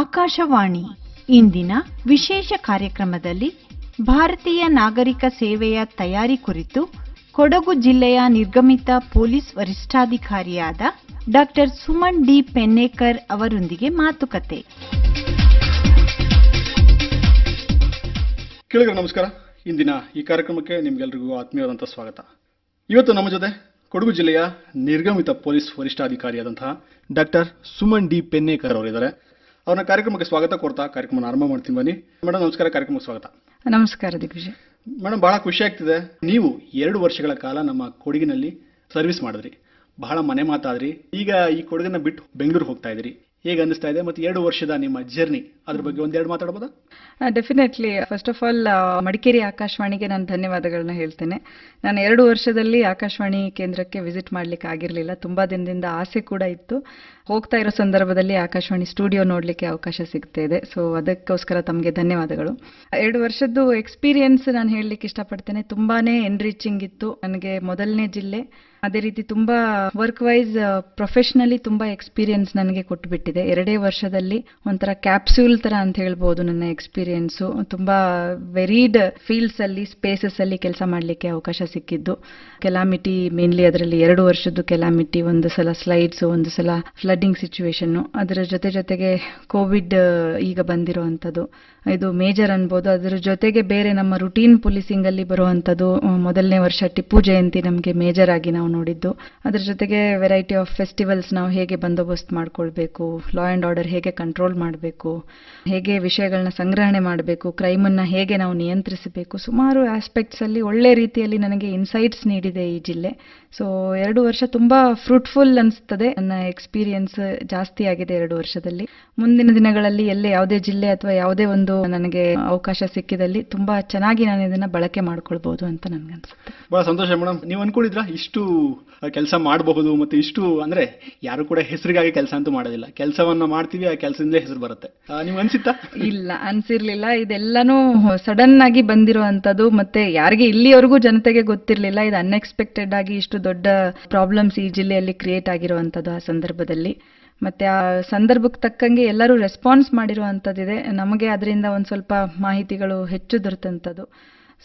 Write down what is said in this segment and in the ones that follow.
ಆಕಾಶವಾಣಿ ಇಂದಿನ ವಿಶೇಷ ಕಾರ್ಯಕ್ರಮದಲ್ಲಿ ಭಾರತೀಯ ನಾಗರಿಕ ಸೇವೆಯ ತಯಾರಿ ಕುರಿತು ಕೊಡಗು ಜಿಲ್ಲೆಯ ನಿರ್ಗಮಿತ ಪೊಲೀಸ್ ವರಿಷ್ಠಾಧಿಕಾರಿಯಾದ ಡಾಕ್ಟರ್ ಸುಮನ್ ಡಿ ಪೆನ್ನೇಕರ್ ಅವರೊಂದಿಗೆ ಮಾತುಕತೆ ಕೇಳಿದ್ರೆ ನಮಸ್ಕಾರ ಇಂದಿನ ಈ ಕಾರ್ಯಕ್ರಮಕ್ಕೆ ನಿಮ್ಗೆಲ್ರಿಗೂ ಆತ್ಮೀಯವಾದಂಥ ಸ್ವಾಗತ ಇವತ್ತು ನಮ್ಮ ಜೊತೆ ಕೊಡಗು ಜಿಲ್ಲೆಯ ನಿರ್ಗಮಿತ ಪೊಲೀಸ್ ವರಿಷ್ಠಾಧಿಕಾರಿಯಾದಂತಹ ಡಾಕ್ಟರ್ ಸುಮನ್ ಡಿ ಪೆನ್ನೇಕರ್ ಅವರಿದ್ದಾರೆ ಅವ್ರನ್ನ ಕಾರ್ಯಕ್ರಮಕ್ಕೆ ಸ್ವಾಗತ ಕೊಡ್ತಾ ಕಾರ್ಯಕ್ರಮ ಆರಂಭ ಮಾಡ್ತೀನಿ ಬನ್ನಿ ಮೇಡಮ್ ನಮಸ್ಕಾರ ಕಾರ್ಯಕ್ರಮಕ್ಕೆ ಸ್ವಾಗತ ನಮಸ್ಕಾರ ದಿಗ್ವಿಜಯ್ ಮೇಡಮ್ ಬಹಳ ಖುಷಿ ಆಗ್ತಿದೆ ನೀವು ಎರಡು ವರ್ಷಗಳ ಕಾಲ ನಮ್ಮ ಕೊಡಗಿನಲ್ಲಿ ಸರ್ವಿಸ್ ಮಾಡಿದ್ರಿ ಬಹಳ ಮನೆ ಮಾತಾದ್ರಿ ಈಗ ಈ ಕೊಡಗನ್ನ ಬಿಟ್ಟು ಬೆಂಗಳೂರು ಹೋಗ್ತಾ ಇದ್ರಿ ಹೇಗೆ ಅನಿಸ್ತಾ ಇದೆ ಮತ್ತೆ ಎರಡು ವರ್ಷದ ನಿಮ್ಮ ಜರ್ನಿ ಅದ್ರ ಬಗ್ಗೆ ಒಂದೆರಡು ಮಾತಾಡ್ಬೋದಾ definitely first of all Madikeri ಆಕಾಶವಾಣಿಗೆ ನಾನು ಧನ್ಯವಾದಗಳನ್ನ ಹೇಳ್ತೇನೆ ನಾನು ಎರಡು ವರ್ಷದಲ್ಲಿ ಆಕಾಶವಾಣಿ ಕೇಂದ್ರಕ್ಕೆ ವಿಸಿಟ್ ಮಾಡ್ಲಿಕ್ಕೆ ಆಗಿರಲಿಲ್ಲ ತುಂಬಾ ದಿನದಿಂದ ಆಸೆ ಕೂಡ ಇತ್ತು ಹೋಗ್ತಾ ಇರೋ ಸಂದರ್ಭದಲ್ಲಿ ಆಕಾಶವಾಣಿ ಸ್ಟುಡಿಯೋ ನೋಡಲಿಕ್ಕೆ ಅವಕಾಶ ಸಿಗ್ತಾ ಇದೆ ಸೊ ಅದಕ್ಕೋಸ್ಕರ ತಮಗೆ ಧನ್ಯವಾದಗಳು ಎರಡು ವರ್ಷದ್ದು ಎಕ್ಸ್ಪೀರಿಯನ್ಸ್ ನಾನು ಹೇಳಲಿಕ್ಕೆ ಇಷ್ಟಪಡ್ತೇನೆ ತುಂಬಾನೇ ಎನ್ರಿಚಿಂಗ್ ಇತ್ತು ನನಗೆ ಮೊದಲನೇ ಜಿಲ್ಲೆ ಅದೇ ರೀತಿ ತುಂಬಾ ವರ್ಕ್ ವೈಸ್ ಪ್ರೊಫೆಷ್ನಲಿ ತುಂಬಾ ಎಕ್ಸ್ಪೀರಿಯನ್ಸ್ ನನಗೆ ಕೊಟ್ಟುಬಿಟ್ಟಿದೆ ಎರಡೇ ವರ್ಷದಲ್ಲಿ ಒಂಥರ ಕ್ಯಾಪ್ಸ್ಯೂಲ್ ತರ ಅಂತ ಹೇಳ್ಬೋದು ನನ್ನ ಎಕ್ಸ್ಪೀರಿಯನ್ಸು ತುಂಬ ವೆರೀಡ್ ಸ್ಪೇಸಸ್ ಅಲ್ಲಿ ಕೆಲಸ ಮಾಡಲಿಕ್ಕೆ ಅವಕಾಶ ಸಿಕ್ಕಿದ್ದು ಕೆಲಾಮಿಟಿ ಮೇನ್ಲಿ ಅದರಲ್ಲಿ ಎರಡು ವರ್ಷದ್ದು ಕೆಲಾಮಿಟಿ ಒಂದು ಸಲ ಸ್ಲೈಡ್ಸ್ ಒಂದು ಸಲ ಫ್ಲಡ್ ಫ್ಲಡ್ಡಿಂಗ್ ಅದರ ಜೊತೆ ಜೊತೆಗೆ ಕೋವಿಡ್ ಈಗ ಬಂದಿರುವಂತದ್ದು ಇದು ಮೇಜರ್ ಅನ್ಬೋದು ಅದರ ಜೊತೆಗೆ ಬೇರೆ ನಮ್ಮ ರುಟೀನ್ ಪೊಲೀಸಿಂಗಲ್ಲಿ ಬರುವಂತದ್ದು ಮೊದಲನೇ ವರ್ಷ ಟಿಪ್ಪು ಜಯಂತಿ ನಮಗೆ ಮೇಜರ್ ಆಗಿ ನಾವು ನೋಡಿದ್ದು ಅದರ ಜೊತೆಗೆ ವೆರೈಟಿ ಆಫ್ ಫೆಸ್ಟಿವಲ್ಸ್ ನಾವು ಹೇಗೆ ಬಂದೋಬಸ್ತ್ ಮಾಡ್ಕೊಳ್ಬೇಕು ಲಾ ಆ್ಯಂಡ್ ಆರ್ಡರ್ ಹೇಗೆ ಕಂಟ್ರೋಲ್ ಮಾಡಬೇಕು ಹೇಗೆ ವಿಷಯಗಳನ್ನ ಸಂಗ್ರಹಣೆ ಮಾಡಬೇಕು ಕ್ರೈಮನ್ನು ಹೇಗೆ ನಾವು ನಿಯಂತ್ರಿಸಬೇಕು ಸುಮಾರು ಆಸ್ಪೆಕ್ಟ್ಸಲ್ಲಿ ಒಳ್ಳೆ ರೀತಿಯಲ್ಲಿ ನನಗೆ ಇನ್ಸೈಟ್ಸ್ ನೀಡಿದೆ ಈ ಜಿಲ್ಲೆ ಸೊ ಎರಡು ವರ್ಷ ತುಂಬಾ ಫ್ರೂಟ್ಫುಲ್ ಅನಿಸ್ತದೆ ನನ್ನ ಎಕ್ಸ್ಪೀರಿಯನ್ಸ್ ಜಾಸ್ತಿ ಆಗಿದೆ ಎರಡು ವರ್ಷದಲ್ಲಿ ಮುಂದಿನ ದಿನಗಳಲ್ಲಿ ಎಲ್ಲೇ ಯಾವುದೇ ಜಿಲ್ಲೆ ಅಥವಾ ಯಾವುದೇ ಒಂದು ನನಗೆ ಅವಕಾಶ ಸಿಕ್ಕಿದಲ್ಲಿ ತುಂಬಾ ಚೆನ್ನಾಗಿ ನಾನು ಇದನ್ನ ಬಳಕೆ ಮಾಡ್ಕೊಳ್ಬಹುದು ಅಂತ ಅನ್ಸುತ್ತೆ ಬಹಳ ಸಂತೋಷ ಮೇಡಮ್ ನೀವು ಅನ್ಕೊಂಡಿದ್ರ ಇಷ್ಟು ಕೆಲಸ ಮಾಡಬಹುದು ಮತ್ತೆ ಇಷ್ಟು ಅಂದ್ರೆ ಯಾರು ಕೂಡ ಹೆಸರಿಗಾಗಿ ಕೆಲಸ ಅಂತೂ ಮಾಡೋದಿಲ್ಲ ಕೆಲಸವನ್ನ ಮಾಡ್ತೀವಿ ಆ ಕೆಲಸದಿಂದ ಹೆಸರು ಬರುತ್ತೆ ನೀವು ಅನ್ಸಿತ್ತಾ ಇಲ್ಲ ಅನ್ಸಿರ್ಲಿಲ್ಲ ಇದೆಲ್ಲಾನು ಸಡನ್ ಆಗಿ ಬಂದಿರುವಂತದ್ದು ಮತ್ತೆ ಯಾರಿಗೆ ಇಲ್ಲಿವರೆಗೂ ಜನತೆಗೆ ಗೊತ್ತಿರಲಿಲ್ಲ ಇದು ಅನ್ಎಕ್ಸ್ಪೆಕ್ಟೆಡ್ ಆಗಿ ಇಷ್ಟು ದೊಡ್ಡ ಪ್ರಾಬ್ಲಮ್ಸ್ ಈ ಜಿಲ್ಲೆಯಲ್ಲಿ ಕ್ರಿಯೇಟ್ ಆಗಿರುವಂತದ್ದು ಆ ಸಂದರ್ಭದಲ್ಲಿ ಮತ್ತೆ ಆ ಸಂದರ್ಭಕ್ಕೆ ತಕ್ಕಂಗೆ ಎಲ್ಲರೂ ರೆಸ್ಪಾನ್ಸ್ ಮಾಡಿರುವಂಥದ್ದಿದೆ ನಮಗೆ ಅದರಿಂದ ಒಂದು ಸ್ವಲ್ಪ ಮಾಹಿತಿಗಳು ಹೆಚ್ಚು ದೊರೆತಂಥದ್ದು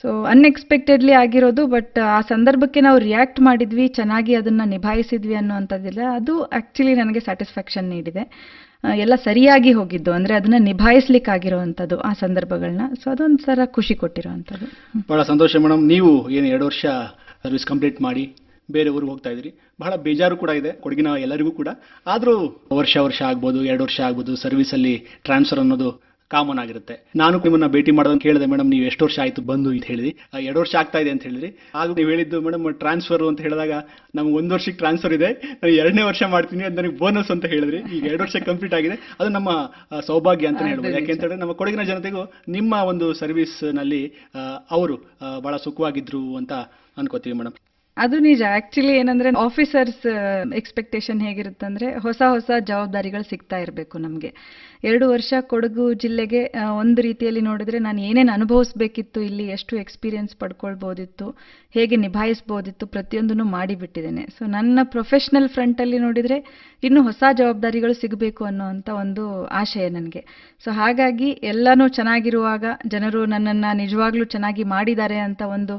ಸೊ ಅನ್ಎಕ್ಸ್ಪೆಕ್ಟೆಡ್ಲಿ ಆಗಿರೋದು ಬಟ್ ಆ ಸಂದರ್ಭಕ್ಕೆ ನಾವು ರಿಯಾಕ್ಟ್ ಮಾಡಿದ್ವಿ ಚೆನ್ನಾಗಿ ಅದನ್ನ ನಿಭಾಯಿಸಿದ್ವಿ ಅನ್ನುವಂಥದ್ದಿಲ್ಲ ಅದು ಆಕ್ಚುಲಿ ನನಗೆ ಸ್ಯಾಟಿಸ್ಫ್ಯಾಕ್ಷನ್ ನೀಡಿದೆ ಎಲ್ಲ ಸರಿಯಾಗಿ ಹೋಗಿದ್ದು ಅದನ್ನ ಅದನ್ನು ನಿಭಾಯಿಸ್ಲಿಕ್ಕಾಗಿರುವಂಥದ್ದು ಆ ಸಂದರ್ಭಗಳನ್ನ ಸೊ ಅದೊಂದು ಸರ ಖುಷಿ ಕೊಟ್ಟಿರುವಂಥದ್ದು ಭಾಳ ಸಂತೋಷ ಮೇಡಮ್ ನೀವು ಏನು ಎರಡು ವರ್ಷ ಸರ್ವಿಸ್ ಕಂಪ್ಲೀಟ್ ಮಾಡಿ ಬೇರೆ ಊರಿಗೆ ಹೋಗ್ತಾ ಇದ್ರಿ ಬಹಳ ಬೇಜಾರು ಕೂಡ ಇದೆ ಕೊಡಗಿನ ಎಲ್ಲರಿಗೂ ಕೂಡ ಆದರೂ ವರ್ಷ ವರ್ಷ ಆಗ್ಬೋದು ಎರಡು ವರ್ಷ ಆಗ್ಬೋದು ಸರ್ವಿಸಲ್ಲಿ ಟ್ರಾನ್ಸ್ಫರ್ ಅನ್ನೋದು ಕಾಮನ್ ಆಗಿರುತ್ತೆ ನಾನು ನಿಮ್ಮನ್ನ ಭೇಟಿ ಮಾಡೋದನ್ನು ಕೇಳಿದೆ ಮೇಡಮ್ ನೀವು ಎಷ್ಟು ವರ್ಷ ಆಯಿತು ಬಂದು ಅಂತ ಹೇಳಿದ್ರಿ ಎರಡು ವರ್ಷ ಆಗ್ತಾ ಇದೆ ಅಂತ ಹೇಳಿದ್ರಿ ಆಗ ನೀವು ಹೇಳಿದ್ದು ಮೇಡಮ್ ಟ್ರಾನ್ಸ್ಫರ್ ಅಂತ ಹೇಳಿದಾಗ ನಮ್ಗೆ ಒಂದು ವರ್ಷಕ್ಕೆ ಟ್ರಾನ್ಸ್ಫರ್ ಇದೆ ನಾನು ಎರಡನೇ ವರ್ಷ ಮಾಡ್ತೀನಿ ಅದು ನನಗೆ ಬೋನಸ್ ಅಂತ ಹೇಳಿದ್ರಿ ಈಗ ಎರಡು ವರ್ಷ ಕಂಪ್ಲೀಟ್ ಆಗಿದೆ ಅದು ನಮ್ಮ ಸೌಭಾಗ್ಯ ಅಂತಲೇ ಹೇಳ್ಬೋದು ಯಾಕೆ ಅಂತ ನಮ್ಮ ಕೊಡಗಿನ ಜನತೆಗೂ ನಿಮ್ಮ ಒಂದು ಸರ್ವಿಸ್ನಲ್ಲಿ ಅವರು ಬಹಳ ಸುಖವಾಗಿದ್ರು ಅಂತ ಅನ್ಕೋತೀವಿ ಮೇಡಮ್ ಅದು ನಿಜ ಆಕ್ಚುಲಿ ಏನಂದ್ರೆ ಆಫೀಸರ್ಸ್ ಎಕ್ಸ್ಪೆಕ್ಟೇಷನ್ uh, ಹೇಗಿರುತ್ತಂದ್ರೆ ಹೊಸ ಹೊಸ ಜವಾಬ್ದಾರಿಗಳು ಸಿಗ್ತಾ ಇರ್ಬೇಕು ನಮ್ಗೆ. ಎರಡು ವರ್ಷ ಕೊಡಗು ಜಿಲ್ಲೆಗೆ ಒಂದು ರೀತಿಯಲ್ಲಿ ನೋಡಿದರೆ ನಾನು ಏನೇನು ಅನುಭವಿಸ್ಬೇಕಿತ್ತು ಇಲ್ಲಿ ಎಷ್ಟು ಎಕ್ಸ್ಪೀರಿಯನ್ಸ್ ಪಡ್ಕೊಳ್ಬೋದಿತ್ತು ಹೇಗೆ ನಿಭಾಯಿಸ್ಬೋದಿತ್ತು ಪ್ರತಿಯೊಂದನ್ನು ಮಾಡಿಬಿಟ್ಟಿದ್ದೇನೆ ಸೊ ನನ್ನ ಪ್ರೊಫೆಷ್ನಲ್ ಫ್ರಂಟಲ್ಲಿ ನೋಡಿದರೆ ಇನ್ನು ಹೊಸ ಜವಾಬ್ದಾರಿಗಳು ಸಿಗಬೇಕು ಅನ್ನೋವಂಥ ಒಂದು ಆಶಯ ನನಗೆ ಸೊ ಹಾಗಾಗಿ ಎಲ್ಲನೂ ಚೆನ್ನಾಗಿರುವಾಗ ಜನರು ನನ್ನನ್ನು ನಿಜವಾಗ್ಲೂ ಚೆನ್ನಾಗಿ ಮಾಡಿದ್ದಾರೆ ಅಂತ ಒಂದು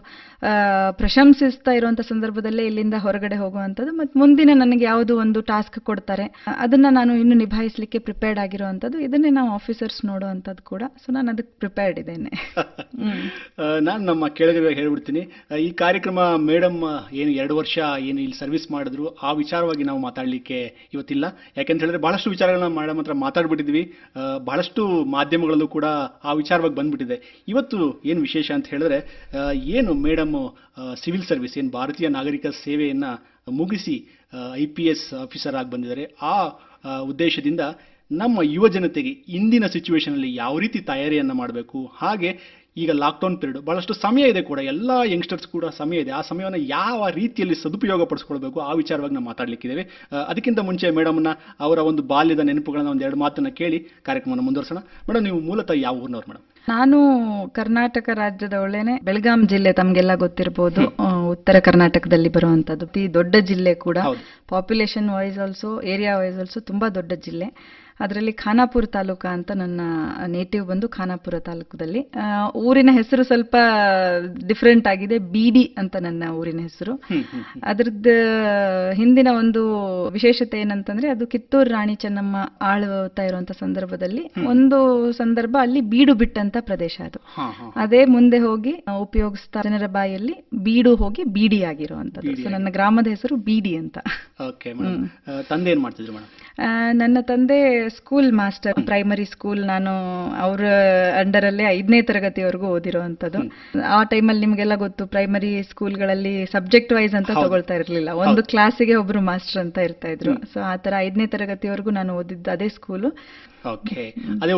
ಪ್ರಶಂಸಿಸ್ತಾ ಇರುವಂಥ ಸಂದರ್ಭದಲ್ಲೇ ಇಲ್ಲಿಂದ ಹೊರಗಡೆ ಹೋಗುವಂಥದ್ದು ಮತ್ತು ಮುಂದಿನ ನನಗೆ ಯಾವುದು ಒಂದು ಟಾಸ್ಕ್ ಕೊಡ್ತಾರೆ ಅದನ್ನು ನಾನು ಇನ್ನು ನಿಭಾಯಿಸಲಿಕ್ಕೆ ಪ್ರಿಪೇರ್ಡ್ ಆಗಿರುವಂಥದ್ದು ಇದನ್ನೇ ನಾವು ಆಫೀಸರ್ಸ್ ನೋಡೋ ಕೂಡ ಸೊ ನಾನು ಅದಕ್ಕೆ ಪ್ರಿಪೇರ್ಡ್ ಇದ್ದೇನೆ ನಾನು ನಮ್ಮ ಕೆಳಗಡೆ ಹೇಳ್ಬಿಡ್ತೀನಿ ಈ ಕಾರ್ಯಕ್ರಮ ಮೇಡಮ್ ಏನು ಎರಡು ವರ್ಷ ಏನು ಇಲ್ಲಿ ಸರ್ವಿಸ್ ಮಾಡಿದ್ರು ಆ ವಿಚಾರವಾಗಿ ನಾವು ಮಾತಾಡಲಿಕ್ಕೆ ಇವತ್ತಿಲ್ಲ ಯಾಕೆಂತ ಹೇಳಿದ್ರೆ ಭಾಳಷ್ಟು ವಿಚಾರಗಳನ್ನ ಮೇಡಮ್ ಹತ್ರ ಮಾತಾಡ್ಬಿಟ್ಟಿದ್ವಿ ಬಹಳಷ್ಟು ಮಾಧ್ಯಮಗಳಲ್ಲೂ ಕೂಡ ಆ ವಿಚಾರವಾಗಿ ಬಂದ್ಬಿಟ್ಟಿದೆ ಇವತ್ತು ಏನು ವಿಶೇಷ ಅಂತ ಹೇಳಿದ್ರೆ ಏನು ಮೇಡಮ್ ಸಿವಿಲ್ ಸರ್ವಿಸ್ ಏನು ಭಾರತೀಯ ನಾಗರಿಕ ಸೇವೆಯನ್ನು ಮುಗಿಸಿ ಐ ಪಿ ಎಸ್ ಆಫೀಸರ್ ಆಗಿ ಬಂದಿದ್ದಾರೆ ಆ ಉದ್ದೇಶದಿಂದ ನಮ್ಮ ಯುವ ಜನತೆಗೆ ಇಂದಿನ ಅಲ್ಲಿ ಯಾವ ರೀತಿ ತಯಾರಿಯನ್ನು ಮಾಡಬೇಕು ಹಾಗೆ ಈಗ ಲಾಕ್ಡೌನ್ ಪೀರಿಯಡ್ ಬಹಳಷ್ಟು ಸಮಯ ಇದೆ ಕೂಡ ಎಲ್ಲ ಯಂಗ್ಸ್ಟರ್ಸ್ ಕೂಡ ಸಮಯ ಇದೆ ಆ ಸಮಯವನ್ನು ಯಾವ ರೀತಿಯಲ್ಲಿ ಸದುಪಯೋಗ ಪಡಿಸ್ಕೊಳ್ಬೇಕು ಆ ವಿಚಾರವಾಗಿ ನಾವು ಮಾತಾಡಲಿಕ್ಕಿದ್ದೇವೆ ಅದಕ್ಕಿಂತ ಮುಂಚೆ ಮೇಡಮ್ನ ಅವರ ಒಂದು ಬಾಲ್ಯದ ನೆನಪುಗಳನ್ನ ಒಂದು ಎರಡು ಮಾತನ್ನು ಕೇಳಿ ಕಾರ್ಯಕ್ರಮವನ್ನು ಮುಂದುವರಿಸೋಣ ಮೇಡಮ್ ನೀವು ಮೂಲತಃ ಯಾವ ಊರಿನವ್ರು ಮೇಡಮ್ ನಾನು ಕರ್ನಾಟಕ ರಾಜ್ಯದವಳೇನೆ ಬೆಳಗಾಂ ಜಿಲ್ಲೆ ತಮಗೆಲ್ಲ ಗೊತ್ತಿರಬಹುದು ಉತ್ತರ ಕರ್ನಾಟಕದಲ್ಲಿ ಬರುವಂತದ್ದು ಅತಿ ದೊಡ್ಡ ಜಿಲ್ಲೆ ಕೂಡ population wise also area wise also ತುಂಬಾ ದೊಡ್ಡ ಜಿಲ್ಲೆ ಅದರಲ್ಲಿ ಖಾನಾಪುರ ತಾಲೂಕ ಅಂತ ನನ್ನ ನೇಟಿವ್ ಬಂದು ಖಾನಾಪುರ ತಾಲೂಕದಲ್ಲಿ ಊರಿನ ಹೆಸರು ಸ್ವಲ್ಪ ಡಿಫ್ರೆಂಟ್ ಆಗಿದೆ ಬೀಡಿ ಅಂತ ನನ್ನ ಊರಿನ ಹೆಸರು ಅದರದ ಹಿಂದಿನ ಒಂದು ವಿಶೇಷತೆ ಏನಂತಂದ್ರೆ ಅದು ಕಿತ್ತೂರು ರಾಣಿ ಚೆನ್ನಮ್ಮ ಆಳ್ತಾ ಇರುವಂತ ಸಂದರ್ಭದಲ್ಲಿ ಒಂದು ಸಂದರ್ಭ ಅಲ್ಲಿ ಬೀಡು ಬಿಟ್ಟಂತ ಪ್ರದೇಶ ಅದು ಅದೇ ಮುಂದೆ ಹೋಗಿ ಉಪಯೋಗಿಸ್ತಾ ಜನರ ಬಾಯಲ್ಲಿ ಬೀಡು ಹೋಗಿ ಬೀಡಿ ಆಗಿರುವಂತದ್ದು ಸೊ ನನ್ನ ಗ್ರಾಮದ ಹೆಸರು ಬೀಡಿ ಅಂತ ತಂದೆ ಮಾಡ್ತಿದ್ರು ನನ್ನ ತಂದೆ ಸ್ಕೂಲ್ ಮಾಸ್ಟರ್ ಪ್ರೈಮರಿ ಸ್ಕೂಲ್ ನಾನು ಅವ್ರ ಅಂಡರ್ ಅಲ್ಲೇ ಐದನೇ ತರಗತಿವರೆಗೂ ಓದಿರೋವಂಥದ್ದು ಆ ಟೈಮಲ್ಲಿ ನಿಮ್ಗೆಲ್ಲ ಗೊತ್ತು ಪ್ರೈಮರಿ ಸ್ಕೂಲ್ಗಳಲ್ಲಿ ಸಬ್ಜೆಕ್ಟ್ ವೈಸ್ ಅಂತ ತಗೊಳ್ತಾ ಇರ್ಲಿಲ್ಲ ಒಂದು ಕ್ಲಾಸಿಗೆ ಒಬ್ರು ಮಾಸ್ಟರ್ ಅಂತ ಇರ್ತಾ ಇದ್ರು ಸೊ ಆ ತರ ಐದನೇ ತರಗತಿವರೆಗೂ ನಾನು ಓದಿದ್ದು ಅದೇ ಸ್ಕೂಲು ಅದೇ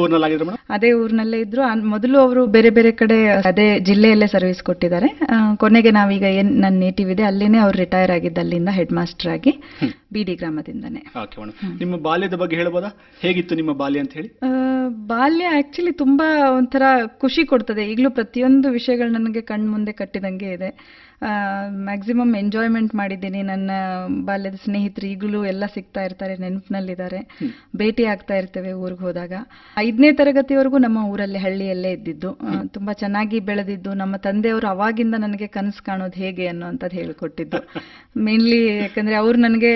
ಅದೇ ಊರಿನಲ್ಲೇ ಇದ್ರು ಮೊದಲು ಅವರು ಬೇರೆ ಬೇರೆ ಕಡೆ ಅದೇ ಜಿಲ್ಲೆಯಲ್ಲೇ ಸರ್ವಿಸ್ ಕೊಟ್ಟಿದ್ದಾರೆ ಕೊನೆಗೆ ನಾವೀಗ ಏನ್ ನನ್ನ ನೇಟಿವ್ ಇದೆ ಅಲ್ಲೇನೆ ಅವ್ರು ರಿಟೈರ್ ಆಗಿದ್ದು ಅಲ್ಲಿಂದ ಹೆಡ್ ಮಾಸ್ಟರ್ ಆಗಿ ಬಿ ಡಿ ಗ್ರಾಮದಿಂದನೇ ನಿಮ್ಮ ಬಾಲ್ಯದ ಬಗ್ಗೆ ಹೇಳ್ಬೋದಾ ಹೇಗಿತ್ತು ನಿಮ್ಮ ಬಾಲ್ಯ ಅಂತ ಹೇಳಿ ಬಾಲ್ಯ ಆಕ್ಚುಲಿ ತುಂಬಾ ಒಂಥರ ಖುಷಿ ಕೊಡ್ತದೆ ಈಗಲೂ ಪ್ರತಿಯೊಂದು ವಿಷಯಗಳು ನನಗೆ ಕಣ್ಮುಂದೆ ಕಟ್ಟಿದಂಗೆ ಇದೆ ಮ್ಯಾಕ್ಸಿಮಮ್ ಎಂಜಾಯ್ಮೆಂಟ್ ಮಾಡಿದ್ದೀನಿ ನನ್ನ ಬಾಲ್ಯದ ಸ್ನೇಹಿತರು ಈಗಲೂ ಎಲ್ಲ ಸಿಗ್ತಾ ಇರ್ತಾರೆ ನೆನಪಿನಲ್ಲಿದ್ದಾರೆ ಭೇಟಿ ಆಗ್ತಾ ಇರ್ತೇವೆ ಊರಿಗೆ ಹೋದಾಗ ಐದನೇ ತರಗತಿವರೆಗೂ ನಮ್ಮ ಊರಲ್ಲಿ ಹಳ್ಳಿಯಲ್ಲೇ ಇದ್ದಿದ್ದು ತುಂಬಾ ಚೆನ್ನಾಗಿ ಬೆಳೆದಿದ್ದು ನಮ್ಮ ತಂದೆಯವರು ಅವಾಗಿಂದ ನನಗೆ ಕನಸು ಕಾಣೋದು ಹೇಗೆ ಅನ್ನೋಂಥದ್ದು ಹೇಳಿಕೊಟ್ಟಿದ್ದು ಮೇನ್ಲಿ ಯಾಕಂದ್ರೆ ಅವ್ರು ನನಗೆ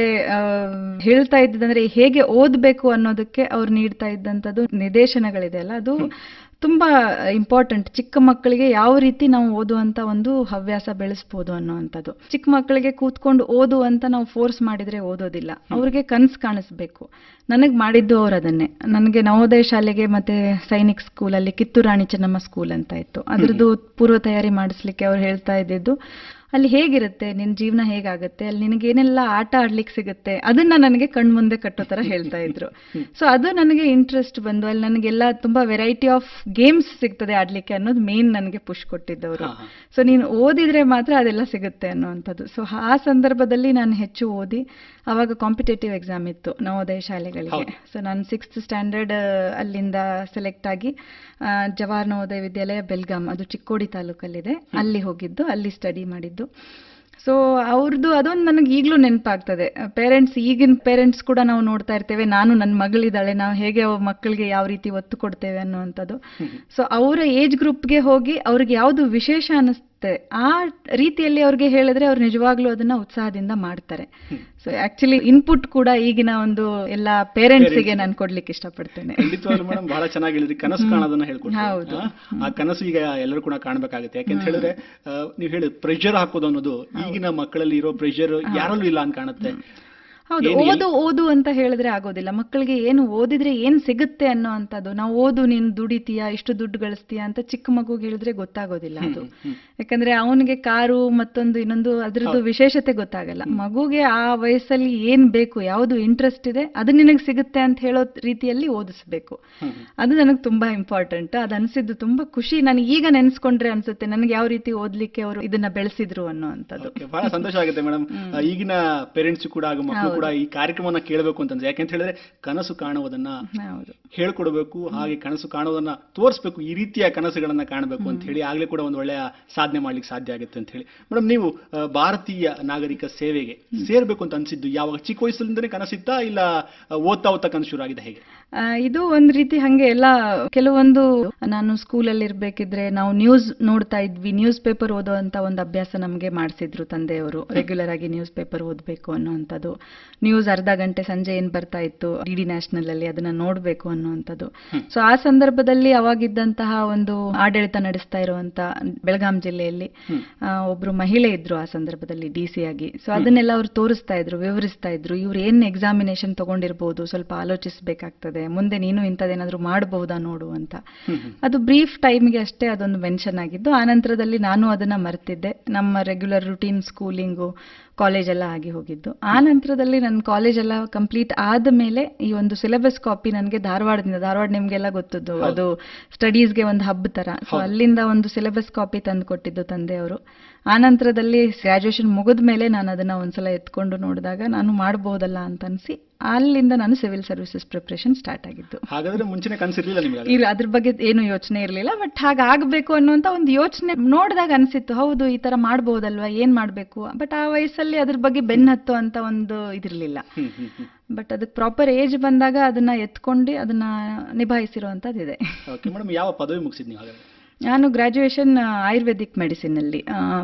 ಹೇಳ್ತಾ ಇದ್ದಿದ್ದಂದ್ರೆ ಹೇಗೆ ಓದಬೇಕು ಅನ್ನೋದಕ್ಕೆ ಅವ್ರು ನೀಡ್ತಾ ಇದ್ದಂಥದ್ದು ನಿರ್ದೇಶನಗಳಿದೆ ಅಲ್ಲ ಅದು ತುಂಬಾ ಇಂಪಾರ್ಟೆಂಟ್ ಚಿಕ್ಕ ಮಕ್ಕಳಿಗೆ ಯಾವ ರೀತಿ ನಾವು ಓದುವಂತ ಒಂದು ಹವ್ಯಾಸ ಬೆಳೆಸಬಹುದು ಅನ್ನೋವಂಥದ್ದು ಚಿಕ್ಕ ಮಕ್ಕಳಿಗೆ ಕೂತ್ಕೊಂಡು ಓದು ಅಂತ ನಾವು ಫೋರ್ಸ್ ಮಾಡಿದ್ರೆ ಓದೋದಿಲ್ಲ ಅವ್ರಿಗೆ ಕನ್ಸು ಕಾಣಿಸ್ಬೇಕು ನನಗೆ ಮಾಡಿದ್ದು ಅವ್ರು ಅದನ್ನೇ ನನಗೆ ನವೋದಯ ಶಾಲೆಗೆ ಮತ್ತೆ ಸೈನಿಕ್ ಸ್ಕೂಲಲ್ಲಿ ಕಿತ್ತೂರಾಣಿ ರಾಣಿ ಚೆನ್ನಮ್ಮ ಸ್ಕೂಲ್ ಅಂತ ಇತ್ತು ಅದ್ರದ್ದು ಪೂರ್ವ ತಯಾರಿ ಮಾಡಿಸ್ಲಿಕ್ಕೆ ಅವ್ರು ಹೇಳ್ತಾ ಇದ್ದಿದ್ದು ಅಲ್ಲಿ ಹೇಗಿರುತ್ತೆ ನಿನ್ನ ಜೀವನ ಹೇಗಾಗುತ್ತೆ ಅಲ್ಲಿ ಏನೆಲ್ಲ ಆಟ ಆಡ್ಲಿಕ್ಕೆ ಸಿಗುತ್ತೆ ಅದನ್ನ ನನಗೆ ಕಣ್ಮುಂದೆ ಕಟ್ಟೋ ತರ ಹೇಳ್ತಾ ಇದ್ರು ಸೊ ಅದು ನನಗೆ ಇಂಟ್ರೆಸ್ಟ್ ಬಂದು ಅಲ್ಲಿ ನನಗೆಲ್ಲ ತುಂಬಾ ವೆರೈಟಿ ಆಫ್ ಗೇಮ್ಸ್ ಸಿಗ್ತದೆ ಆಡ್ಲಿಕ್ಕೆ ಅನ್ನೋದು ಮೇನ್ ನನಗೆ ಪುಷ್ ಕೊಟ್ಟಿದ್ದವರು ಸೊ ನೀನು ಓದಿದ್ರೆ ಮಾತ್ರ ಅದೆಲ್ಲ ಸಿಗುತ್ತೆ ಅನ್ನುವಂಥದ್ದು ಸೊ ಆ ಸಂದರ್ಭದಲ್ಲಿ ನಾನು ಹೆಚ್ಚು ಓದಿ ಅವಾಗ ಕಾಂಪಿಟೇಟಿವ್ ಎಕ್ಸಾಮ್ ಇತ್ತು ನವೋದಯ ಶಾಲೆಗಳಿಗೆ ಸೊ ನಾನು ಸಿಕ್ಸ್ತ್ ಸ್ಟ್ಯಾಂಡರ್ಡ್ ಅಲ್ಲಿಂದ ಸೆಲೆಕ್ಟ್ ಆಗಿ ಜವಾಹರ್ ನವೋದಯ ವಿದ್ಯಾಲಯ ಬೆಲ್ಗಾಮ್ ಅದು ಚಿಕ್ಕೋಡಿ ತಾಲೂಕಲ್ಲಿದೆ ಅಲ್ಲಿ ಹೋಗಿದ್ದು ಅಲ್ಲಿ ಸ್ಟಡಿ ಮಾಡಿದ್ದು ಸೊ ಅವ್ರದ್ದು ಅದೊಂದು ನನಗೆ ಈಗಲೂ ನೆನಪಾಗ್ತದೆ ಪೇರೆಂಟ್ಸ್ ಈಗಿನ ಪೇರೆಂಟ್ಸ್ ಕೂಡ ನಾವು ನೋಡ್ತಾ ಇರ್ತೇವೆ ನಾನು ನನ್ನ ಮಗಳಿದ್ದಾಳೆ ನಾವು ಹೇಗೆ ಮಕ್ಕಳಿಗೆ ಯಾವ ರೀತಿ ಒತ್ತು ಕೊಡ್ತೇವೆ ಅನ್ನುವಂಥದ್ದು ಸೊ ಅವರ ಏಜ್ ಗ್ರೂಪ್ಗೆ ಹೋಗಿ ಅವ್ರಿಗೆ ಯಾವುದು ವಿಶೇಷ ಅನ್ನಿಸ್ತು ಆ ರೀತಿಯಲ್ಲಿ ಅವ್ರಿಗೆ ಹೇಳಿದ್ರೆ ಅವ್ರು ನಿಜವಾಗ್ಲೂ ಅದನ್ನ ಉತ್ಸಾಹದಿಂದ ಮಾಡ್ತಾರೆ ಸೊ ಆಕ್ಚುಲಿ ಇನ್ಪುಟ್ ಕೂಡ ಈಗಿನ ಒಂದು ಎಲ್ಲ ಪೇರೆಂಟ್ಸ್ ಗೆ ನಾನು ಕೊಡ್ಲಿಕ್ಕೆ ಇಷ್ಟಪಡ್ತೇನೆ ಬಹಳ ಚೆನ್ನಾಗಿ ಕನಸು ಕಾಣೋದನ್ನ ಹೇಳ್ಕೊಂಡು ಆ ಕನಸು ಈಗ ಎಲ್ಲರೂ ಕೂಡ ಕಾಣಬೇಕಾಗುತ್ತೆ ಯಾಕೆಂತ ಹೇಳಿದ್ರೆ ನೀವು ಹೇಳಿದ್ರೆ ಪ್ರೆಷರ್ ಹಾಕೋದು ಅನ್ನೋದು ಈಗಿನ ಮಕ್ಕಳಲ್ಲಿ ಇರೋ ಪ್ರೆಷರ್ ಯಾರಲ್ಲೂ ಇಲ್ಲ ಅಂತ ಕಾಣುತ್ತೆ ಹೌದು ಓದು ಓದು ಅಂತ ಹೇಳಿದ್ರೆ ಆಗೋದಿಲ್ಲ ಮಕ್ಕಳಿಗೆ ಏನು ಓದಿದ್ರೆ ಏನ್ ಸಿಗುತ್ತೆ ಅನ್ನೋ ಅಂತದ್ದು ನಾವು ಓದು ನೀನ್ ದುಡಿತೀಯ ಇಷ್ಟು ದುಡ್ಡು ಗಳಿಸ್ತೀಯಾ ಅಂತ ಚಿಕ್ಕ ಮಗು ಹೇಳಿದ್ರೆ ಗೊತ್ತಾಗೋದಿಲ್ಲ ಅದು ಯಾಕಂದ್ರೆ ಅವನಿಗೆ ಕಾರು ಮತ್ತೊಂದು ಇನ್ನೊಂದು ಅದ್ರದ್ದು ವಿಶೇಷತೆ ಗೊತ್ತಾಗಲ್ಲ ಮಗುಗೆ ಆ ವಯಸ್ಸಲ್ಲಿ ಏನ್ ಬೇಕು ಯಾವ್ದು ಇಂಟ್ರೆಸ್ಟ್ ಇದೆ ಅದು ನಿನಗೆ ಸಿಗುತ್ತೆ ಅಂತ ಹೇಳೋ ರೀತಿಯಲ್ಲಿ ಓದಿಸ್ಬೇಕು ಅದು ನನಗೆ ತುಂಬಾ ಇಂಪಾರ್ಟೆಂಟ್ ಅದು ಅನ್ಸಿದ್ದು ತುಂಬಾ ಖುಷಿ ನನಗೆ ಈಗ ನೆನ್ಸ್ಕೊಂಡ್ರೆ ಅನ್ಸುತ್ತೆ ನನಗೆ ಯಾವ ರೀತಿ ಓದ್ಲಿಕ್ಕೆ ಅವರು ಇದನ್ನ ಬೆಳೆಸಿದ್ರು ಅನ್ನೋ ಅಂತದ್ದು ಸಂತೋಷ ಆಗುತ್ತೆ ಮೇಡಮ್ ಈಗಿನ ಪೇರೆಂಟ್ಸ್ ಕೂಡ ಕೂಡ ಈ ಕಾರ್ಯಕ್ರಮವನ್ನ ಕೇಳಬೇಕು ಅಂತಂದ್ರೆ ಯಾಕೆಂತ ಹೇಳಿದ್ರೆ ಕನಸು ಕಾಣುವುದನ್ನ ಹೇಳ್ಕೊಡ್ಬೇಕು ಹಾಗೆ ಕನಸು ಕಾಣುವುದನ್ನ ತೋರಿಸ್ಬೇಕು ಈ ರೀತಿಯ ಕನಸುಗಳನ್ನ ಕಾಣಬೇಕು ಅಂತ ಹೇಳಿ ಆಗ್ಲೇ ಕೂಡ ಒಂದು ಒಳ್ಳೆಯ ಸಾಧನೆ ಮಾಡ್ಲಿಕ್ಕೆ ಸಾಧ್ಯ ಆಗುತ್ತೆ ಅಂತ ಹೇಳಿ ಮೇಡಮ್ ನೀವು ಭಾರತೀಯ ನಾಗರಿಕ ಸೇವೆಗೆ ಸೇರ್ಬೇಕು ಅಂತ ಅನ್ಸಿದ್ದು ಯಾವಾಗ ಚಿಕ್ಕ ವಯಸ್ಸಲ್ಲಿಂದನೇ ಕನಸಿತ್ತಾ ಇಲ್ಲ ಓದ್ತಾ ಓದ್ತಾ ಕನಸು ಶುರು ಆಗಿದೆ ಹೇಗೆ ಇದು ಒಂದ್ ರೀತಿ ಹಂಗೆ ಎಲ್ಲ ಕೆಲವೊಂದು ನಾನು ಸ್ಕೂಲಲ್ಲಿ ಇರ್ಬೇಕಿದ್ರೆ ನಾವು ನ್ಯೂಸ್ ನೋಡ್ತಾ ಇದ್ವಿ ನ್ಯೂಸ್ ಪೇಪರ್ ಓದೋ ಅಂತ ಒಂದು ಅಭ್ಯಾಸ ನಮಗೆ ಮಾಡಿಸಿದ್ರು ತಂದೆಯವರು ರೆಗ್ಯುಲರ್ ಆಗಿ ನ್ಯೂಸ್ ಪೇಪರ್ ಓದಬೇಕು ಅನ್ನೋಂಥದ್ದು ನ್ಯೂಸ್ ಅರ್ಧ ಗಂಟೆ ಸಂಜೆ ಏನ್ ಬರ್ತಾ ಇತ್ತು ಡಿಡಿ ನ್ಯಾಷನಲ್ ಅಲ್ಲಿ ಅದನ್ನ ನೋಡ್ಬೇಕು ಅನ್ನುವಂಥದ್ದು ಸೊ ಆ ಸಂದರ್ಭದಲ್ಲಿ ಅವಾಗಿದ್ದಂತಹ ಒಂದು ಆಡಳಿತ ನಡೆಸ್ತಾ ಇರುವಂತ ಬೆಳಗಾಂ ಜಿಲ್ಲೆಯಲ್ಲಿ ಒಬ್ರು ಮಹಿಳೆ ಇದ್ರು ಆ ಸಂದರ್ಭದಲ್ಲಿ ಡಿ ಸಿ ಆಗಿ ಸೊ ಅದನ್ನೆಲ್ಲ ಅವ್ರು ತೋರಿಸ್ತಾ ಇದ್ರು ವಿವರಿಸ್ತಾ ಇದ್ರು ಇವ್ರು ಏನ್ ಎಕ್ಸಾಮಿನೇಷನ್ ತಗೊಂಡಿರ್ಬೋದು ಸ್ವಲ್ಪ ಆಲೋಚಿಸಬೇಕಾಗ್ತದೆ ಮುಂದೆ ನೀನು ಇಂಥದ್ದೇನಾದರೂ ಮಾಡಬಹುದಾ ನೋಡು ಅಂತ ಅದು ಬ್ರೀಫ್ ಟೈಮ್ಗೆ ಅಷ್ಟೇ ಅದೊಂದು ಮೆನ್ಷನ್ ಆಗಿದ್ದು ಆ ನಂತರದಲ್ಲಿ ನಾನು ಅದನ್ನ ಮರೆತಿದ್ದೆ ನಮ್ಮ ರೆಗ್ಯುಲರ್ ರುಟೀನ್ ಸ್ಕೂಲಿಂಗು ಕಾಲೇಜ್ ಎಲ್ಲ ಆಗಿ ಹೋಗಿದ್ದು ಆ ನಂತರದಲ್ಲಿ ನನ್ನ ಕಾಲೇಜ್ ಎಲ್ಲ ಕಂಪ್ಲೀಟ್ ಆದ ಮೇಲೆ ಈ ಒಂದು ಸಿಲೆಬಸ್ ಕಾಪಿ ನನಗೆ ಧಾರವಾಡದಿಂದ ಧಾರವಾಡ ನಿಮಗೆಲ್ಲ ಗೊತ್ತದ್ದು ಅದು ಸ್ಟಡೀಸ್ಗೆ ಒಂದು ಹಬ್ ತರ ಸೊ ಅಲ್ಲಿಂದ ಒಂದು ಸಿಲೆಬಸ್ ಕಾಪಿ ತಂದು ಕೊಟ್ಟಿದ್ದು ತಂದೆಯವರು ಆ ನಂತರದಲ್ಲಿ ಗ್ರ್ಯಾಜುಯೇಷನ್ ಮುಗಿದ ಮೇಲೆ ನಾನು ಅದನ್ನು ಒಂದ್ಸಲ ಎತ್ಕೊಂಡು ನೋಡಿದಾಗ ನಾನು ಮಾಡಬಹುದಲ್ಲ ಅಂತ ಅನಿಸಿ ಅಲ್ಲಿಂದ ನಾನು ಸಿವಿಲ್ ಸರ್ವಿಸಸ್ ಪ್ರಿಪ್ರೇಷನ್ ಸ್ಟಾರ್ಟ್ ಆಗಿತ್ತು ಹಾಗಾದ್ರೆ ಮುಂಚೆ ಇಲ್ಲ ಅದ್ರ ಬಗ್ಗೆ ಏನು ಯೋಚನೆ ಇರಲಿಲ್ಲ ಬಟ್ ಹಾಗಾಗಬೇಕು ಅನ್ನುವಂತ ಒಂದು ಯೋಚನೆ ನೋಡಿದಾಗ ಅನಿಸಿತ್ತು ಹೌದು ಈ ತರ ಮಾಡಬಹುದಲ್ವಾ ಏನ್ ಮಾಡಬೇಕು ಬಟ್ ಆ ವಯಸ್ಸಲ್ಲಿ ಅದ್ರ ಬಗ್ಗೆ ಬೆನ್ನತ್ತು ಅಂತ ಒಂದು ಇದಿರಲಿಲ್ಲ ಬಟ್ ಅದಕ್ಕೆ ಪ್ರಾಪರ್ ಏಜ್ ಬಂದಾಗ ಅದನ್ನ ಎತ್ಕೊಂಡು ಅದನ್ನ ಇದೆ ಯಾವ ಪದವಿ ಮುಗಿಸಿದ್ ನೀವು ನಾನು ಗ್ರಾಜ್ಯುಯೇಷನ್ ಆಯುರ್ವೇದಿಕ್ ಮೆಡಿಸಿನಲ್ಲಿ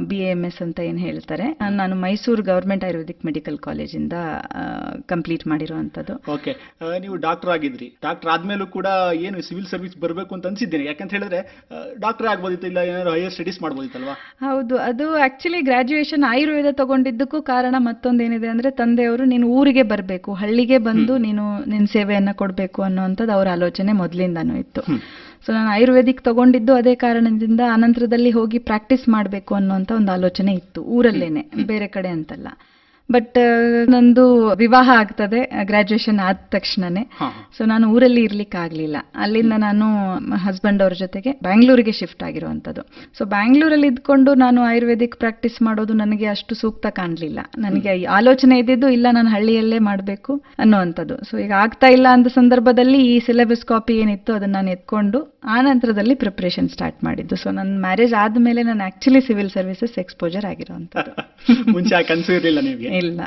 ಬಿ ಎಮ್ ಎಸ್ ಅಂತ ಏನು ಹೇಳ್ತಾರೆ ನಾನು ಮೈಸೂರು ಗೌರ್ಮೆಂಟ್ ಆಯುರ್ವೇದಿಕ್ ಮೆಡಿಕಲ್ ಕಾಲೇಜಿಂದ ಕಂಪ್ಲೀಟ್ ಮಾಡಿರೋ ಓಕೆ ನೀವು ಡಾಕ್ಟರ್ ಆಗಿದ್ರಿ ಡಾಕ್ಟರ್ ಆದಮೇಲೂ ಕೂಡ ಏನು ಸಿವಿಲ್ ಸರ್ವಿಸ್ ಬರಬೇಕು ಅಂತ ಅನ್ಸಿದ್ದೀನಿ ಯಾಕಂತ ಹೇಳಿದ್ರೆ ಡಾಕ್ಟರ್ ಆಗ್ಬೋದಿತ್ತು ಇಲ್ಲ ಏನಾದ್ರು ಹೈಯರ್ ಸ್ಟಡೀಸ್ ಮಾಡ್ಬೋದಿತ್ತಲ್ವಾ ಹೌದು ಅದು ಆಕ್ಚುಲಿ ಗ್ರಾಜ್ಯುಯೇಷನ್ ಆಯುರ್ವೇದ ತಗೊಂಡಿದ್ದಕ್ಕೂ ಕಾರಣ ಮತ್ತೊಂದೇನಿದೆ ಅಂದ್ರೆ ತಂದೆಯವರು ನೀನು ಊರಿಗೆ ಬರಬೇಕು ಹಳ್ಳಿಗೆ ಬಂದು ನೀನು ನಿನ್ನ ಸೇವೆಯನ್ನು ಕೊಡಬೇಕು ಅನ್ನೋವಂಥದ್ದು ಅವರ ಆಲೋಚನೆ ಮೊದಲಿಂದನೂ ಇತ್ತು ಸೊ ನಾನು ಆಯುರ್ವೇದಿಕ್ ತಗೊಂಡಿದ್ದು ಅದೇ ಕಾರಣದಿಂದ ಆನಂತರದಲ್ಲಿ ಹೋಗಿ ಪ್ರಾಕ್ಟೀಸ್ ಮಾಡಬೇಕು ಅನ್ನುವಂತ ಒಂದು ಆಲೋಚನೆ ಇತ್ತು ಊರಲ್ಲೇನೆ ಬೇರೆ ಕಡೆ ಅಂತಲ್ಲ ಬಟ್ uh, ನಂದು ವಿವಾಹ ಆಗ್ತದೆ ಗ್ರಾಜುಯೇಷನ್ ಆದ ತಕ್ಷಣನೇ ಸೊ ನಾನು ಊರಲ್ಲಿ ಇರ್ಲಿಕ್ಕೆ ಆಗ್ಲಿಲ್ಲ ಅಲ್ಲಿಂದ ನಾನು ಹಸ್ಬೆಂಡ್ ಅವ್ರ ಜೊತೆಗೆ ಬ್ಯಾಂಗ್ಳೂರಿಗೆ ಶಿಫ್ಟ್ ಆಗಿರುವಂತದ್ದು ಸೊ ಬ್ಯಾಂಗ್ಳೂರಲ್ಲಿ ಇದ್ಕೊಂಡು ನಾನು ಆಯುರ್ವೇದಿಕ್ ಪ್ರಾಕ್ಟೀಸ್ ಮಾಡೋದು ನನಗೆ ಅಷ್ಟು ಸೂಕ್ತ ಕಾಣ್ಲಿಲ್ಲ ನನಗೆ ಆಲೋಚನೆ ಇದ್ದಿದ್ದು ಇಲ್ಲ ನಾನು ಹಳ್ಳಿಯಲ್ಲೇ ಮಾಡಬೇಕು ಅನ್ನುವಂಥದ್ದು ಸೊ ಈಗ ಆಗ್ತಾ ಇಲ್ಲ ಅಂತ ಸಂದರ್ಭದಲ್ಲಿ ಈ ಸಿಲೆಬಸ್ ಕಾಪಿ ಏನಿತ್ತು ಅದನ್ನ ನಾನು ಎತ್ಕೊಂಡು ಆ ನಂತರದಲ್ಲಿ ಪ್ರಿಪ್ರೇಷನ್ ಸ್ಟಾರ್ಟ್ ಮಾಡಿದ್ದು ಸೊ ನನ್ನ ಮ್ಯಾರೇಜ್ ಆದ್ಮೇಲೆ ನಾನು ಆಕ್ಚುಲಿ ಸಿವಿಲ್ ಸರ್ವಿಸಸ್ ಎಕ್ಸ್ಪೋಜರ್ ಆಗಿರುವಂತದ್ದು ಮುಂಚೆ ಇಲ್ಲ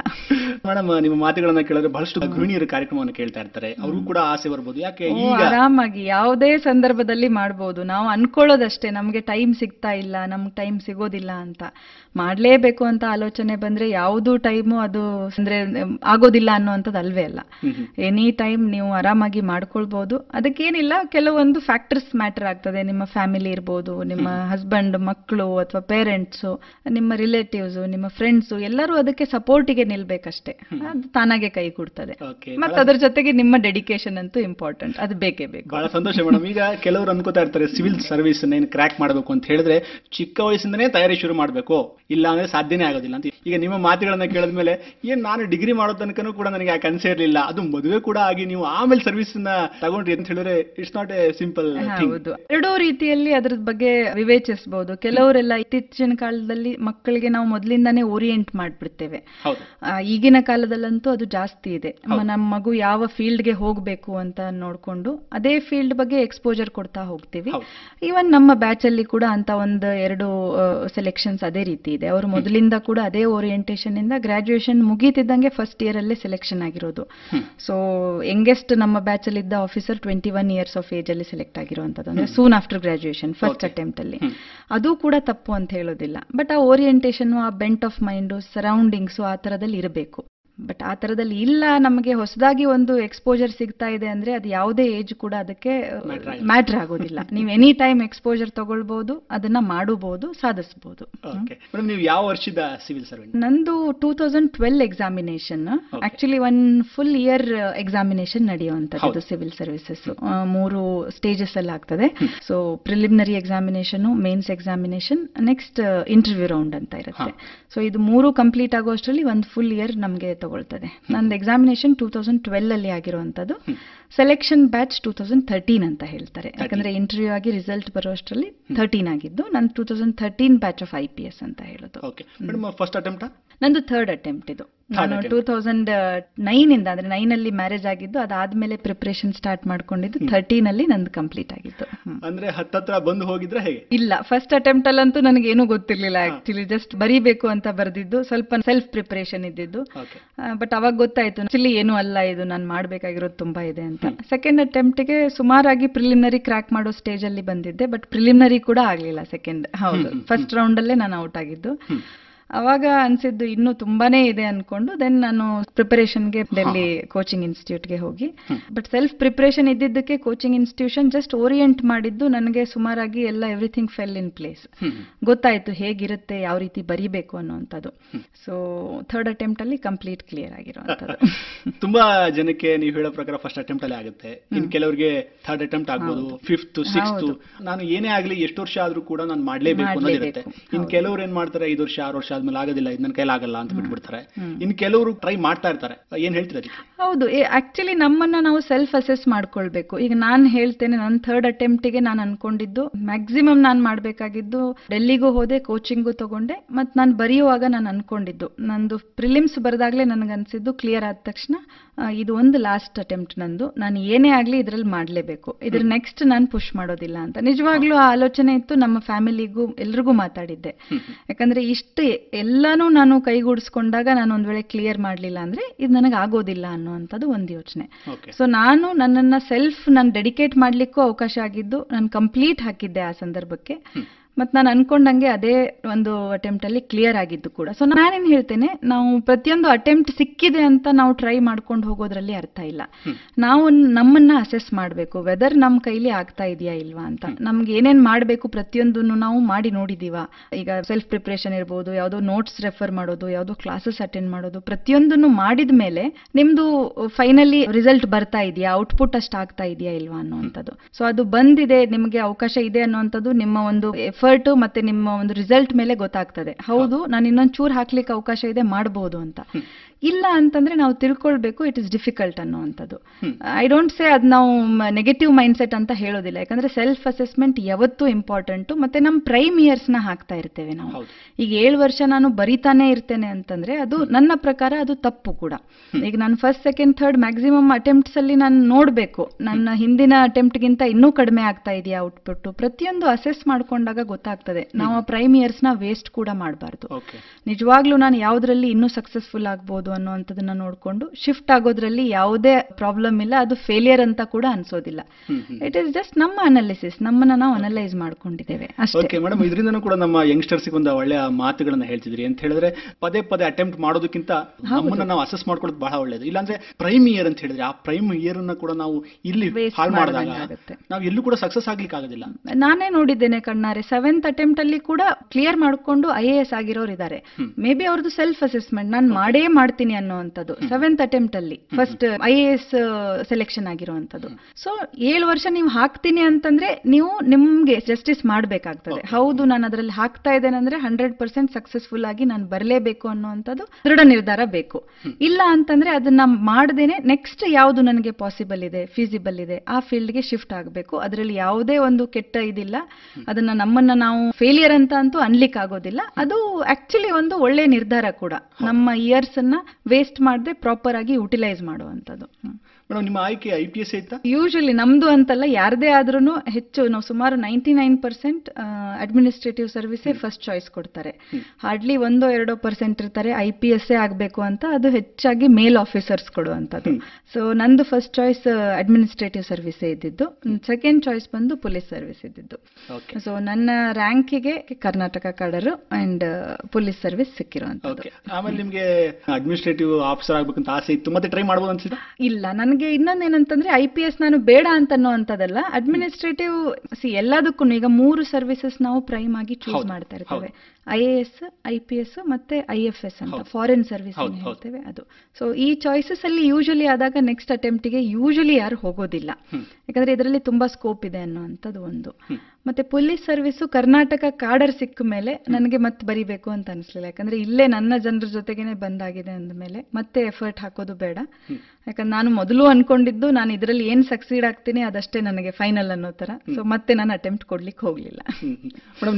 ಮೇಡಮ್ ನಿಮ್ಮ ಮಾತುಗಳನ್ನ ಕೇಳಿದ್ರೆ ಬಹಳಷ್ಟು ಗೃಹಿಣಿಯರು ಕಾರ್ಯಕ್ರಮವನ್ನು ಕೇಳ್ತಾ ಇರ್ತಾರೆ ಅವರು ಕೂಡ ಆಸೆ ಬರ್ಬೋದು ಯಾಕೆ ಆರಾಮಾಗಿ ಯಾವುದೇ ಸಂದರ್ಭದಲ್ಲಿ ಮಾಡ್ಬೋದು ನಾವು ಅನ್ಕೊಳ್ಳೋದಷ್ಟೇ ನಮ್ಗೆ ಟೈಮ್ ಸಿಗ್ತಾ ಇಲ್ಲ ನಮ್ಗೆ ಟೈಮ್ ಸಿಗೋದಿಲ್ಲ ಅಂತ ಮಾಡ್ಲೇಬೇಕು ಅಂತ ಆಲೋಚನೆ ಬಂದ್ರೆ ಯಾವುದು ಟೈಮು ಅದು ಅಂದ್ರೆ ಆಗೋದಿಲ್ಲ ಅನ್ನೋಂಥದ್ದು ಅಲ್ವೇ ಅಲ್ಲ ಎನಿ ಟೈಮ್ ನೀವು ಆರಾಮಾಗಿ ಮಾಡ್ಕೊಳ್ಬಹುದು ಅದಕ್ಕೇನಿಲ್ಲ ಕೆಲವೊಂದು ಫ್ಯಾಕ್ಟರ್ಸ್ ಮ್ಯಾಟರ್ ಆಗ್ತದೆ ನಿಮ್ಮ ಫ್ಯಾಮಿಲಿ ಇರ್ಬೋದು ನಿಮ್ಮ ಹಸ್ಬೆಂಡ್ ಮಕ್ಕಳು ಅಥವಾ ಪೇರೆಂಟ್ಸು ನಿಮ್ಮ ರಿಲೇಟಿವ್ಸ್ ನಿಮ್ಮ ಫ್ರೆಂಡ್ಸ್ ಎಲ್ಲರೂ ಅದಕ್ಕೆ ಸಪೋರ್ಟ್ ಸಪೋರ್ಟಿಗೆ ನಿಲ್ಬೇಕಷ್ಟೇ ಅದು ತಾನಾಗೆ ಕೈ ಕೊಡ್ತದೆ ಮತ್ತೆ ಅದ್ರ ಜೊತೆಗೆ ನಿಮ್ಮ ಡೆಡಿಕೇಶನ್ ಅಂತೂ ಇಂಪಾರ್ಟೆಂಟ್ ಅದು ಬೇಕೇ ಬೇಕು ಬಹಳ ಸಂತೋಷ ಮೇಡಮ್ ಈಗ ಕೆಲವರು ಅನ್ಕೋತಾ ಇರ್ತಾರೆ ಸಿವಿಲ್ ಸರ್ವಿಸ್ ಕ್ರ್ಯಾಕ್ ಮಾಡಬೇಕು ಅಂತ ಹೇಳಿದ್ರೆ ಚಿಕ್ಕ ವಯಸ್ಸಿಂದನೇ ತಯಾರಿ ಶುರು ಮಾಡಬೇಕು ಇಲ್ಲ ಅಂದ್ರೆ ಸಾಧ್ಯನೇ ಆಗೋದಿಲ್ಲ ಅಂತ ಈಗ ನಿಮ್ಮ ಮಾತುಗಳನ್ನ ಕೇಳಿದ ಮೇಲೆ ಏನ್ ನಾನು ಡಿಗ್ರಿ ಮಾಡೋ ತನಕನೂ ಕೂಡ ನನಗೆ ಆ ಕನ್ಸೇ ಇರಲಿಲ್ಲ ಅದು ಮದುವೆ ಕೂಡ ಆಗಿ ನೀವು ಆಮೇಲೆ ಸರ್ವಿಸ್ ನ ತಗೊಂಡ್ರಿ ಅಂತ ಹೇಳಿದ್ರೆ ಇಟ್ಸ್ ನಾಟ್ ಎ ಸಿಂಪಲ್ ಹೌದು ಎರಡೂ ರೀತಿಯಲ್ಲಿ ಅದ್ರ ಬಗ್ಗೆ ವಿವೇಚಿಸಬಹುದು ಕೆಲವರೆಲ್ಲ ಇತ್ತೀಚಿನ ಕಾಲದಲ್ಲಿ ಮಕ್ಕಳಿಗೆ ನಾವು ಮೊದಲಿಂದಾನೇ ಓರಿಯೆಂಟ್ ಮಾಡ್ಬಿಡ್ತೇವೆ ಈಗಿನ ಕಾಲದಲ್ಲಂತೂ ಅದು ಜಾಸ್ತಿ ಇದೆ ನಮ್ಮ ಮಗು ಯಾವ ಫೀಲ್ಡ್ ಗೆ ಹೋಗಬೇಕು ಅಂತ ನೋಡಿಕೊಂಡು ಅದೇ ಫೀಲ್ಡ್ ಬಗ್ಗೆ ಎಕ್ಸ್ಪೋಜರ್ ಕೊಡ್ತಾ ಹೋಗ್ತೀವಿ ಈವನ್ ನಮ್ಮ ಬ್ಯಾಚ್ ಅಲ್ಲಿ ಕೂಡ ಅಂತ ಒಂದು ಎರಡು ಸೆಲೆಕ್ಷನ್ಸ್ ಅದೇ ರೀತಿ ಇದೆ ಅವರು ಮೊದಲಿಂದ ಕೂಡ ಅದೇ ಓರಿಯೆಂಟೇಷನ್ ಇಂದ ಗ್ರಾಜುಯೇಷನ್ ಮುಗೀತಿದ್ದಂಗೆ ಫಸ್ಟ್ ಇಯರ್ ಅಲ್ಲೇ ಸೆಲೆಕ್ಷನ್ ಆಗಿರೋದು ಸೊ ಯಂಗೆಸ್ಟ್ ನಮ್ಮ ಬ್ಯಾಚ್ ಅಲ್ಲಿ ಇದ್ದ officer twenty one years of age ಅಲ್ಲಿ ಸೆಲೆಕ್ಟ್ ಆಗಿರುವಂತದ್ದು ಅಂದ್ರೆ soon after graduation first attempt ಅಲ್ಲಿ ಅದು ಕೂಡ ತಪ್ಪು ಅಂತ ಹೇಳೋದಿಲ್ಲ ಬಟ್ ಆ ಓರಿಯೆಂಟೇಷನ್ ಆ ಬೆಂಟ್ ಆಫ್ ಮೈಂಡ್ ಸರೌಂಡಿಂಗ್ಸ್ ಆ ವಾತಾವರಣದಲ್ಲಿ ಇರಬೇಕು ಬಟ್ ಆ ತರದಲ್ಲಿ ಇಲ್ಲ ನಮಗೆ ಹೊಸದಾಗಿ ಒಂದು ಎಕ್ಸ್ಪೋಜರ್ ಸಿಗ್ತಾ ಇದೆ ಅಂದ್ರೆ ಅದು ಯಾವುದೇ ಏಜ್ ಕೂಡ ಅದಕ್ಕೆ ಮ್ಯಾಟರ್ ಆಗೋದಿಲ್ಲ ನೀವು ಎನಿ ಟೈಮ್ ಎಕ್ಸ್ಪೋಜರ್ ತಗೊಳ್ಬೋದು ಅದನ್ನ ಮಾಡಬಹುದು ಸಾಧಿಸ್ಬೋದು ನೀವು ಯಾವ ವರ್ಷದ ಸಿವಿಲ್ ಸರ್ವೆಂಟ್ ನಂದು two thousand twelve examination actually one full year examination ನಡೆಯುವಂತದ್ದು ಸಿವಿಲ್ ಸರ್ವಿಸಸ್ ಮೂರು ಸ್ಟೇಜಸ್ ಅಲ್ಲಿ ಆಗ್ತದೆ so preliminary examination mains examination next interview round ಅಂತ ಇರುತ್ತೆ ಸೊ ಇದು ಮೂರು ಕಂಪ್ಲೀಟ್ ಅಷ್ಟರಲ್ಲಿ ಒಂದು ಫುಲ್ ಇಯರ್ ನಮಗೆ ತಗೊಳ್ತದೆ ನಂದು ಎಕ್ಸಾಮಿನೇಷನ್ ಟೂ ತೌಸಂಡ್ ಟ್ವೆಲ್ ಅಲ್ಲಿ ಆಗಿರುವಂತದ್ದು selection batch two thousand thirteen ಅಂತ ಹೇಳ್ತಾರೆ ಯಾಕಂದ್ರೆ ಇಂಟರ್ವ್ಯೂ ಆಗಿ ರಿಸಲ್ಟ್ ಬರುವಷ್ಟರಲ್ಲಿ ಥರ್ಟೀನ್ ಆಗಿದ್ದು ನಾನು two thousand thirteen batch of I P S ಅಂತ ಹೇಳೋದು ನಂದು ಥರ್ಡ್ ಅಟೆಂಪ್ಟ್ ಇದು ನಾನು ಟೂ ತೌಸಂಡ್ ನೈನ್ ಇಂದ ಅಂದ್ರೆ ನೈನ್ ಅಲ್ಲಿ ಮ್ಯಾರೇಜ್ ಆಗಿದ್ದು ಅದಾದ್ಮೇಲೆ ಪ್ರಿಪರೇಷನ್ ಸ್ಟಾರ್ಟ್ ಮಾಡ್ಕೊಂಡಿದ್ದು ಥರ್ಟೀನ್ ಅಲ್ಲಿ ನಂದು ಕಂಪ್ಲೀಟ್ ಆಗಿತ್ತು ಅಂದ್ರೆ ಹತ್ತತ್ರ ಬಂದು ಹೋಗಿದ್ರೆ ಹೇಗೆ ಇಲ್ಲ ಫಸ್ಟ್ ಅಟೆಂಪ್ಟ್ ಅಲ್ಲಂತೂ ನನಗೆ ಏನು ಗೊತ್ತಿರ್ಲಿಲ್ಲ ಆಕ್ಚುಲಿ ಜಸ್ಟ್ ಬರಿಬೇಕು ಅಂತ ಬರೆದಿದ್ದು ಸ್ವಲ್ಪ ಸೆಲ್ಫ್ ಪ್ರಿಪರೇಷನ್ ಇದ್ದಿದ್ದು ಬಟ್ ಅವಾಗ ಗೊತ್ತಾಯ್ತು ಆಕ್ಚುಲಿ ಏನು ಅಲ್ಲ ಇದು ನಾನು ಮಾಡ್ಬೇಕಾಗಿರೋದು ತುಂಬಾ ಇದೆ ಅಂತ ಸೆಕೆಂಡ್ ಅಟೆಂಪ್ಟ್ ಗೆ ಸುಮಾರಾಗಿ ಪ್ರಿಲಿಮಿನರಿ ಕ್ರ್ಯಾಕ್ ಮಾಡೋ ಸ್ಟೇಜ್ ಅಲ್ಲಿ ಬಂದಿದ್ದೆ ಬಟ್ ಪ್ರಿಲಿಮಿನರಿ ಕೂಡ ಆಗ್ಲಿಲ್ಲ ಸೆಕೆಂಡ್ ಹೌದು ಫಸ್ಟ್ ರೌಂಡ್ ಅಲ್ಲೇ ನಾನು ಔಟ್ ಆಗಿದ್ದು ಅವಾಗ ಅನ್ಸಿದ್ದು ಇನ್ನೂ ತುಂಬಾನೇ ಇದೆ ಅನ್ಕೊಂಡು ದೆನ್ ನಾನು ಪ್ರಿಪರೇಷನ್ಗೆ ಡೆಲ್ಲಿ ಕೋಚಿಂಗ್ ಗೆ ಹೋಗಿ ಬಟ್ ಸೆಲ್ಫ್ ಪ್ರಿಪರೇಷನ್ ಇದ್ದಿದ್ದಕ್ಕೆ ಕೋಚಿಂಗ್ ಇನ್ಸ್ಟಿಟ್ಯೂಷನ್ ಜಸ್ಟ್ ಓರಿಯೆಂಟ್ ಮಾಡಿದ್ದು ನನಗೆ ಸುಮಾರಾಗಿ ಎಲ್ಲ ಎವ್ರಿಥಿಂಗ್ ಫೆಲ್ ಇನ್ ಪ್ಲೇಸ್ ಗೊತ್ತಾಯ್ತು ಹೇಗಿರುತ್ತೆ ಯಾವ ರೀತಿ ಬರಿಬೇಕು ಅನ್ನುವಂಥದ್ದು ಸೊ ಥರ್ಡ್ ಅಟೆಂಪ್ಟ್ ಅಲ್ಲಿ ಕಂಪ್ಲೀಟ್ ಕ್ಲಿಯರ್ ಆಗಿರೋ ತುಂಬಾ ಜನಕ್ಕೆ ನೀವು ಹೇಳೋ ಪ್ರಕಾರ ಫಸ್ಟ್ ಅಟೆಂಪ್ಟ್ ಅಲ್ಲಿ ಆಗುತ್ತೆ ಇನ್ನು ಕೆಲವರಿಗೆ ಥರ್ಡ್ ಅಟೆಂಪ್ಟ್ ಆಗ್ಬೋದು ಫಿಫ್ತ್ ಸಿಕ್ಸ್ತ್ ನಾನು ಏನೇ ಆಗಲಿ ಎಷ್ಟು ವರ್ಷ ಆದ್ರೂ ಕೂಡ ನಾನು ಮಾಡಲೇಬೇಕು ಅನ್ನೋದಿರುತ್ತೆ ಇನ್ನು ಕೆಲವ್ರು ಏನ್ ಮಾಡ್ತಾರೆ ಐದು ವರ್ಷ ಆರು ವರ್ಷ ಆದ್ಮೇಲೆ ಆಗೋದಿಲ್ಲ ಇದು ನನ್ನ ಆಗಲ್ಲ ಅಂತ ಬಿಟ್ಬಿಡ್ತಾರೆ ಇನ್ನು ಕೆಲವರು ಟ್ರೈ ಮಾಡ್ತಾ ಇರ್ತಾರೆ ಏನ್ ಹೇಳ್ತೀರಿ ಹೌದು ಆಕ್ಚುಲಿ ನಮ್ಮನ್ನ ನಾವು ಸೆಲ್ಫ್ ಅಸೆಸ್ ಮಾಡ್ಕೊಳ್ಬೇಕು ಈಗ ನಾನು ಹೇಳ್ತೇನೆ ನನ್ನ ಥರ್ಡ್ ಅಟೆಂಪ್ಟಿಗೆ ನಾನು ಅನ್ಕೊಂಡಿದ್ದು ಮ್ಯಾಕ್ಸಿಮಮ್ ನಾನು ಮಾಡ್ಬೇಕಾಗಿದ್ದು ಡೆಲ್ಲಿಗೂ ಹೋದೆ ಕೋಚಿಂಗು ತಗೊಂಡೆ ಮತ್ತೆ ನಾನು ಬರೆಯುವಾಗ ನಾನು ಅನ್ಕೊಂಡಿದ್ದು ನಂದು ಪ್ರಿಲಿಮ್ಸ್ ಬರೆದಾಗಲೇ ಅನ್ಸಿದ್ದು ಕ್ಲಿಯರ್ ಆದ ತಕ್ಷಣ ಇದು ಒಂದು ಲಾಸ್ಟ್ ಅಟೆಂಪ್ಟ್ ನಂದು ನಾನು ಏನೇ ಆಗಲಿ ಇದರಲ್ಲಿ ಮಾಡಲೇಬೇಕು ಇದ್ರ ನೆಕ್ಸ್ಟ್ ನಾನು ಪುಷ್ ಮಾಡೋದಿಲ್ಲ ಅಂತ ನಿಜವಾಗ್ಲೂ ಆ ಆಲೋಚನೆ ಇತ್ತು ನಮ್ಮ ಫ್ಯಾಮಿಲಿಗೂ ಎಲ್ರಿಗೂ ಮಾತಾಡಿದ್ದೆ ಯಾಕಂದ್ರೆ ಇಷ್ಟು ಎಲ್ಲಾನು ನಾನು ಕೈಗೂಡಿಸ್ಕೊಂಡಾಗ ನಾನು ಒಂದ್ ವೇಳೆ ಕ್ಲಿಯರ್ ಮಾಡಲಿಲ್ಲ ಅಂದ್ರೆ ಇದು ನನಗೆ ಆಗೋದಿಲ್ಲ ಅನ್ನುವಂಥದ್ದು ಒಂದು ಯೋಚನೆ ಸೊ ನಾನು ನನ್ನನ್ನ ಸೆಲ್ಫ್ ನಾನು ಡೆಡಿಕೇಟ್ ಮಾಡ್ಲಿಕ್ಕೂ ಅವಕಾಶ ಆಗಿದ್ದು ನಾನು ಕಂಪ್ಲೀಟ್ ಹಾಕಿದ್ದೆ ಆ ಸಂದರ್ಭಕ್ಕೆ ಮತ್ತು ನಾನು ಅನ್ಕೊಂಡಂಗೆ ಅದೇ ಒಂದು ಅಟೆಂಪ್ಟಲ್ಲಿ ಕ್ಲಿಯರ್ ಆಗಿದ್ದು ಕೂಡ ಸೊ ನಾನೇನು ಹೇಳ್ತೇನೆ ನಾವು ಪ್ರತಿಯೊಂದು ಅಟೆಂಪ್ಟ್ ಸಿಕ್ಕಿದೆ ಅಂತ ನಾವು ಟ್ರೈ ಮಾಡ್ಕೊಂಡು ಹೋಗೋದ್ರಲ್ಲಿ ಅರ್ಥ ಇಲ್ಲ ನಾವು ನಮ್ಮನ್ನ ಅಸೆಸ್ ಮಾಡಬೇಕು ವೆದರ್ ನಮ್ಮ ಕೈಲಿ ಆಗ್ತಾ ಇದೆಯಾ ಇಲ್ವಾ ಅಂತ ನಮ್ಗೆ ಏನೇನ್ ಮಾಡಬೇಕು ಪ್ರತಿಯೊಂದನ್ನು ನಾವು ಮಾಡಿ ನೋಡಿದೀವ ಈಗ ಸೆಲ್ಫ್ ಪ್ರಿಪ್ರೇಷನ್ ಇರ್ಬೋದು ಯಾವ್ದೋ ನೋಟ್ಸ್ ರೆಫರ್ ಮಾಡೋದು ಯಾವ್ದೋ ಕ್ಲಾಸಸ್ ಅಟೆಂಡ್ ಮಾಡೋದು ಪ್ರತಿಯೊಂದನ್ನು ಮಾಡಿದ ಮೇಲೆ ನಿಮ್ದು ಫೈನಲಿ ರಿಸಲ್ಟ್ ಬರ್ತಾ ಇದೆಯಾ ಔಟ್ಪುಟ್ ಅಷ್ಟು ಆಗ್ತಾ ಇದೆಯಾ ಇಲ್ವಾ ಅನ್ನೋವಂಥದ್ದು ಸೊ ಅದು ಬಂದಿದೆ ನಿಮಗೆ ಅವಕಾಶ ಇದೆ ಅನ್ನೋವಂಥದ್ದು ನಿಮ್ಮ ಒಂದು ಎಫರ್ಟು ಮತ್ತೆ ನಿಮ್ಮ ಒಂದು ರಿಸಲ್ಟ್ ಮೇಲೆ ಗೊತ್ತಾಗ್ತದೆ ಹೌದು ನಾನು ಇನ್ನೊಂದು ಚೂರು ಹಾಕ್ಲಿಕ್ಕೆ ಅವಕಾಶ ಇದೆ ಮಾಡಬಹುದು ಅಂತ ಇಲ್ಲ ಅಂತಂದ್ರೆ ನಾವು ತಿಳ್ಕೊಳ್ಬೇಕು ಇಟ್ ಇಸ್ ಡಿಫಿಕಲ್ಟ್ ಅನ್ನುವಂಥದ್ದು ಐ ಡೋಂಟ್ ಸೇ ಅದು ನಾವು ನೆಗೆಟಿವ್ ಮೈಂಡ್ ಸೆಟ್ ಅಂತ ಹೇಳೋದಿಲ್ಲ ಯಾಕಂದ್ರೆ ಸೆಲ್ಫ್ ಅಸೆಸ್ಮೆಂಟ್ ಯಾವತ್ತೂ ಇಂಪಾರ್ಟೆಂಟ್ ಮತ್ತೆ ನಮ್ಮ ಪ್ರೈಮ್ ಇಯರ್ಸ್ ನ ಹಾಕ್ತಾ ಇರ್ತೇವೆ ನಾವು ಈಗ ಏಳು ವರ್ಷ ನಾನು ಬರೀತಾನೆ ಇರ್ತೇನೆ ಅಂತಂದ್ರೆ ಅದು ನನ್ನ ಪ್ರಕಾರ ಅದು ತಪ್ಪು ಕೂಡ ಈಗ ನಾನು first second third maximum attempts ಅಲ್ಲಿ ನಾನು ನೋಡಬೇಕು ನನ್ನ ಹಿಂದಿನ ಗಿಂತ ಇನ್ನೂ ಕಡಿಮೆ ಆಗ್ತಾ ಇದೆಯಾ ಔಟ್ಪುಟ್ ಪ್ರತಿಯೊಂದು ಅಸೆಸ್ ಮಾಡ್ಕೊಂಡಾಗ ಗೊತ್ತಾಗ್ತದೆ ನಾವು ಪ್ರೈಮ್ ಇಯರ್ಸ್ ನ ವೇಸ್ಟ್ ಕೂಡ ಮಾಡಬಾರ್ದು ನಿಜವಾಗ್ಲೂ ನಾನು ಯಾವ್ದ್ರಲ್ಲಿ ಇನ್ನೂ ಸಕ್ಸಸ್ಫುಲ್ ಆಗ್ಬೋದು ಮಾಡ್ಬೋದು ನೋಡ್ಕೊಂಡು ನೋಡಿಕೊಂಡು ಶಿಫ್ಟ್ ಆಗೋದ್ರಲ್ಲಿ ಯಾವುದೇ ಪ್ರಾಬ್ಲಮ್ ಇಲ್ಲ ಅದು ಫೇಲಿಯರ್ ಅಂತ ಕೂಡ ಅನ್ಸೋದಿಲ್ಲ ಇಟ್ ಇಸ್ ಜಸ್ಟ್ ನಮ್ಮ ಅನಾಲಿಸಿಸ್ ನಮ್ಮನ್ನ ನಾವು ಅನಲೈಸ್ ಮಾಡ್ಕೊಂಡಿದ್ದೇವೆ ಅಷ್ಟೇ ಮೇಡಮ್ ಇದರಿಂದ ಕೂಡ ನಮ್ಮ ಯಂಗ್ಸ್ಟರ್ಸ್ಗೆ ಒಂದು ಒಳ್ಳೆಯ ಮಾತುಗಳನ್ನ ಹೇಳ್ತಿದ್ರಿ ಅಂತ ಹೇಳಿದ್ರೆ ಪದೇ ಪದೇ ಅಟೆಂಪ್ಟ್ ಮಾಡೋದಕ್ಕಿಂತ ನಮ್ಮನ್ನ ನಾವು ಅಸೆಸ್ ಮಾಡ್ಕೊಳ್ಳೋದು ಬಹಳ ಒಳ್ಳೇದು ಇಲ್ಲಾಂದ್ರೆ ಪ್ರೈಮ್ ಇಯರ್ ಅಂತ ಹೇಳಿದ್ರೆ ಆ ಪ್ರೈಮ್ ಇಯರ್ ಅನ್ನ ಕೂಡ ನಾವು ಇಲ್ಲಿ ಹಾಳು ಮಾಡಿದಾಗ ನಾವು ಎಲ್ಲೂ ಕೂಡ ಸಕ್ಸಸ್ ಆಗ್ಲಿಕ್ಕೆ ಆಗೋದಿಲ್ಲ ನಾನೇ ನೋಡಿದ್ದೇನೆ ಕಣ್ಣಾರೆ ಸೆವೆಂತ್ ಅಟೆಂಪ್ಟ್ ಅಲ್ಲಿ ಕೂಡ ಕ್ಲಿಯರ್ ಮಾಡಿಕೊಂಡು ಐ ಎ ಎಸ್ ಆಗಿರೋರು ಇದ್ದಾರೆ ಮೇ ಬಿ ಅವ್ರದ್ದು ಸೆಲ್ಫ್ ಅಸೆಸ್ಮೆಂಟ್ ನಾನು ಮಾಡೇ ಮಾಡ್ತೀನಿ ಮಾಡ್ತೀನಿ ಅಂತದ್ದು ಸೆವೆಂತ್ ಅಟೆಂಪ್ಟ್ ಅಲ್ಲಿ first I A S selection ಆಗಿರುವಂತದ್ದು ಸೊ ಏಳು ವರ್ಷ ನೀವು ಹಾಕ್ತೀನಿ ಅಂತಂದ್ರೆ ನೀವು ನಿಮ್ಗೆ ಜಸ್ಟಿಸ್ ಮಾಡಬೇಕಾಗ್ತದೆ ಹೌದು ನಾನು ಅದರಲ್ಲಿ ಹಾಕ್ತಾ ಇದ್ದೇನೆ ಅಂದ್ರೆ ಹಂಡ್ರೆಡ್ ಪರ್ಸೆಂಟ್ ಸಕ್ಸಸ್ಫುಲ್ ಆಗಿ ನಾನು ಬರಲೇಬೇಕು ಅನ್ನುವಂಥದ್ದು ದೃಢ ನಿರ್ಧಾರ ಬೇಕು ಇಲ್ಲ ಅಂತಂದ್ರೆ ಅದನ್ನ ಮಾಡ್ದೇನೆ ನೆಕ್ಸ್ಟ್ ಯಾವುದು ನನಗೆ ಪಾಸಿಬಲ್ ಇದೆ ಫೀಸಿಬಲ್ ಇದೆ ಆ ಫೀಲ್ಡ್ ಗೆ ಶಿಫ್ಟ್ ಆಗಬೇಕು ಅದರಲ್ಲಿ ಯಾವುದೇ ಒಂದು ಕೆಟ್ಟ ಇದಿಲ್ಲ ಅದನ್ನ ನಮ್ಮನ್ನ ನಾವು ಫೇಲಿಯರ್ ಅಂತ ಅಂತೂ ಅನ್ಲಿಕ್ಕೆ ಆಗೋದಿಲ್ಲ ಅದು ಆಕ್ಚುಲಿ ಒಂದು ಒಳ್ಳೆ ನಿರ್ಧಾರ ಕೂಡ ನಮ್ಮ ಇಯರ್ಸ್ ಅನ್ನ ವೇಸ್ಟ್ ಮಾಡದೆ ಪ್ರಾಪರ್ ಆಗಿ ಯುಟಿಲೈಸ್ ಮಾಡುವಂಥದ್ದು ಮೇಡಮ್ ನಿಮ್ಮ ಆಯ್ಕೆ ಐ ಪಿ ಎಸ್ ಐತಾ ಯೂಶಲಿ ನಮ್ದು ಅಂತಲ್ಲ ಯಾರದೇ ಆದ್ರೂ ಹೆಚ್ಚು ನಾವು ಸುಮಾರು ನೈಂಟಿ ನೈನ್ ಪರ್ಸೆಂಟ್ ಅಡ್ಮಿನಿಸ್ಟ್ರೇಟಿವ್ ಸರ್ವಿಸೇ ಫಸ್ಟ್ ಚಾಯ್ಸ್ ಕೊಡ್ತಾರೆ ಹಾರ್ಡ್ಲಿ ಒಂದೋ ಎರಡೋ ಪರ್ಸೆಂಟ್ ಇರ್ತಾರೆ ಐ ಪಿ ಎಸ್ ಆಗಬೇಕು ಅಂತ ಅದು ಹೆಚ್ಚಾಗಿ ಮೇಲ್ ಆಫೀಸರ್ಸ್ ಕೊಡುವಂಥದ್ದು ಸೊ ನಂದು ಫಸ್ಟ್ ಚಾಯ್ಸ್ ಅಡ್ಮಿನಿಸ್ಟ್ರೇಟಿವ್ ಸರ್ವಿಸೇ ಇದ್ದಿದ್ದು ಸೆಕೆಂಡ್ ಚಾಯ್ಸ್ ಬಂದು ಪೊಲೀಸ್ ಸರ್ವಿಸ್ ಇದ್ದಿದ್ದು ಸೊ ನನ್ನ ರ್ಯಾಂಕಿಗೆ Karnataka cadre and police service ಸಿಕ್ಕಿರುವಂತದ್ದು ಆಮೇಲೆ ನಿಮಗೆ ಅಡ್ಮಿನಿಸ್ಟ್ರೇಟಿವ್ ಆಫೀಸರ್ ಅಂತ ಆಸೆ ಇತ್ತು ಮತ್ತೆ ಟ್ರೈ ಮಾಡಬಹುದು ಅನ್ಸಿದೆ ಇಲ್ಲ ನನ್ಗೆ ನನಗೆ ಇನ್ನೊಂದು ಏನಂತಂದ್ರೆ ಐ ಪಿ ಎಸ್ ನಾನು ಬೇಡ ಅಂತ ಅನ್ನೋಂಥದ್ದಲ್ಲ ಅಡ್ಮಿನಿಸ್ಟ್ರೇಟಿವ್ ಸಿ ಎಲ್ಲದಕ್ಕೂ ಈಗ ಮೂರು ಸರ್ವಿಸಸ್ ನಾವು ಪ್ರೈಮ್ ಆಗಿ ಚೂಸ್ ಮಾಡ್ತಾ ಇರ್ತೇವೆ I A S I P S ಮತ್ತೆ ಐ ಎಫ್ ಎಸ್ ಅಂತ ಫಾರಿನ್ ಸರ್ವಿಸ್ ಹೇಳ್ತೇವೆ ಅದು ಸೊ ಈ ಚಾಯ್ಸಸ್ ಅಲ್ಲಿ ಯೂಶಲಿ ಆದಾಗ ನೆಕ್ಸ್ಟ್ ಅಟೆಂಪ್ಟಿಗೆ ಯೂಶಲಿ ಯಾರು ಹೋಗೋದಿಲ್ಲ ಯಾಕಂದ್ರೆ ಇದರಲ್ಲಿ ತುಂಬಾ ಸ್ಕೋಪ್ ಇದೆ ಅನ್ನೋ ಒಂದು ಮತ್ತೆ ಪೊಲೀಸ್ ಸರ್ವಿಸು ಕರ್ನಾಟಕ ಕಾಡರ್ ಸಿಕ್ಕ ಮೇಲೆ ನನಗೆ ಮತ್ತೆ ಬರಿಬೇಕು ಅಂತ ಅನಿಸ್ಲಿಲ್ಲ ಯಾಕಂದ್ರೆ ಇಲ್ಲೇ ನನ್ನ ಜನರ ಜೊತೆಗೇನೆ ಬಂದಾಗಿದೆ ಅಂದಮೇಲೆ ಮತ್ತೆ ಎಫರ್ಟ್ ಹಾಕೋದು ಬೇಡ ಯಾಕಂದ್ರೆ ನಾನು ಮೊದಲು ಅನ್ಕೊಂಡಿದ್ದು ನಾನು ಇದರಲ್ಲಿ ಏನ್ ಸಕ್ಸೀಡ್ ಆಗ್ತೀನಿ ಅದಷ್ಟೇ ನನಗೆ ಫೈನಲ್ ಅನ್ನೋ ತರ ಸೊ ಮತ್ತೆ ನಾನು ಅಟೆಂಪ್ಟ್ ಕೊಡ್ಲಿಕ್ಕೆ ಹೋಗ್ಲಿಲ್ಲ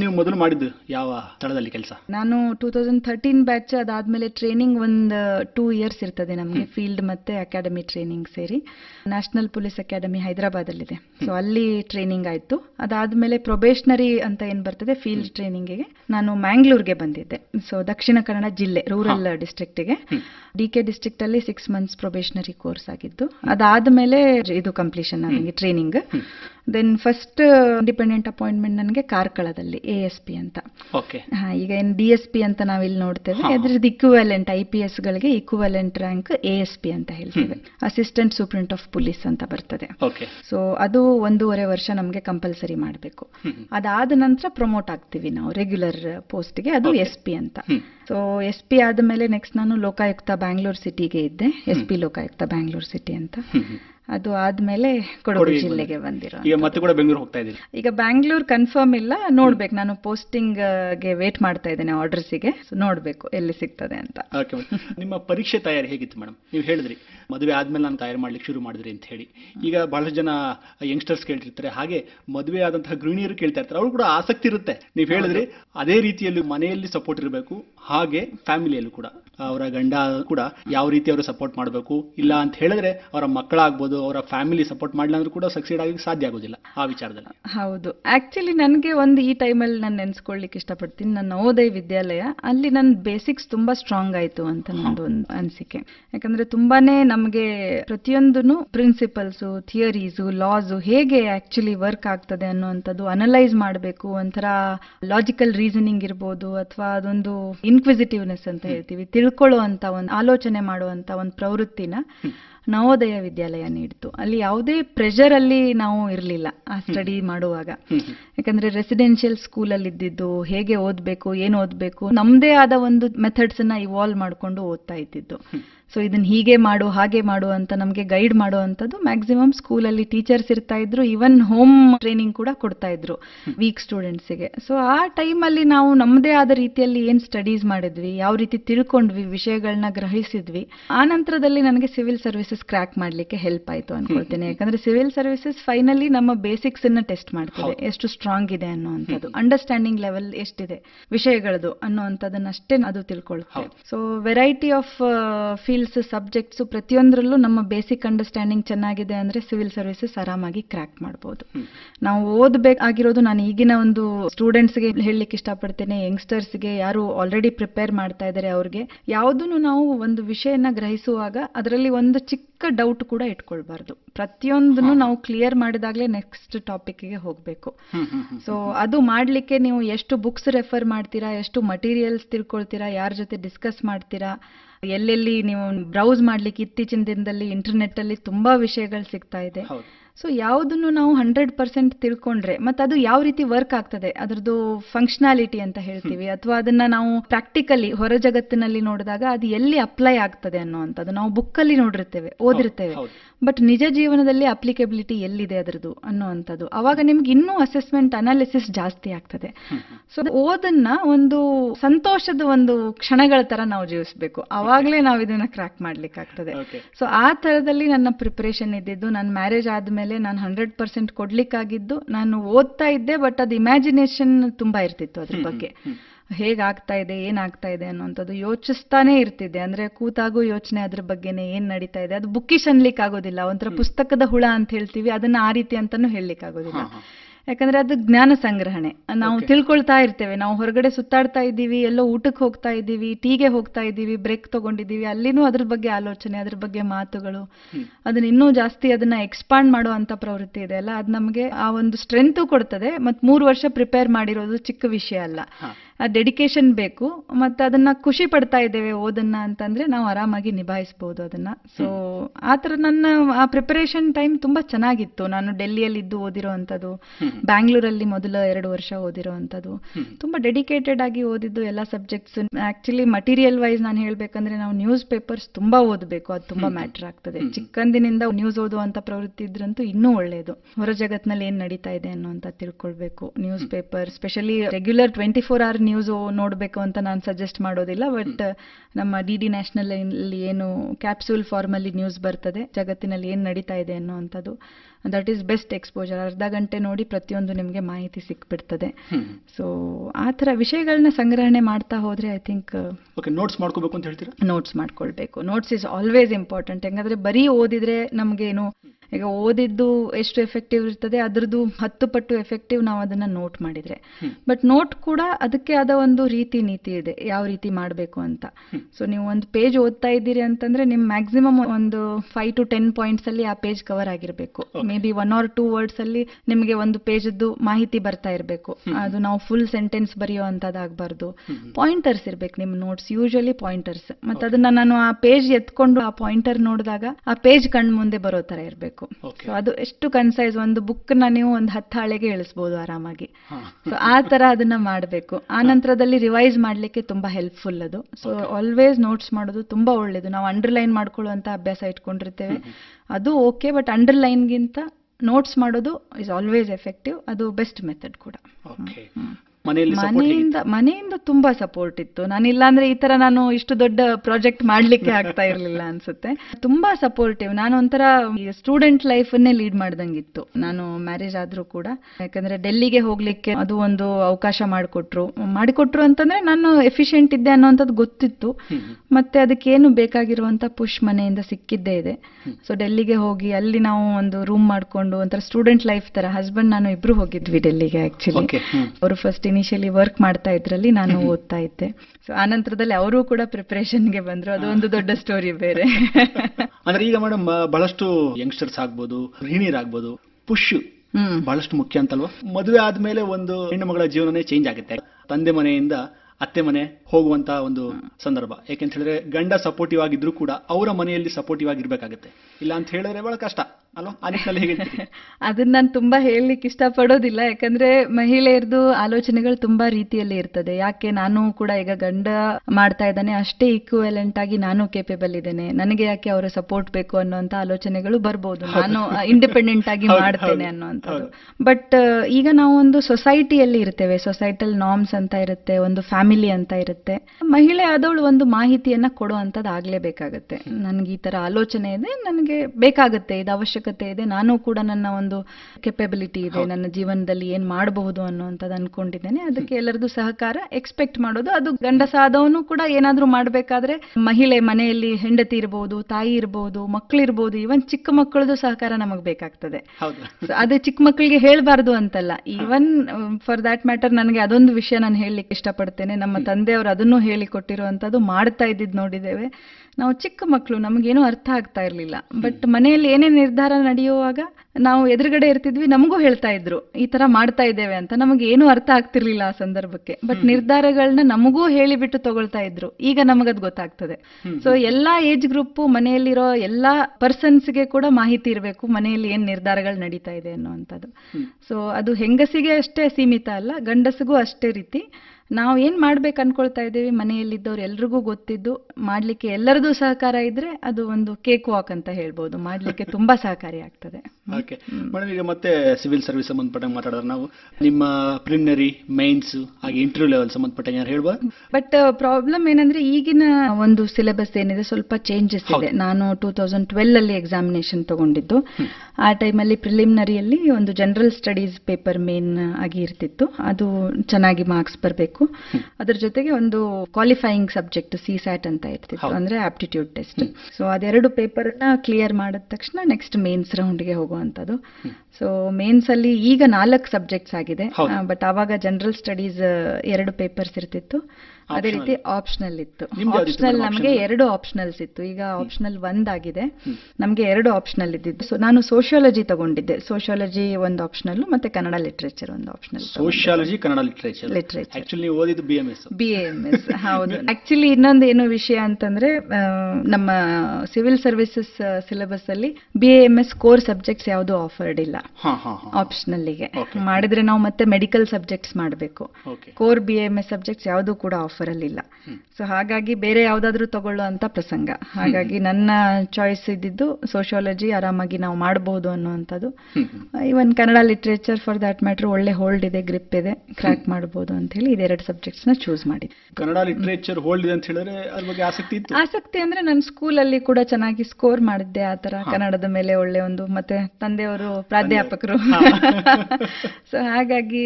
ನೀವು ಮೊದಲು ಮಾಡಿದ್ದು ಯಾವ ಸ್ಥಳದಲ್ಲಿ ಕೆಲಸ ನಾನು ಟೂ ತೌಸಂಡ್ ತರ್ಟೀನ್ ಬ್ಯಾಚ್ ಅದಾದ್ಮೇಲೆ ಟ್ರೈನಿಂಗ್ ಒಂದು ಟೂ ಇಯರ್ಸ್ ಇರ್ತದೆ ನಮಗೆ ಫೀಲ್ಡ್ ಮತ್ತೆ ಅಕಾಡೆಮಿ ಟ್ರೈನಿಂಗ್ ಸೇರಿ ನ್ಯಾಷನಲ್ ಪೊಲೀಸ್ ಅಕಾಡೆಮಿ ಹೈದರಾಬಾದ್ ಅಲ್ಲಿದೆ ಸೊ ಅಲ್ಲಿ ಟ್ರೈನಿಂಗ್ ಆಯ್ತು ಅದಾದ್ಮೇಲೆ ಪ್ರೊಬೇಷನರಿ ಅಂತ ಏನ್ ಬರ್ತದೆ ಫೀಲ್ಡ್ ಗೆ ನಾನು ಮ್ಯಾಂಗ್ಳೂರ್ಗೆ ಬಂದಿದ್ದೆ ಸೊ ದಕ್ಷಿಣ ಕನ್ನಡ ಜಿಲ್ಲೆ ರೂರಲ್ ಗೆ ಡಿ ಕೆ ಡಿಸ್ಟ್ರಿಕ್ಟ್ ಅಲ್ಲಿ ಸಿಕ್ಸ್ ಮಂತ್ಸ್ ಪ್ರೊಬೇಷನರಿ ಕೋರ್ಸ್ ಆಗಿದ್ದು ಅದಾದ್ಮೇಲೆ ಇದು ಕಂಪ್ಲೀಷನ್ ನನಗೆ training then first independent appointment ನನಗೆ ಕಾರ್ಕಳದಲ್ಲಿ ಎ ಎಸ್ ಪಿ ಅಂತ ಈಗ ಏನು ಡಿ ಎಸ್ ಪಿ ಅಂತ ನಾವಿಲ್ಲಿ ನೋಡ್ತೇವೆ ಅದ್ರದ್ದು ಇಕ್ವಲೆಂಟ್ ಐ ಪಿ ಎಸ್ ಗಳಿಗೆ equivalent rank A S P ಅಂತ ಹೇಳ್ತೇವೆ ಅಸಿಸ್ಟೆಂಟ್ ಸೂಪ್ರಿಂಟ್ ಆಫ್ ಪೊಲೀಸ್ ಅಂತ ಬರ್ತದೆ ಸೊ ಅದು ಒಂದೂವರೆ ವರ್ಷ ನಮಗೆ ಕಂಪಲ್ಸರಿ ಮಾಡಬೇಕು ಅದಾದ ನಂತರ ಪ್ರಮೋಟ್ ಆಗ್ತೀವಿ ನಾವು ರೆಗ್ಯುಲರ್ ಪೋಸ್ಟ್ಗೆ ಅದು ಎಸ್ ಪಿ ಅಂತ ಸೊ ಎಸ್ ಪಿ ಮೇಲೆ ನೆಕ್ಸ್ಟ್ ನಾನು ಲೋಕಾಯುಕ್ತ ಬ್ಯಾಂಗ್ಳೂರ್ ಸಿಟಿಗೆ ಇದ್ದೆ S P Lokayukta Bangalore city ಅಂತ ಅದು ಆದ್ಮೇಲೆ ಕೊಡಗು ಜಿಲ್ಲೆಗೆ ಬಂದಿರೋ ಈಗ ಮತ್ತೆ ಕೂಡ ಬೆಂಗಳೂರು ಹೋಗ್ತಾ ಇದ್ದೀನಿ ಈಗ ಬ್ಯಾಂಗ್ಳೂರ್ ಕನ್ಫರ್ಮ್ ಇಲ್ಲ ನೋಡ್ಬೇಕು ನಾನು ಪೋಸ್ಟಿಂಗ್ ಗೆ ವೇಟ್ ಮಾಡ್ತಾ ಇದ್ದೇನೆ ಗೆ ನೋಡ್ಬೇಕು ಎಲ್ಲಿ ಸಿಗ್ತದೆ ಅಂತ ಓಕೆ ನಿಮ್ಮ ಪರೀಕ್ಷೆ ತಯಾರಿ ಹೇಗಿತ್ತು ಮೇಡಮ್ ನೀವು ಹೇಳಿದ್ರಿ ಮದುವೆ ಆದ್ಮೇಲೆ ನಾನು ತಯಾರಿ ಮಾಡ್ಲಿಕ್ಕೆ ಶುರು ಮಾಡಿದ್ರಿ ಅಂತ ಹೇಳಿ ಈಗ ಬಹಳಷ್ಟು ಜನ ಯಂಗ್ಸ್ಟರ್ಸ್ ಕೇಳ್ತಿರ್ತಾರೆ ಹಾಗೆ ಮದುವೆ ಆದಂತಹ ಗೃಹಿಣಿಯರು ಕೇಳ್ತಾ ಇರ್ತಾರೆ ಅವ್ರು ಕೂಡ ಆಸಕ್ತಿ ಇರುತ್ತೆ ನೀವು ಹೇಳಿದ್ರಿ ಅದೇ ರೀತಿಯಲ್ಲಿ ಮನೆಯಲ್ಲಿ ಸಪೋರ್ಟ್ ಇರಬೇಕು ಹಾಗೆ ಫ್ಯಾಮಿಲಿಯಲ್ಲೂ ಕೂಡ ಅವರ ಗಂಡ ಕೂಡ ಯಾವ ರೀತಿ ಅವರು ಸಪೋರ್ಟ್ ಮಾಡಬೇಕು ಇಲ್ಲ ಅಂತ ಹೇಳಿದ್ರೆ ಅವರ ಮಕ್ಕಳಾಗ್ಬೋದು ಅವರ ಫ್ಯಾಮಿಲಿ ಸಪೋರ್ಟ್ ಮಾಡಲಿಲ್ಲ ಅಂದ್ರೂ ಕೂಡ ಸಕ್ಸೀಡ್ ಆಗಿ ಸಾಧ್ಯ ಆಗೋದಿಲ್ಲ ಆ ವಿಚಾರದಲ್ಲಿ ಹೌದು ಆಕ್ಚುಲಿ ನನಗೆ ಒಂದು ಈ ಟೈಮಲ್ಲಿ ನಾನು ನೆನ್ಸ್ಕೊಳ್ಲಿಕ್ಕೆ ಇಷ್ಟಪಡ್ತೀನಿ ನನ್ನ ನವೋದಯ ವಿದ್ಯಾಲಯ ಅಲ್ಲಿ ನನ್ನ ಬೇಸಿಕ್ಸ್ ತುಂಬ ಸ್ಟ್ರಾಂಗ್ ಆಯ್ತು ಅಂತ ನಂದು ಒಂದು ಅನಿಸಿಕೆ ಯಾಕಂದ್ರೆ ತುಂಬಾನೇ ನಮಗೆ ಪ್ರತಿಯೊಂದೂ ಪ್ರಿನ್ಸಿಪಲ್ಸು ಥಿಯರೀಸು ಲಾಸು ಹೇಗೆ ಆ್ಯಕ್ಚುಲಿ ವರ್ಕ್ ಆಗ್ತದೆ ಅನ್ನೋವಂಥದ್ದು ಅನಲೈಸ್ ಮಾಡಬೇಕು ಒಂಥರ ಲಾಜಿಕಲ್ ರೀಸನಿಂಗ್ ಇರ್ಬೋದು ಅಥವಾ ಅದೊಂದು ಇನ್ಕ್ವಿಸಿಟಿವ್ನೆಸ್ ಅಂತ ಹೇಳ್ತೀವಿ ತಿಳ್ಕೊಳ್ಳೋ ಒಂದು ಆಲೋಚನೆ ಮಾಡುವಂಥ ಒಂದು ಪ್ರವೃತ್ತಿನ ನವೋದಯ ವಿದ್ಯಾಲಯ ನೀಡ್ತು ಅಲ್ಲಿ ಯಾವುದೇ ಪ್ರೆಷರ್ ಅಲ್ಲಿ ನಾವು ಇರಲಿಲ್ಲ ಆ ಸ್ಟಡಿ ಮಾಡುವಾಗ ಯಾಕಂದ್ರೆ ರೆಸಿಡೆನ್ಷಿಯಲ್ ಸ್ಕೂಲ್ ಅಲ್ಲಿ ಇದ್ದಿದ್ದು ಹೇಗೆ ಓದಬೇಕು ಏನು ಓದಬೇಕು ನಮ್ದೇ ಆದ ಒಂದು ಮೆಥಡ್ಸ್ ಅನ್ನ ಇವಾಲ್ವ್ ಮಾಡಿಕೊಂಡು ಓದ್ತಾ ಇದ್ದಿದ್ದು ಸೊ ಇದನ್ನ ಹೀಗೆ ಮಾಡು ಹಾಗೆ ಮಾಡು ಅಂತ ನಮಗೆ ಗೈಡ್ ಮಾಡೋ ಅಂತದ್ದು ಮ್ಯಾಕ್ಸಿಮಮ್ ಅಲ್ಲಿ ಟೀಚರ್ಸ್ ಇರ್ತಾ ಇದ್ರು ಇವನ್ ಹೋಮ್ ಟ್ರೈನಿಂಗ್ ಕೂಡ ಕೊಡ್ತಾ ಇದ್ರು ವೀಕ್ ಸ್ಟೂಡೆಂಟ್ಸಿಗೆ ಸೊ ಆ ಟೈಮ್ ಅಲ್ಲಿ ನಾವು ನಮ್ಮದೇ ಆದ ರೀತಿಯಲ್ಲಿ ಏನು ಸ್ಟಡೀಸ್ ಮಾಡಿದ್ವಿ ಯಾವ ರೀತಿ ತಿಳ್ಕೊಂಡ್ವಿ ವಿಷಯಗಳನ್ನ ಗ್ರಹಿಸಿದ್ವಿ ಆ ನಂತರದಲ್ಲಿ ನನಗೆ ಸಿವಿಲ್ ಸರ್ವಿಸಸ್ ಕ್ರ್ಯಾಕ್ ಮಾಡ್ಲಿಕ್ಕೆ ಹೆಲ್ಪ್ ಆಯ್ತು ಅನ್ಕೊಳ್ತೇನೆ ಯಾಕಂದ್ರೆ ಸಿವಿಲ್ ಸರ್ವಿಸಸ್ ಫೈನಲಿ ನಮ್ಮ ಬೇಸಿಕ್ಸ್ ಅನ್ನ ಟೆಸ್ಟ್ ಮಾಡ್ತದೆ ಎಷ್ಟು ಸ್ಟ್ರಾಂಗ್ ಇದೆ ಅನ್ನೋವಂಥದ್ದು ಅಂಡರ್ಸ್ಟ್ಯಾಂಡಿಂಗ್ ಲೆವೆಲ್ ಎಷ್ಟಿದೆ ವಿಷಯಗಳದು ಅನ್ನೋ ಅಷ್ಟೇ ಅದು ತಿಳ್ಕೊಳ್ತೇವೆ so variety of field skills subjects ಪ್ರತಿಯೊಂದರಲ್ಲೂ ನಮ್ಮ ಬೇಸಿಕ್ ಅಂಡರ್ಸ್ಟ್ಯಾಂಡಿಂಗ್ ಚೆನ್ನಾಗಿದೆ ಅಂದ್ರೆ ಸಿವಿಲ್ ಸರ್ವಿಸಸ್ ಆರಾಮಾಗಿ ಕ್ರ್ಯಾಕ್ ಮಾಡಬಹುದು ನಾವು ಓದಬೇಕಾಗಿರೋದು ನಾನು ಈಗಿನ ಒಂದು ಸ್ಟೂಡೆಂಟ್ಸ್ಗೆ ಹೇಳಲಿಕ್ಕೆ ಇಷ್ಟಪಡ್ತೇನೆ ಯಂಗ್ಸ್ಟರ್ಸ್ಗೆ ಯಾರು ಆಲ್ರೆಡಿ ಪ್ರಿಪೇರ್ ಮಾಡ್ತಾ ಇದ್ದಾರೆ ಅವ್ರಿಗೆ ಯಾವುದನ್ನು ನಾವು ಒಂದು ವಿಷಯನ ಗ್ರಹಿಸುವಾಗ ಅದರಲ್ಲಿ ಒಂದು ಚಿಕ್ಕ ಡೌಟ್ ಕೂಡ ಇಟ್ಕೊಳ್ಬಾರ್ದು ಪ್ರತಿಯೊಂದನ್ನು ನಾವು ಕ್ಲಿಯರ್ ಮಾಡಿದಾಗಲೇ ನೆಕ್ಸ್ಟ್ ಟಾಪಿಕ್ ಗೆ ಹೋಗಬೇಕು ಸೊ ಅದು ಮಾಡ್ಲಿಕ್ಕೆ ನೀವು ಎಷ್ಟು ಬುಕ್ಸ್ ರೆಫರ್ ಮಾಡ್ತೀರಾ ಎಷ್ಟು ಮಟೀರಿಯಲ್ಸ್ ತಿಳ್ಕೊಳ್ತೀರಾ ಯಾರ ಜೊತೆ ಡಿಸ್ಕಸ್ ಮಾಡ್ತೀರಾ ಎಲ್ಲೆಲ್ಲಿ ನೀವು ಬ್ರೌಸ್ ಮಾಡ್ಲಿಕ್ಕೆ ಇತ್ತೀಚಿನ ದಿನದಲ್ಲಿ ಇಂಟರ್ನೆಟ್ ಅಲ್ಲಿ ತುಂಬಾ ವಿಷಯಗಳು ಸಿಗ್ತಾ ಇದೆ ಸೊ ಯಾವುದನ್ನು ನಾವು ಹಂಡ್ರೆಡ್ ಪರ್ಸೆಂಟ್ ತಿಳ್ಕೊಂಡ್ರೆ ಮತ್ತೆ ಅದು ಯಾವ ರೀತಿ ವರ್ಕ್ ಆಗ್ತದೆ ಅದರದ್ದು ಫಂಕ್ಷನಾಲಿಟಿ ಅಂತ ಹೇಳ್ತೀವಿ ಅಥವಾ ಅದನ್ನ ನಾವು ಪ್ರಾಕ್ಟಿಕಲಿ ಹೊರ ಜಗತ್ತಿನಲ್ಲಿ ನೋಡಿದಾಗ ಅದು ಎಲ್ಲಿ ಅಪ್ಲೈ ಆಗ್ತದೆ ಅನ್ನೋ ನಾವು ಬುಕ್ ಅಲ್ಲಿ ನೋಡಿರ್ತೇವೆ ಓದಿರ್ತೇವೆ ಬಟ್ ನಿಜ ಜೀವನದಲ್ಲಿ ಅಪ್ಲಿಕೆಬಿಲಿಟಿ ಎಲ್ಲಿದೆ ಅದರದು ಅನ್ನೋವಂಥದ್ದು ಅವಾಗ ನಿಮ್ಗೆ ಇನ್ನೂ ಅಸೆಸ್ಮೆಂಟ್ ಅನಾಲಿಸಿಸ್ ಜಾಸ್ತಿ ಆಗ್ತದೆ ಸೊ ಓದನ್ನ ಒಂದು ಸಂತೋಷದ ಒಂದು ಕ್ಷಣಗಳ ತರ ನಾವು ಜೀವಿಸಬೇಕು ಅವಾಗಲೇ ನಾವು ಇದನ್ನ ಕ್ರ್ಯಾಕ್ ಮಾಡ್ಲಿಕ್ಕೆ ಆಗ್ತದೆ ಸೊ ಆ ತರದಲ್ಲಿ ನನ್ನ ಪ್ರಿಪರೇಷನ್ ಇದ್ದಿದ್ದು ನನ್ನ ಮ್ಯಾರೇಜ್ ಆದ್ಮೇಲೆ ನಾನು ಹಂಡ್ರೆಡ್ ಪರ್ಸೆಂಟ್ ಕೊಡ್ಲಿಕ್ಕಾಗಿದ್ದು ನಾನು ಓದ್ತಾ ಇದ್ದೆ ಬಟ್ ಅದು ಇಮ್ಯಾಜಿನೇಷನ್ ತುಂಬಾ ಇರ್ತಿತ್ತು ಅದ್ರ ಬಗ್ಗೆ ಹೇಗಾಗ್ತಾ ಇದೆ ಏನಾಗ್ತಾ ಇದೆ ಅನ್ನುವಂಥದ್ದು ಯೋಚಿಸ್ತಾನೆ ಇರ್ತಿದ್ದೆ ಅಂದ್ರೆ ಕೂತಾಗೂ ಯೋಚನೆ ಅದ್ರ ಬಗ್ಗೆನೇ ಏನ್ ನಡೀತಾ ಇದೆ ಅದು ಬುಕ್ಕಿಶ್ ಅನ್ಲಿಕ್ಕೆ ಆಗೋದಿಲ್ಲ ಒಂಥರ ಪುಸ್ತಕದ ಹುಳ ಅಂತ ಹೇಳ್ತೀವಿ ಅದನ್ನ ಆ ರೀತಿ ಅಂತಾನು ಹೇಳಲಿಕ್ಕೆ ಆಗೋದಿಲ್ಲ ಯಾಕಂದ್ರೆ ಅದು ಜ್ಞಾನ ಸಂಗ್ರಹಣೆ ನಾವು ತಿಳ್ಕೊಳ್ತಾ ಇರ್ತೇವೆ ನಾವು ಹೊರಗಡೆ ಸುತ್ತಾಡ್ತಾ ಇದ್ದೀವಿ ಎಲ್ಲೋ ಊಟಕ್ಕೆ ಹೋಗ್ತಾ ಇದ್ದೀವಿ ಟೀಗೆ ಹೋಗ್ತಾ ಇದ್ದೀವಿ ಬ್ರೇಕ್ ತಗೊಂಡಿದ್ದೀವಿ ಅಲ್ಲಿನೂ ಅದ್ರ ಬಗ್ಗೆ ಆಲೋಚನೆ ಅದ್ರ ಬಗ್ಗೆ ಮಾತುಗಳು ಅದನ್ನ ಇನ್ನೂ ಜಾಸ್ತಿ ಅದನ್ನ ಎಕ್ಸ್ಪಾಂಡ್ ಮಾಡುವಂತ ಪ್ರವೃತ್ತಿ ಇದೆ ಅಲ್ಲ ಅದು ನಮಗೆ ಆ ಒಂದು ಸ್ಟ್ರೆಂತ್ ಕೊಡ್ತದೆ ಮತ್ ಮೂರು ವರ್ಷ ಪ್ರಿಪೇರ್ ಮಾಡಿರೋದು ಚಿಕ್ಕ ವಿಷಯ ಅಲ್ಲ ಡೆಡಿಕೇಶನ್ ಬೇಕು ಮತ್ತೆ ಅದನ್ನ ಖುಷಿ ಪಡ್ತಾ ಇದ್ದೇವೆ ಓದನ್ನ ಅಂತಂದ್ರೆ ನಾವು ಆರಾಮಾಗಿ ನಿಭಾಯಿಸ್ಬೋದು ಅದನ್ನ ಸೊ ಆ ನನ್ನ ಆ ಪ್ರಿಪರೇಷನ್ ಟೈಮ್ ತುಂಬಾ ಚೆನ್ನಾಗಿತ್ತು ನಾನು ಡೆಲ್ಲಿಯಲ್ಲಿ ಇದ್ದು ಓದಿರೋ ಬ್ಯಾಂಗ್ಳೂರಲ್ಲಿ ಮೊದಲ ಎರಡು ವರ್ಷ ಓದಿರೋ ತುಂಬ ತುಂಬಾ ಡೆಡಿಕೇಟೆಡ್ ಆಗಿ ಓದಿದ್ದು ಎಲ್ಲ ಸಬ್ಜೆಕ್ಟ್ಸ್ ಆಕ್ಚುಲಿ ಮಟೀರಿಯಲ್ ವೈಸ್ ನಾನು ಹೇಳ್ಬೇಕಂದ್ರೆ ನಾವು ನ್ಯೂಸ್ ಪೇಪರ್ಸ್ ತುಂಬಾ ಓದಬೇಕು ಅದು ತುಂಬಾ ಮ್ಯಾಟರ್ ಆಗ್ತದೆ ಚಿಕ್ಕಂದಿನಿಂದ ನ್ಯೂಸ್ ಓದುವಂತ ಪ್ರವೃತ್ತಿ ಇದ್ರಂತೂ ಇನ್ನೂ ಒಳ್ಳೆಯದು ಹೊರ ಜಗತ್ನಲ್ಲಿ ಏನ್ ನಡೀತಾ ಇದೆ ಅನ್ನೋ ಅಂತ ತಿಳ್ಕೊಳ್ಬೇಕು news paper specially regular twenty four hour news ನೋಡಬೇಕು ಅಂತ ನಾನು ಸಜೆಸ್ಟ್ ಮಾಡೋದಿಲ್ಲ ಬಟ್ ನಮ್ಮ ಡಿ ಡಿ ನ್ಯಾಷನಲ್ ಅಲ್ಲಿ ಏನು ಕ್ಯಾಪ್ಸೂಲ್ ಅಲ್ಲಿ ನ್ಯೂಸ್ ಬರ್ತದೆ ಜಗತ್ತಿನಲ್ಲಿ ಏನು ನಡೀತಾ ಇದೆ ಅನ್ನೋವಂಥದ್ದು ದಟ್ ಈಸ್ ಬೆಸ್ಟ್ ಎಕ್ಸ್ಪೋಜರ್ ಅರ್ಧ ಗಂಟೆ ನೋಡಿ ಪ್ರತಿಯೊಂದು ನಿಮಗೆ ಮಾಹಿತಿ ಸಿಕ್ಬಿಡ್ತದೆ ಸೊ ಆ ಥರ ವಿಷಯಗಳನ್ನ ಸಂಗ್ರಹಣೆ ಮಾಡ್ತಾ ಹೋದ್ರೆ ಐ ಥಿಂಕ್ ಓಕೆ ನೋಟ್ಸ್ ಮಾಡ್ಕೋಬೇಕು ಅಂತ ಹೇಳ್ತೀರಾ ನೋಟ್ಸ್ ಮಾಡ್ಕೊಳ್ಬೇಕು ನೋಟ್ಸ್ ಇಸ್ ಆಲ್ವೇಸ್ ಇಂಪಾರ್ಟೆಂಟ್ ಹೆಂಗಂದ್ರೆ ಬರೀ ಓದಿದ್ರೆ ನಮಗೇನು ಈಗ ಓದಿದ್ದು ಎಷ್ಟು ಎಫೆಕ್ಟಿವ್ ಇರ್ತದೆ ಅದ್ರದ್ದು ಹತ್ತು ಪಟ್ಟು ಎಫೆಕ್ಟಿವ್ ನಾವು ಅದನ್ನ ನೋಟ್ ಮಾಡಿದ್ರೆ ಬಟ್ ನೋಟ್ ಕೂಡ ಅದಕ್ಕೆ ಆದ ಒಂದು ರೀತಿ ನೀತಿ ಇದೆ ಯಾವ ರೀತಿ ಮಾಡಬೇಕು ಅಂತ ಸೊ ನೀವು ಒಂದು ಪೇಜ್ ಓದ್ತಾ ಇದ್ದೀರಿ ಅಂತಂದ್ರೆ ನಿಮ್ ಮ್ಯಾಕ್ಸಿಮಮ್ ಒಂದು ಫೈವ್ ಟು ಟೆನ್ ಪಾಯಿಂಟ್ಸ್ ಅಲ್ಲಿ ಆ ಪೇಜ್ ಕವರ್ ಆಗಿರಬೇಕು maybe one or two words ಅಲ್ಲಿ ನಿಮಗೆ ಒಂದು ಪೇಜದ್ದು ಮಾಹಿತಿ ಬರ್ತಾ ಇರಬೇಕು ಅದು ನಾವು ಫುಲ್ ಸೆಂಟೆನ್ಸ್ ಬರೆಯೋ ಅಂತದಾಗಬಾರ್ದು ಪಾಯಿಂಟರ್ಸ್ ಇರ್ಬೇಕು ನಿಮ್ ನೋಟ್ಸ್ ಯೂಶಲಿ ಪಾಯಿಂಟರ್ಸ್ ಮತ್ತೆ ಅದನ್ನ ನಾನು ಆ ಪೇಜ್ ಎತ್ಕೊಂಡು ಆ ಪಾಯಿಂಟರ್ ನೋಡಿದಾಗ ಆ ಪೇಜ್ ಕಣ್ ಮುಂದೆ ಬರೋ ತರ ಇರಬೇಕು ಸೊ ಅದು ಎಷ್ಟು ಕನ್ಸೈಸ್ ಒಂದು ಬುಕ್ನ ನೀವು ಒಂದು ಹತ್ತು ಹಾಳೆಗೆ ಇಳಿಸ್ಬೋದು ಆರಾಮಾಗಿ ಸೊ ಆ ತರ ಅದನ್ನ ಮಾಡಬೇಕು ಆ ನಂತರದಲ್ಲಿ ರಿವೈಸ್ ಮಾಡಲಿಕ್ಕೆ ತುಂಬಾ ಹೆಲ್ಪ್ಫುಲ್ ಅದು ಸೊ ಆಲ್ವೇಸ್ ನೋಟ್ಸ್ ಮಾಡೋದು ತುಂಬಾ ಒಳ್ಳೇದು ನಾವು ಅಂಡರ್ಲೈನ್ ಮಾಡ್ಕೊಳ್ಳುವಂತ ಅಭ್ಯಾಸ ಇಟ್ಕೊಂಡಿರ್ತೇವೆ ಅದು ಓಕೆ ಬಟ್ ಅಂಡರ್ಲೈನ್ ಗಿಂತ ನೋಟ್ಸ್ ಮಾಡೋದು ಇಸ್ ಆಲ್ವೇಸ್ ಎಫೆಕ್ಟಿವ್ ಅದು ಬೆಸ್ಟ್ ಮೆಥಡ್ ಕೂಡ ಮನೆಯಿಂದ ಮನೆಯಿಂದ ತುಂಬಾ ಸಪೋರ್ಟ್ ಇತ್ತು ನಾನು ಅಂದ್ರೆ ಈ ತರ ನಾನು ಇಷ್ಟು ದೊಡ್ಡ ಪ್ರಾಜೆಕ್ಟ್ ಮಾಡ್ಲಿಕ್ಕೆ ಆಗ್ತಾ ಇರ್ಲಿಲ್ಲ ಅನ್ಸುತ್ತೆ ತುಂಬಾ ಸಪೋರ್ಟಿವ್ ನಾನು ಒಂಥರ ಸ್ಟೂಡೆಂಟ್ ಲೈಫ್ ಅನ್ನೇ ಲೀಡ್ ಮಾಡ್ದಂಗಿತ್ತು ನಾನು ಮ್ಯಾರೇಜ್ ಆದ್ರೂ ಕೂಡ ಯಾಕಂದ್ರೆ ಡೆಲ್ಲಿಗೆ ಹೋಗ್ಲಿಕ್ಕೆ ಅದು ಒಂದು ಅವಕಾಶ ಮಾಡಿಕೊಟ್ರು ಮಾಡಿಕೊಟ್ರು ಅಂತಂದ್ರೆ ನಾನು ಎಫಿಷಿಯೆಂಟ್ ಇದ್ದೆ ಅನ್ನೋಂಥದ್ದು ಗೊತ್ತಿತ್ತು ಮತ್ತೆ ಅದಕ್ಕೇನು ಬೇಕಾಗಿರುವಂತ ಪುಷ್ ಮನೆಯಿಂದ ಸಿಕ್ಕಿದ್ದೇ ಇದೆ ಸೊ ಡೆಲ್ಲಿಗೆ ಹೋಗಿ ಅಲ್ಲಿ ನಾವು ಒಂದು ರೂಮ್ ಮಾಡ್ಕೊಂಡು ಒಂಥರ ಸ್ಟೂಡೆಂಟ್ ಲೈಫ್ ತರ ಹಸ್ಬೆಂಡ್ ನಾನು ಇಬ್ರು ಹೋಗಿದ್ವಿ ಡೆಲ್ಲಿಗೆ ಆಕ್ಚುಲಿ ಅವರು ಫಸ್ಟ್ ಇನಿಷಿಯಲಿ ವರ್ಕ್ ಮಾಡ್ತಾ ಇದ್ರಲ್ಲಿ ನಾನು ಓದ್ತಾ ಇದ್ದೆ ಸೊ ಆ ನಂತರದಲ್ಲಿ ಅವರು ಕೂಡ ಪ್ರಿಪರೇಷನ್ಗೆ ಬಂದ್ರು ಅದೊಂದು ದೊಡ್ಡ ಸ್ಟೋರಿ ಬೇರೆ ಅಂದ್ರೆ ಈಗ ಮೇಡಮ್ ಬಹಳಷ್ಟು ಯಂಗ್ಸ್ಟರ್ಸ್ ಆಗ್ಬೋದು ಗೃಹಿಣಿಯರಾಗ್ಬೋದು ಪುಷ್ ಬಹಳಷ್ಟು ಮುಖ್ಯ ಅಂತಲ್ವಾ ಮದುವೆ ಆದ್ಮೇಲೆ ಒಂದು ಹೆಣ್ಣು ಮಗಳ ಜೀವನನೇ ಚೇಂಜ್ ಆಗುತ್ತೆ ತಂದೆ ಮನೆಯಿಂದ ಅತ್ತೆ ಮನೆ ಹೋಗುವಂತ ಒಂದು ಸಂದರ್ಭ ಯಾಕೆಂತ ಹೇಳಿದ್ರೆ ಗಂಡ ಸಪೋರ್ಟಿವ್ ಆಗಿದ್ರು ಕೂಡ ಅವರ ಮನೆಯಲ್ಲಿ ಸಪೋರ್ಟಿವ್ ಆಗಿರ್ಬೇಕಾಗತ್ತೆ ಇಲ್ಲ ಅಂತ ಹೇಳಿದ್ರೆ ಬಹಳ ಕಷ್ಟ ಅಲ್ವಾ ಆ ನಿಟ್ಟಿನಲ್ಲಿ ಹೇಗೆ ಅದನ್ನ ನಾನು ತುಂಬಾ ಹೇಳಲಿಕ್ಕೆ ಇಷ್ಟಪಡೋದಿಲ್ಲ ಯಾಕಂದ್ರೆ ಮಹಿಳೆಯರದು ಆಲೋಚನೆಗಳು ತುಂಬಾ ರೀತಿಯಲ್ಲಿ ಇರ್ತದೆ ಯಾಕೆ ನಾನು ಕೂಡ ಈಗ ಗಂಡ ಮಾಡ್ತಾ ಇದ್ದಾನೆ ಅಷ್ಟೇ ಈಕ್ವಲೆಂಟ್ ಆಗಿ ನಾನು ಕೇಪೇಬಲ್ ಇದ್ದೇನೆ ನನಗೆ ಯಾಕೆ ಅವರ ಸಪೋರ್ಟ್ ಬೇಕು ಅನ್ನೋಂತ ಆಲೋಚನೆಗಳು ಬರ್ಬೋದು ನಾನು ಇಂಡಿಪೆಂಡೆಂಟ್ ಆಗಿ ಮಾಡ್ತೇನೆ ಅನ್ನೋಂಥದ್ದು ಬಟ್ ಈಗ ನಾವು ಒಂದು ಸೊಸೈಟಿಯಲ್ಲಿ ಇರ್ತೇವೆ ಸೊಸೈಟಲ್ ನಾರ್ಮ್ಸ್ ಅಂತ ಇರುತ್ತೆ ಒಂದು ಫ್ಯಾಮಿಲಿ ಫ್ಯಾಮಿಲಿ ಅಂತ ಇರುತ್ತೆ ಮಹಿಳೆ ಆದವಳು ಒಂದು ಮಾಹಿತಿಯನ್ನ ಕೊಡುವಂಥದ್ದು ಆಗ್ಲೇಬೇಕಾಗತ್ತೆ ನನಗೆ ಈ ತರ ಆಲೋಚನೆ ಇದೆ ನನಗೆ ಬೇಕಾಗುತ್ತೆ ಇದು ಅವಶ್ಯಕತೆ ಇದೆ ನಾನು ಕೂಡ ನನ್ನ ಒಂದು ಕೆಪಬಿಲಿಟಿ ಇದೆ ನನ್ನ ಜೀವನದಲ್ಲಿ ಏನ್ ಮಾಡಬಹುದು ಅನ್ನೋಂಥದ್ದು ಅನ್ಕೊಂಡಿದ್ದೇನೆ ಅದಕ್ಕೆ ಎಲ್ಲರದು ಸಹಕಾರ ಎಕ್ಸ್ಪೆಕ್ಟ್ ಮಾಡೋದು ಅದು ಗಂಡಸಾದವನು ಕೂಡ ಏನಾದ್ರೂ ಮಾಡ್ಬೇಕಾದ್ರೆ ಮಹಿಳೆ ಮನೆಯಲ್ಲಿ ಹೆಂಡತಿ ಇರಬಹುದು ತಾಯಿ ಇರಬಹುದು ಮಕ್ಕಳಿರ್ಬೋದು ಈವನ್ ಚಿಕ್ಕ ಮಕ್ಕಳದು ಸಹಕಾರ ನಮಗ್ ಬೇಕಾಗ್ತದೆ ಅದೇ ಚಿಕ್ಕ ಮಕ್ಕಳಿಗೆ ಹೇಳ್ಬಾರ್ದು ಅಂತಲ್ಲ ಈವನ್ ಫಾರ್ ದ್ಯಾಟ್ ಮ್ಯಾಟರ್ ನನಗೆ ಅದೊಂದು ವಿಷಯ ನಾನು ಹೇಳಲಿಕ್ಕೆ ಇಷ್ಟಪಡ್ತೇನೆ ನಮ್ಮ ತಂದೆಯವರು ಅದನ್ನು ಕೊಟ್ಟಿರುವಂತದ್ದು ಮಾಡ್ತಾ ಇದ್ದಿದ್ ನೋಡಿದ್ದೇವೆ ನಾವು ಚಿಕ್ಕ ಮಕ್ಕಳು ನಮಗೇನು ಅರ್ಥ ಆಗ್ತಾ ಇರ್ಲಿಲ್ಲ ಬಟ್ ಮನೆಯಲ್ಲಿ ಏನೇ ನಿರ್ಧಾರ ನಡೆಯುವಾಗ ನಾವು ಎದುರುಗಡೆ ಇರ್ತಿದ್ವಿ ನಮಗೂ ಹೇಳ್ತಾ ಇದ್ರು ಈ ತರ ಮಾಡ್ತಾ ಇದ್ದೇವೆ ಅಂತ ನಮಗೆ ಏನು ಅರ್ಥ ಆಗ್ತಿರ್ಲಿಲ್ಲ ಆ ಸಂದರ್ಭಕ್ಕೆ ಬಟ್ ನಿರ್ಧಾರಗಳನ್ನ ನಮಗೂ ಹೇಳಿಬಿಟ್ಟು ತಗೊಳ್ತಾ ಇದ್ರು ಈಗ ನಮಗದ್ ಗೊತ್ತಾಗ್ತದೆ ಸೊ ಎಲ್ಲಾ ಏಜ್ ಗ್ರೂಪ್ ಮನೆಯಲ್ಲಿರೋ ಎಲ್ಲಾ ಪರ್ಸನ್ಸ್ಗೆ ಕೂಡ ಮಾಹಿತಿ ಇರಬೇಕು ಮನೆಯಲ್ಲಿ ಏನ್ ನಿರ್ಧಾರಗಳು ನಡೀತಾ ಇದೆ ಅನ್ನುವಂಥದ್ದು ಸೊ ಅದು ಹೆಂಗಸಿಗೆ ಅಷ್ಟೇ ಸೀಮಿತ ಅಲ್ಲ ಗಂಡಸಿಗೂ ಅಷ್ಟೇ ರೀತಿ ನಾವು ಏನ್ ಮಾಡ್ಬೇಕು ಅನ್ಕೊಳ್ತಾ ಇದ್ದೀವಿ ಮನೆಯಲ್ಲಿದ್ದವ್ರು ಎಲ್ರಿಗೂ ಗೊತ್ತಿದ್ದು ಮಾಡ್ಲಿಕ್ಕೆ ಎಲ್ಲರದು ಸಹಕಾರ ಇದ್ರೆ ಅದು ಒಂದು ಕೇಕ್ ವಾಕ್ ಅಂತ ಹೇಳ್ಬಹುದು ಮಾಡ್ಲಿಕ್ಕೆ ತುಂಬಾ ಸಹಕಾರಿ ಆಗ್ತದೆ ಈಗ ಮತ್ತೆ ಸಿವಿಲ್ ಸರ್ವಿಸ್ ಸಂಬಂಧಪಟ್ಟಂಗೆ ಮಾತಾಡಿದ್ರೆ ನಾವು ನಿಮ್ಮ ಪ್ರಿಲಿಮಿನರಿ ಮೈನ್ಸ್ ಹಾಗೆ ಇಂಟರ್ವ್ಯೂ ಲೆವೆಲ್ ಸಂಬಂಧಪಟ್ಟ ಹೇಳ್ಬೋದು ಬಟ್ ಪ್ರಾಬ್ಲಮ್ ಏನಂದ್ರೆ ಈಗಿನ ಒಂದು ಸಿಲೆಬಸ್ ಏನಿದೆ ಸ್ವಲ್ಪ ಚೇಂಜಸ್ ಇದೆ ನಾನು ಟೂ ತೌಸಂಡ್ ಟ್ವೆಲ್ ಅಲ್ಲಿ ಎಕ್ಸಾಮಿನೇಷನ್ ತಗೊಂಡಿದ್ದು ಆ ಟೈಮಲ್ಲಿ ಪ್ರಿಲಿಮಿನರಿಯಲ್ಲಿ ಒಂದು ಜನರಲ್ ಸ್ಟಡೀಸ್ ಪೇಪರ್ ಮೇನ್ ಆಗಿ ಇರ್ತಿತ್ತು ಅದು ಚೆನ್ನಾಗಿ ಮಾರ್ಕ್ಸ್ ಬರಬೇಕು ಮಾಡಬೇಕು ಅದ್ರ ಜೊತೆಗೆ ಒಂದು ಕ್ವಾಲಿಫೈಯಿಂಗ್ ಸಬ್ಜೆಕ್ಟ್ ಸಿ ಸ್ಯಾಟ್ ಅಂತ ಇರ್ತಿತ್ತು ಅಂದ್ರೆ ಆಪ್ಟಿಟ್ಯೂಡ್ ಟೆಸ್ಟ್ ಸೊ ಅದೆರಡು ಪೇಪರ್ ನ ಕ್ಲಿಯರ್ ಮಾಡಿದ ತಕ್ಷಣ ನೆಕ್ಸ್ಟ್ ಮೇನ್ಸ್ ರೌಂಡ್ ಗೆ ಹೋಗುವಂತದ್ದು ಸೊ ಮೇನ್ಸ್ ಅಲ್ಲಿ ಈಗ ನಾಲ್ಕು ಸಬ್ಜೆಕ್ಟ್ಸ್ ಆಗಿದೆ ಬಟ್ ಆವಾಗ ಜನರಲ್ ಸ್ಟಡೀಸ್ ಎರಡು ಪೇಪರ್ಸ್ ಇರ್ತಿತ್ತು ಅದೇ ರೀತಿ ಆಪ್ಷನಲ್ ಇತ್ತು ಆಪ್ಷನಲ್ ನಮಗೆ ಎರಡು ಆಪ್ಷನಲ್ಸ್ ಇತ್ತು ಈಗ ಆಪ್ಷನಲ್ ಆಗಿದೆ ನಮಗೆ ಎರಡು ಆಪ್ಷನಲ್ ಇದ್ದಿದ್ದು ಸೊ ನಾನು ಸೋಷಿಯಾಲಜಿ ತಗೊಂಡಿದ್ದೆ ಸೋಷಿಯಾಲಜಿ ಒಂದು ಆಪ್ಷನಲ್ ಮತ್ತೆ ಕನ್ನಡ ಲಿಟ್ರೇಚರ್ ಒಂದು optional sociology Kannada literature literature B M S ಹೌದು ಆಕ್ಚುಲಿ ಇನ್ನೊಂದು ಏನು ವಿಷಯ ಅಂತಂದ್ರೆ ನಮ್ಮ ಸಿವಿಲ್ ಸರ್ವಿಸಸ್ ಸಿಲೆಬಸ್ ಅಲ್ಲಿ B M S core subjects ಯಾವುದು ಆಫರ್ಡ್ ಇಲ್ಲ ಆಪ್ಷನಲ್ ಗೆ ಮಾಡಿದ್ರೆ ನಾವು ಮತ್ತೆ ಮೆಡಿಕಲ್ ಸಬ್ಜೆಕ್ಟ್ಸ್ ಮಾಡಬೇಕು core B M S subjects ಯಾವುದು ಕೂಡ ಆಫರ್ ಬರಲಿಲ್ಲ ಇಲ್ಲ ಸೊ ಹಾಗಾಗಿ ಬೇರೆ ಯಾವ್ದಾದ್ರೂ ತಗೊಳ್ಳುವಂತ ಪ್ರಸಂಗ ಹಾಗಾಗಿ ನನ್ನ ಚಾಯ್ಸ್ ಇದ್ದಿದ್ದು ಸೋಷಿಯಾಲಜಿ ಆರಾಮಾಗಿ ನಾವು ಮಾಡಬಹುದು ಅನ್ನುವಂಥದ್ದು even Kannada literature for that matter ಒಳ್ಳೆ ಹೋಲ್ಡ್ ಇದೆ ಗ್ರಿಪ್ ಇದೆ ಕ್ರ್ಯಾಕ್ ಮಾಡಬಹುದು ಅಂತ ಹೇಳಿ ಇದೆರಡು ಸಬ್ಜೆಕ್ಟ್ಸ್ ನ ಚೂಸ್ ಮಾಡಿ ಕನ್ನಡ ಲಿಟ್ರೇಚರ್ ಹೋಲ್ಡ್ ಇದೆ ಅಂತ ಹೇಳಿದ್ರೆ ಅದ್ರ ಬಗ್ಗೆ ಆಸಕ್ತಿ ಇತ್ತು ಆಸಕ್ತಿ ಅಂದ್ರೆ ಸ್ಕೂಲ್ ಸ್ಕೂಲಲ್ಲಿ ಕೂಡ ಚೆನ್ನಾಗಿ ಸ್ಕೋರ್ ಮಾಡಿದ್ದೆ ಆ ತರ ಕನ್ನಡದ ಮೇಲೆ ಒಳ್ಳೆ ಒಂದು ಮತ್ತೆ ತಂದೆಯವರು ಪ್ರಾಧ್ಯಾಪಕರು ಸೊ ಹಾಗಾಗಿ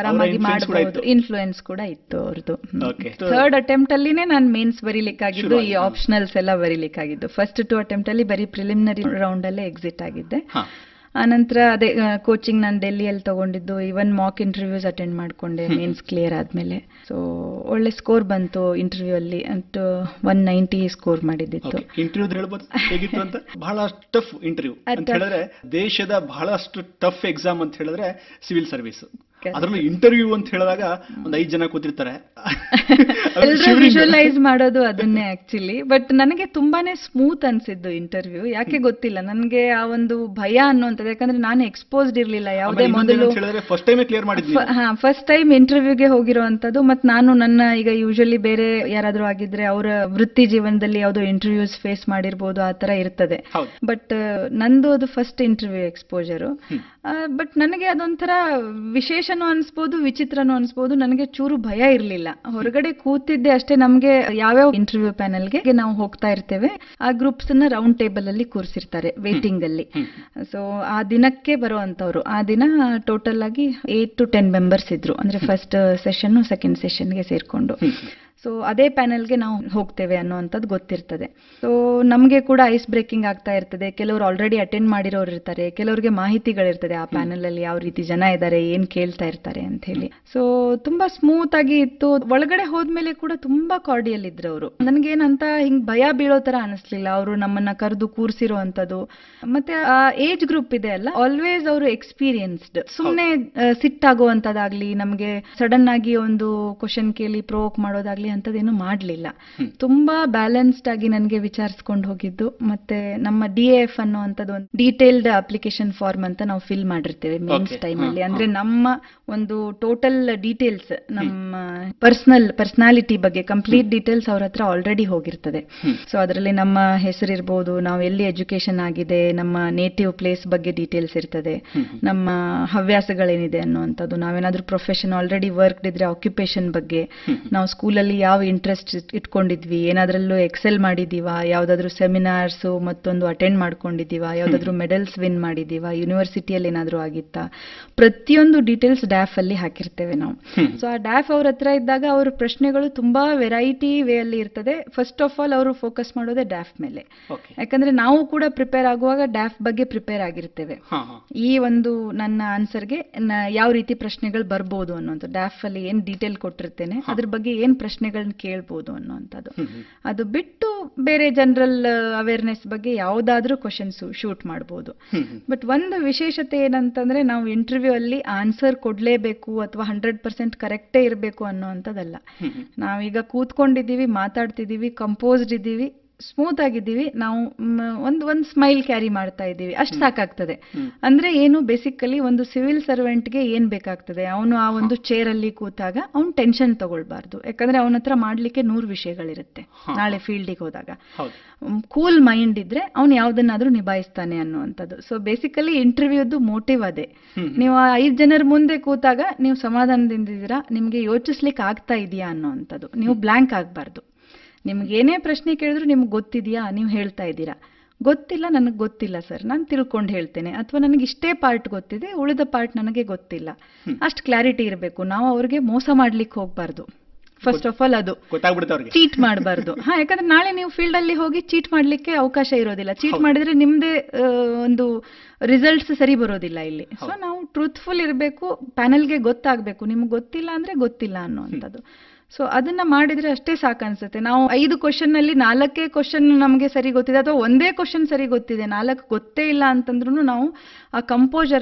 ಆರಾಮಾಗಿ ಮಾಡಬಹುದು ಇನ್ಫ್ಲೂಯೆನ್ಸ್ ಕೂಡ ಇತ್ತು ಅವ್ರದ್ದು ಥರ್ಡ್ ಅಟೆಂಪ್ಟ್ ಅಲ್ಲಿನೇ ನಾನು ಮೇನ್ಸ್ ಬರೀಲಿಕ್ಕಾಗಿದ್ದು ಈ ಆಪ್ಷನಲ್ಸ್ ಎಲ್ಲ ಬರೀಲಿಕ್ಕಾಗಿದ್ದು ಫಸ್ಟ್ ಟು ಅಟೆಂಪ್ಟ್ ಅಲ್ಲಿ ಬರೀ ಪ್ರಿಲಿಮಿನರಿ ರೌಂಡ್ ಅಲ್ಲೇ ಎಕ್ಸಿಟ್ ಆಗಿದ್ದೆ ಆನಂತರ ಅದೇ ಕೋಚಿಂಗ್ ನಾನು ಡೆಲ್ಲಿಯಲ್ಲಿ ತಗೊಂಡಿದ್ದು ಈವನ್ ಮಾಕ್ ಇಂಟರ್ವ್ಯೂಸ್ ಅಟೆಂಡ್ ಮಾಡಿಕೊಂಡೆ ಮೇನ್ಸ್ ಕ್ಲಿಯರ್ ಆದ್ಮೇಲೆ ಸೊ ಒಳ್ಳೆ ಸ್ಕೋರ್ ಬಂತು ಇಂಟರ್ವ್ಯೂ ಅಲ್ಲಿ ಅಂತ ಒನ್ ನೈಂಟಿ ಸ್ಕೋರ್ ಮಾಡಿದ್ದಿತ್ತು ಇಂಟರ್ವ್ಯೂ ಹೇಳ್ಬೋದು ಅಂತ ಬಹಳ ಟಫ್ ಇಂಟರ್ವ್ಯೂ ಅಂತ ಹೇಳಿದ್ರೆ ದೇಶದ ಬಹಳಷ್ಟು ಟಫ್ ಎಕ್ಸಾಮ್ ಅಂತ ಹೇಳಿದ್ರೆ ಸಿವಿಲ್ ಸರ್ವಿಸ್ ಅದ್ರಲ್ಲೂ ಇಂಟರ್ವ್ಯೂ ಅಂತ ಹೇಳಿದಾಗ ಒಂದ್ ಐದ್ ಜನ ಕೂತಿರ್ತಾರೆ ವಿಜುವಲೈಸ್ ಮಾಡೋದು ಅದನ್ನೇ ಆಕ್ಚುಲಿ ಬಟ್ ನನಗೆ ತುಂಬಾನೇ ಸ್ಮೂತ್ ಅನ್ಸಿದ್ದು ಇಂಟರ್ವ್ಯೂ ಯಾಕೆ ಗೊತ್ತಿಲ್ಲ ನನಗೆ ಆ ಒಂದು ಭಯ ಅನ್ನುವಂಥದ್ದು ಯಾಕಂದ್ರೆ ನಾನು ಎಕ್ಸ್ಪೋಸ್ಡ್ ಇರ್ಲಿಲ್ಲ ಯಾವುದೇ ಮೊದಲು ಹಾ ಫಸ್ಟ್ ಟೈಮ್ ಇಂಟರ್ವ್ಯೂಗೆ ಹೋಗಿರೋವಂಥದ್ದು ಮತ್ ನಾನು ನನ್ನ ಈಗ ಯೂಶಲಿ ಬೇರೆ ಯಾರಾದ್ರೂ ಆಗಿದ್ರೆ ಅವರ ವೃತ್ತಿ ಜೀವನದಲ್ಲಿ ಯಾವ್ದೋ ಇಂಟರ್ವ್ಯೂಸ್ ಫೇಸ್ ಮಾಡಿರ್ಬೋದು ಆ ತರ ಇರ್ತದೆ ಬಟ್ ನಂದು ಅದು ಫಸ್ಟ್ ಇಂಟರ್ವ್ಯೂ ಎಕ್ಸ್ಪೋಜರು ಬಟ್ ನನಗೆ ಅದೊಂಥರ ವಿಶೇಷ ವಿಶೇಷನೂ ಅನ್ಸ್ಬೋದು ವಿಚಿತ್ರನೂ ಅನ್ಸ್ಬೋದು ನನಗೆ ಚೂರು ಭಯ ಇರಲಿಲ್ಲ ಹೊರಗಡೆ ಕೂತಿದ್ದೆ ಅಷ್ಟೇ ನಮಗೆ ಯಾವ್ಯಾವ ಇಂಟರ್ವ್ಯೂ ಪ್ಯಾನಲ್ಗೆ ನಾವು ಹೋಗ್ತಾ ಇರ್ತೇವೆ ಆ ಗ್ರೂಪ್ಸ್ ನ ರೌಂಡ್ ಟೇಬಲ್ ಅಲ್ಲಿ ಕೂರಿಸಿರ್ತಾರೆ ವೇಟಿಂಗ್ ಅಲ್ಲಿ ಸೊ ಆ ದಿನಕ್ಕೆ ಬರುವಂತವ್ರು ಆ ದಿನ ಟೋಟಲ್ ಆಗಿ ಏಟ್ ಟು ಟೆನ್ ಮೆಂಬರ್ಸ್ ಇದ್ರು ಅಂದ್ರೆ ಫಸ್ಟ್ ಸೆಷನ್ ಸೆಕೆಂಡ್ ಸೆಷನ್ಗೆ ಸೇರ್ಕೊಂಡು ಸೊ ಅದೇ ಪ್ಯಾನೆಲ್ಗೆ ನಾವು ಹೋಗ್ತೇವೆ ಅನ್ನೋವಂಥದ್ದು ಗೊತ್ತಿರ್ತದೆ ಸೊ ನಮಗೆ ಕೂಡ ಐಸ್ ಬ್ರೇಕಿಂಗ್ ಆಗ್ತಾ ಇರ್ತದೆ ಕೆಲವರು ಆಲ್ರೆಡಿ ಅಟೆಂಡ್ ಮಾಡಿರೋರು ಇರ್ತಾರೆ ಕೆಲವರಿಗೆ ಮಾಹಿತಿಗಳಿರ್ತದೆ ಆ ಅಲ್ಲಿ ಯಾವ ರೀತಿ ಜನ ಇದ್ದಾರೆ ಏನು ಕೇಳ್ತಾ ಇರ್ತಾರೆ ಅಂತ ಹೇಳಿ ಸೊ ತುಂಬಾ ಸ್ಮೂತ್ ಆಗಿ ಇತ್ತು ಒಳಗಡೆ ಹೋದ್ಮೇಲೆ ಕೂಡ ತುಂಬಾ ಕಾರ್ಡಿಯಲ್ ಇದ್ರು ಅವರು ನನಗೇನಂತ ಹಿಂಗ್ ಭಯ ಬೀಳೋ ತರ ಅನಿಸ್ಲಿಲ್ಲ ಅವರು ನಮ್ಮನ್ನ ಕರೆದು ಕೂರಿಸಿರೋ ಅಂತದ್ದು ಮತ್ತೆ ಏಜ್ ಗ್ರೂಪ್ ಇದೆ ಅಲ್ಲ ಆಲ್ವೇಸ್ ಅವರು ಎಕ್ಸ್ಪೀರಿಯನ್ಸ್ಡ್ ಸುಮ್ಮನೆ ಸಿಟ್ಟಾಗುವಂತದಾಗ್ಲಿ ನಮಗೆ ಸಡನ್ ಆಗಿ ಒಂದು ಕ್ವಶನ್ ಕೇಳಿ ಪ್ರೋಕ್ ಮಾಡೋದಾಗ್ಲಿ ಆಗಲಿ ಅಂತದೇನು ಮಾಡಲಿಲ್ಲ ತುಂಬಾ ಬ್ಯಾಲೆನ್ಸ್ಡ್ ಆಗಿ ನನಗೆ ವಿಚಾರಿಸ್ಕೊಂಡು ಹೋಗಿದ್ದು ಮತ್ತೆ ನಮ್ಮ ಡಿ ಎಫ್ ಅನ್ನೋ ಒಂದು ಡೀಟೇಲ್ಡ್ ಅಪ್ಲಿಕೇಶನ್ ಫಾರ್ಮ್ ಅಂತ ನಾವು ಫಿಲ್ ಮಾಡಿರ್ತೇವೆ ಮೇನ್ಸ್ ಅಲ್ಲಿ ಅಂದ್ರೆ ನಮ್ಮ ಒಂದು ಟೋಟಲ್ ಡೀಟೇಲ್ಸ್ ನಮ್ಮ ಪರ್ಸನಲ್ ಪರ್ಸನಾಲಿಟಿ ಬಗ್ಗೆ ಕಂಪ್ಲೀಟ್ ಡೀಟೇಲ್ಸ್ ಅವ್ರ ಹತ್ರ ಆಲ್ರೆಡಿ ಹೋಗಿರ್ತದೆ ಸೊ ಅದರಲ್ಲಿ ನಮ್ಮ ಹೆಸರಿರ್ಬೋದು ನಾವು ಎಲ್ಲಿ ಎಜುಕೇಶನ್ ಆಗಿದೆ ನಮ್ಮ ನೇಟಿವ್ ಪ್ಲೇಸ್ ಬಗ್ಗೆ ಡೀಟೇಲ್ಸ್ ಇರ್ತದೆ ನಮ್ಮ ಹವ್ಯಾಸಗಳೇನಿದೆ ಅನ್ನುವಂಥದ್ದು ನಾವೇನಾದ್ರೂ ಪ್ರೊಫೆಷನ್ ಆಲ್ರೆಡಿ ವರ್ಕ್ ಇದ್ರೆ ಆಕ್ಯುಪೇಷನ್ ಬಗ್ಗೆ ನಾವು ಸ್ಕೂಲಲ್ಲಿ ಅದರಲ್ಲಿ ಯಾವ ಇಂಟ್ರೆಸ್ಟ್ ಇಟ್ಕೊಂಡಿದ್ವಿ ಏನಾದ್ರಲ್ಲೂ ಎಕ್ಸೆಲ್ ಮಾಡಿದ್ದೀವಾ ಯಾವ್ದಾದ್ರೂ ಸೆಮಿನಾರ್ಸ್ ಮತ್ತೊಂದು ಅಟೆಂಡ್ ಮಾಡ್ಕೊಂಡಿದ್ದೀವಾ ಯಾವ್ದಾದ್ರು ಮೆಡಲ್ಸ್ ವಿನ್ ಮಾಡಿದ್ದೀವಾ ಯೂನಿವರ್ಸಿಟಿಯಲ್ಲಿ ಏನಾದರೂ ಆಗಿತ್ತಾ ಪ್ರತಿಯೊಂದು ಡೀಟೇಲ್ಸ್ ಡ್ಯಾಫ್ ಅಲ್ಲಿ ಹಾಕಿರ್ತೇವೆ ನಾವು ಸೊ ಆ ಡ್ಯಾಫ್ ಅವ್ರ ಹತ್ರ ಇದ್ದಾಗ ಅವ್ರ ಪ್ರಶ್ನೆಗಳು ತುಂಬಾ ವೆರೈಟಿ ವೇ ಅಲ್ಲಿ ಇರ್ತದೆ ಫಸ್ಟ್ ಆಫ್ ಆಲ್ ಅವರು ಫೋಕಸ್ ಮಾಡೋದೇ ಡ್ಯಾಫ್ ಮೇಲೆ ಯಾಕಂದ್ರೆ ನಾವು ಕೂಡ ಪ್ರಿಪೇರ್ ಆಗುವಾಗ ಡ್ಯಾಫ್ ಬಗ್ಗೆ ಪ್ರಿಪೇರ್ ಆಗಿರ್ತೇವೆ ಈ ಒಂದು ನನ್ನ ಆನ್ಸರ್ಗೆ ಯಾವ ರೀತಿ ಪ್ರಶ್ನೆಗಳು ಬರ್ಬೋದು ಅನ್ನೋದು ಡ್ಯಾಫ್ ಅಲ್ಲಿ ಏನ್ ಡೀಟೇಲ್ ಕೊಟ್ಟಿರ್ತೇನೆ ಅದ್ರ ಬಗ್ಗೆ ಏನ್ ಪ್ರಶ್ನೆ ಪ್ರಶ್ನೆಗಳನ್ನ ಕೇಳ್ಬೋದು ಅನ್ನೋಂಥದ್ದು ಅದು ಬಿಟ್ಟು ಬೇರೆ ಜನರಲ್ ಅವೇರ್ನೆಸ್ ಬಗ್ಗೆ ಯಾವುದಾದ್ರೂ ಕ್ವಶನ್ಸ್ ಶೂಟ್ ಮಾಡ್ಬೋದು ಬಟ್ ಒಂದು ವಿಶೇಷತೆ ಏನಂತಂದ್ರೆ ನಾವು ಇಂಟರ್ವ್ಯೂ ಅಲ್ಲಿ ಆನ್ಸರ್ ಕೊಡ್ಲೇಬೇಕು ಅಥವಾ ಹಂಡ್ರೆಡ್ ಪರ್ಸೆಂಟ್ ಕರೆಕ್ಟೇ ಇರಬೇಕು ಅನ್ನೋ ನಾವೀಗ ಕೂತ್ಕೊಂಡಿದ್ದೀವಿ ಮಾತಾಡ್ತಿದ್ದೀವಿ ಕಂಪೋಸ್ಡ್ ಇದ್ದೀವಿ ಸ್ಮೂತ್ ಆಗಿದ್ದೀವಿ ನಾವು ಒಂದು ಒಂದು ಸ್ಮೈಲ್ ಕ್ಯಾರಿ ಮಾಡ್ತಾ ಇದ್ದೀವಿ ಅಷ್ಟು ಸಾಕಾಗ್ತದೆ ಅಂದ್ರೆ ಏನು ಬೇಸಿಕಲಿ ಒಂದು ಸಿವಿಲ್ ಸರ್ವೆಂಟ್ಗೆ ಏನ್ ಬೇಕಾಗ್ತದೆ ಅವನು ಆ ಒಂದು ಚೇರ್ ಅಲ್ಲಿ ಕೂತಾಗ ಅವ್ನು ಟೆನ್ಷನ್ ತಗೊಳ್ಬಾರ್ದು ಯಾಕಂದ್ರೆ ಅವನ ಹತ್ರ ಮಾಡ್ಲಿಕ್ಕೆ ನೂರು ವಿಷಯಗಳಿರುತ್ತೆ ನಾಳೆ ಫೀಲ್ಡಿಗೆ ಹೋದಾಗ ಕೂಲ್ ಮೈಂಡ್ ಇದ್ರೆ ಅವನು ಯಾವ್ದನ್ನಾದ್ರೂ ನಿಭಾಯಿಸ್ತಾನೆ ಅನ್ನುವಂಥದ್ದು ಸೊ ಬೇಸಿಕಲಿ ಇಂಟರ್ವ್ಯೂದು ಮೋಟಿವ್ ಅದೇ ನೀವು ಐದು ಜನರ ಮುಂದೆ ಕೂತಾಗ ನೀವು ಸಮಾಧಾನದಿಂದ ಇದ್ದೀರಾ ನಿಮ್ಗೆ ಯೋಚಿಸ್ಲಿಕ್ಕೆ ಆಗ್ತಾ ಇದೆಯಾ ಅನ್ನುವಂಥದ್ದು ನೀವು ಬ್ಲಾಂಕ್ ಆಗಬಾರ್ದು ಏನೇ ಪ್ರಶ್ನೆ ಕೇಳಿದ್ರು ನಿಮ್ಗೆ ಗೊತ್ತಿದೆಯಾ ನೀವು ಹೇಳ್ತಾ ಇದ್ದೀರಾ ಗೊತ್ತಿಲ್ಲ ನನಗೆ ಗೊತ್ತಿಲ್ಲ ಸರ್ ನಾನು ತಿಳ್ಕೊಂಡು ಹೇಳ್ತೇನೆ ಅಥವಾ ನನಗೆ ಇಷ್ಟೇ ಪಾರ್ಟ್ ಗೊತ್ತಿದೆ ಉಳಿದ ಪಾರ್ಟ್ ನನಗೆ ಗೊತ್ತಿಲ್ಲ ಅಷ್ಟು ಕ್ಲಾರಿಟಿ ಇರಬೇಕು ನಾವು ಅವ್ರಿಗೆ ಮೋಸ ಮಾಡ್ಲಿಕ್ಕೆ ಹೋಗ್ಬಾರ್ದು ಫಸ್ಟ್ ಆಫ್ ಆಲ್ ಅದು ಚೀಟ್ ಮಾಡಬಾರ್ದು ಹಾ ಯಾಕಂದ್ರೆ ನಾಳೆ ನೀವು ಫೀಲ್ಡ್ ಅಲ್ಲಿ ಹೋಗಿ ಚೀಟ್ ಮಾಡ್ಲಿಕ್ಕೆ ಅವಕಾಶ ಇರೋದಿಲ್ಲ ಚೀಟ್ ಮಾಡಿದ್ರೆ ನಿಮ್ದೇ ಒಂದು ರಿಸಲ್ಟ್ಸ್ ಸರಿ ಬರೋದಿಲ್ಲ ಇಲ್ಲಿ ಸೊ ನಾವು ಟ್ರೂತ್ಫುಲ್ ಇರಬೇಕು ಪ್ಯಾನೆಲ್ಗೆ ಗೊತ್ತಾಗಬೇಕು ನಿಮ್ಗೆ ಗೊತ್ತಿಲ್ಲ ಅಂದ್ರೆ ಗೊತ್ತಿಲ್ಲ ಅನ್ನೋದು ಸೊ ಅದನ್ನ ಮಾಡಿದ್ರೆ ಅಷ್ಟೇ ಅನ್ಸುತ್ತೆ ನಾವು ಐದು ಕ್ವಶನ್ ಅಲ್ಲಿ ನಾಲ್ಕೇ ಕ್ವಶನ್ ನಮಗೆ ಸರಿ ಗೊತ್ತಿದೆ ಅಥವಾ ಒಂದೇ ಕ್ವಶನ್ ಸರಿ ಗೊತ್ತಿದೆ ನಾಲ್ಕು ಗೊತ್ತೇ ಇಲ್ಲ ಅಂತಂದ್ರೂ ನಾವು ಆ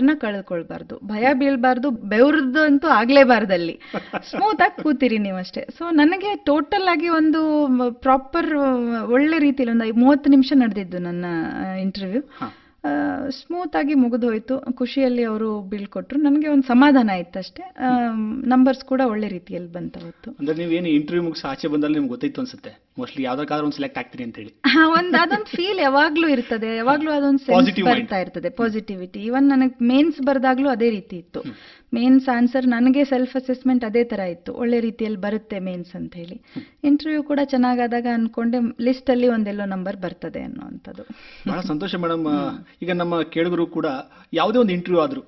ನ ಕಳ್ಕೊಳ್ಬಾರ್ದು ಭಯ ಬೀಳ್ಬಾರ್ದು ಬೆವ್ರದಂತೂ ಆಗ್ಲೇಬಾರ್ದಲ್ಲಿ ಸ್ಮೂತ್ ಆಗಿ ಕೂತಿರಿ ನೀವಷ್ಟೇ ಸೊ ನನಗೆ ಟೋಟಲ್ ಆಗಿ ಒಂದು ಪ್ರಾಪರ್ ಒಳ್ಳೆ ರೀತಿಯಲ್ಲಿ ಒಂದು ಮೂವತ್ತು ನಿಮಿಷ ನಡೆದಿದ್ದು ನನ್ನ ಇಂಟರ್ವ್ಯೂ ಸ್ಮೂತಾಗಿ ಮುಗಿದೋಯ್ತು ಖುಷಿಯಲ್ಲಿ ಅವರು ಬೀಳ್ಕೊಟ್ರು ನನಗೆ ಒಂದು ಸಮಾಧಾನ ಆಯ್ತು ಅಷ್ಟೇ ನಂಬರ್ಸ್ ಕೂಡ ಒಳ್ಳೆ ರೀತಿಯಲ್ಲಿ ಬಂತು ಅವತ್ತು ಅಂದ್ರೆ ನೀವೇನು ಇಂಟರ್ವ್ಯೂ ಮುಗಿಸಿ ಆಚೆ ಬಂದಲ್ಲಿ ನಿಮ್ಗೆ ಗೊತ್ತಿತ್ತು ಅನ್ಸುತ್ತೆ ಮೋಸ್ಟ್ಲಿ ಯಾವ್ದಕ್ಕಾದ್ರೂ ಒಂದು ಸೆಲೆಕ್ಟ್ ಆಗ್ತೀನಿ ಅಂತ ಹೇಳಿ ಒಂದು ಅದೊಂದು ಫೀಲ್ ಯಾವಾಗ್ಲೂ ಇರ್ತದೆ ಯಾವಾಗ್ಲೂ ಅದೊಂದು ಸೆನ್ಸ್ ಬರ್ತಾ ಇರ್ತದೆ ಪಾಸಿಟಿವಿಟಿ ಇವನ್ ನನಗೆ ಮೇನ್ಸ್ ಬರ್ದಾಗ್ಲೂ ಅದೇ ರೀತಿ ಇತ್ತು ಮೇನ್ಸ್ ಆನ್ಸರ್ ನನಗೆ ಸೆಲ್ಫ್ ಅಸೆಸ್ಮೆಂಟ್ ಅದೇ ತರ ಇತ್ತು ಒಳ್ಳೆ ರೀತಿಯಲ್ಲಿ ಬರುತ್ತೆ ಮೇನ್ಸ್ ಅಂತ ಹೇಳಿ ಇಂಟರ್ವ್ಯೂ ಕೂಡ ಚೆನ್ನಾಗಾದಾಗ ಅನ್ಕೊಂಡೆ ಲಿಸ್ಟ್ ಅಲ್ಲಿ ಒಂದೆಲ್ಲೋ ನಂಬರ್ ಬರ್ತದೆ ಅನ್ನೋಂಥದ್ದು ಬಹಳ ಸಂತೋಷ ಮೇಡಮ್ ಈಗ ನಮ್ಮ ಕೇಳುಗರು ಕೂಡ ಯಾವುದೇ ಒಂದು ಇಂಟರ್ವ್ಯೂ ಆದ್ರೂ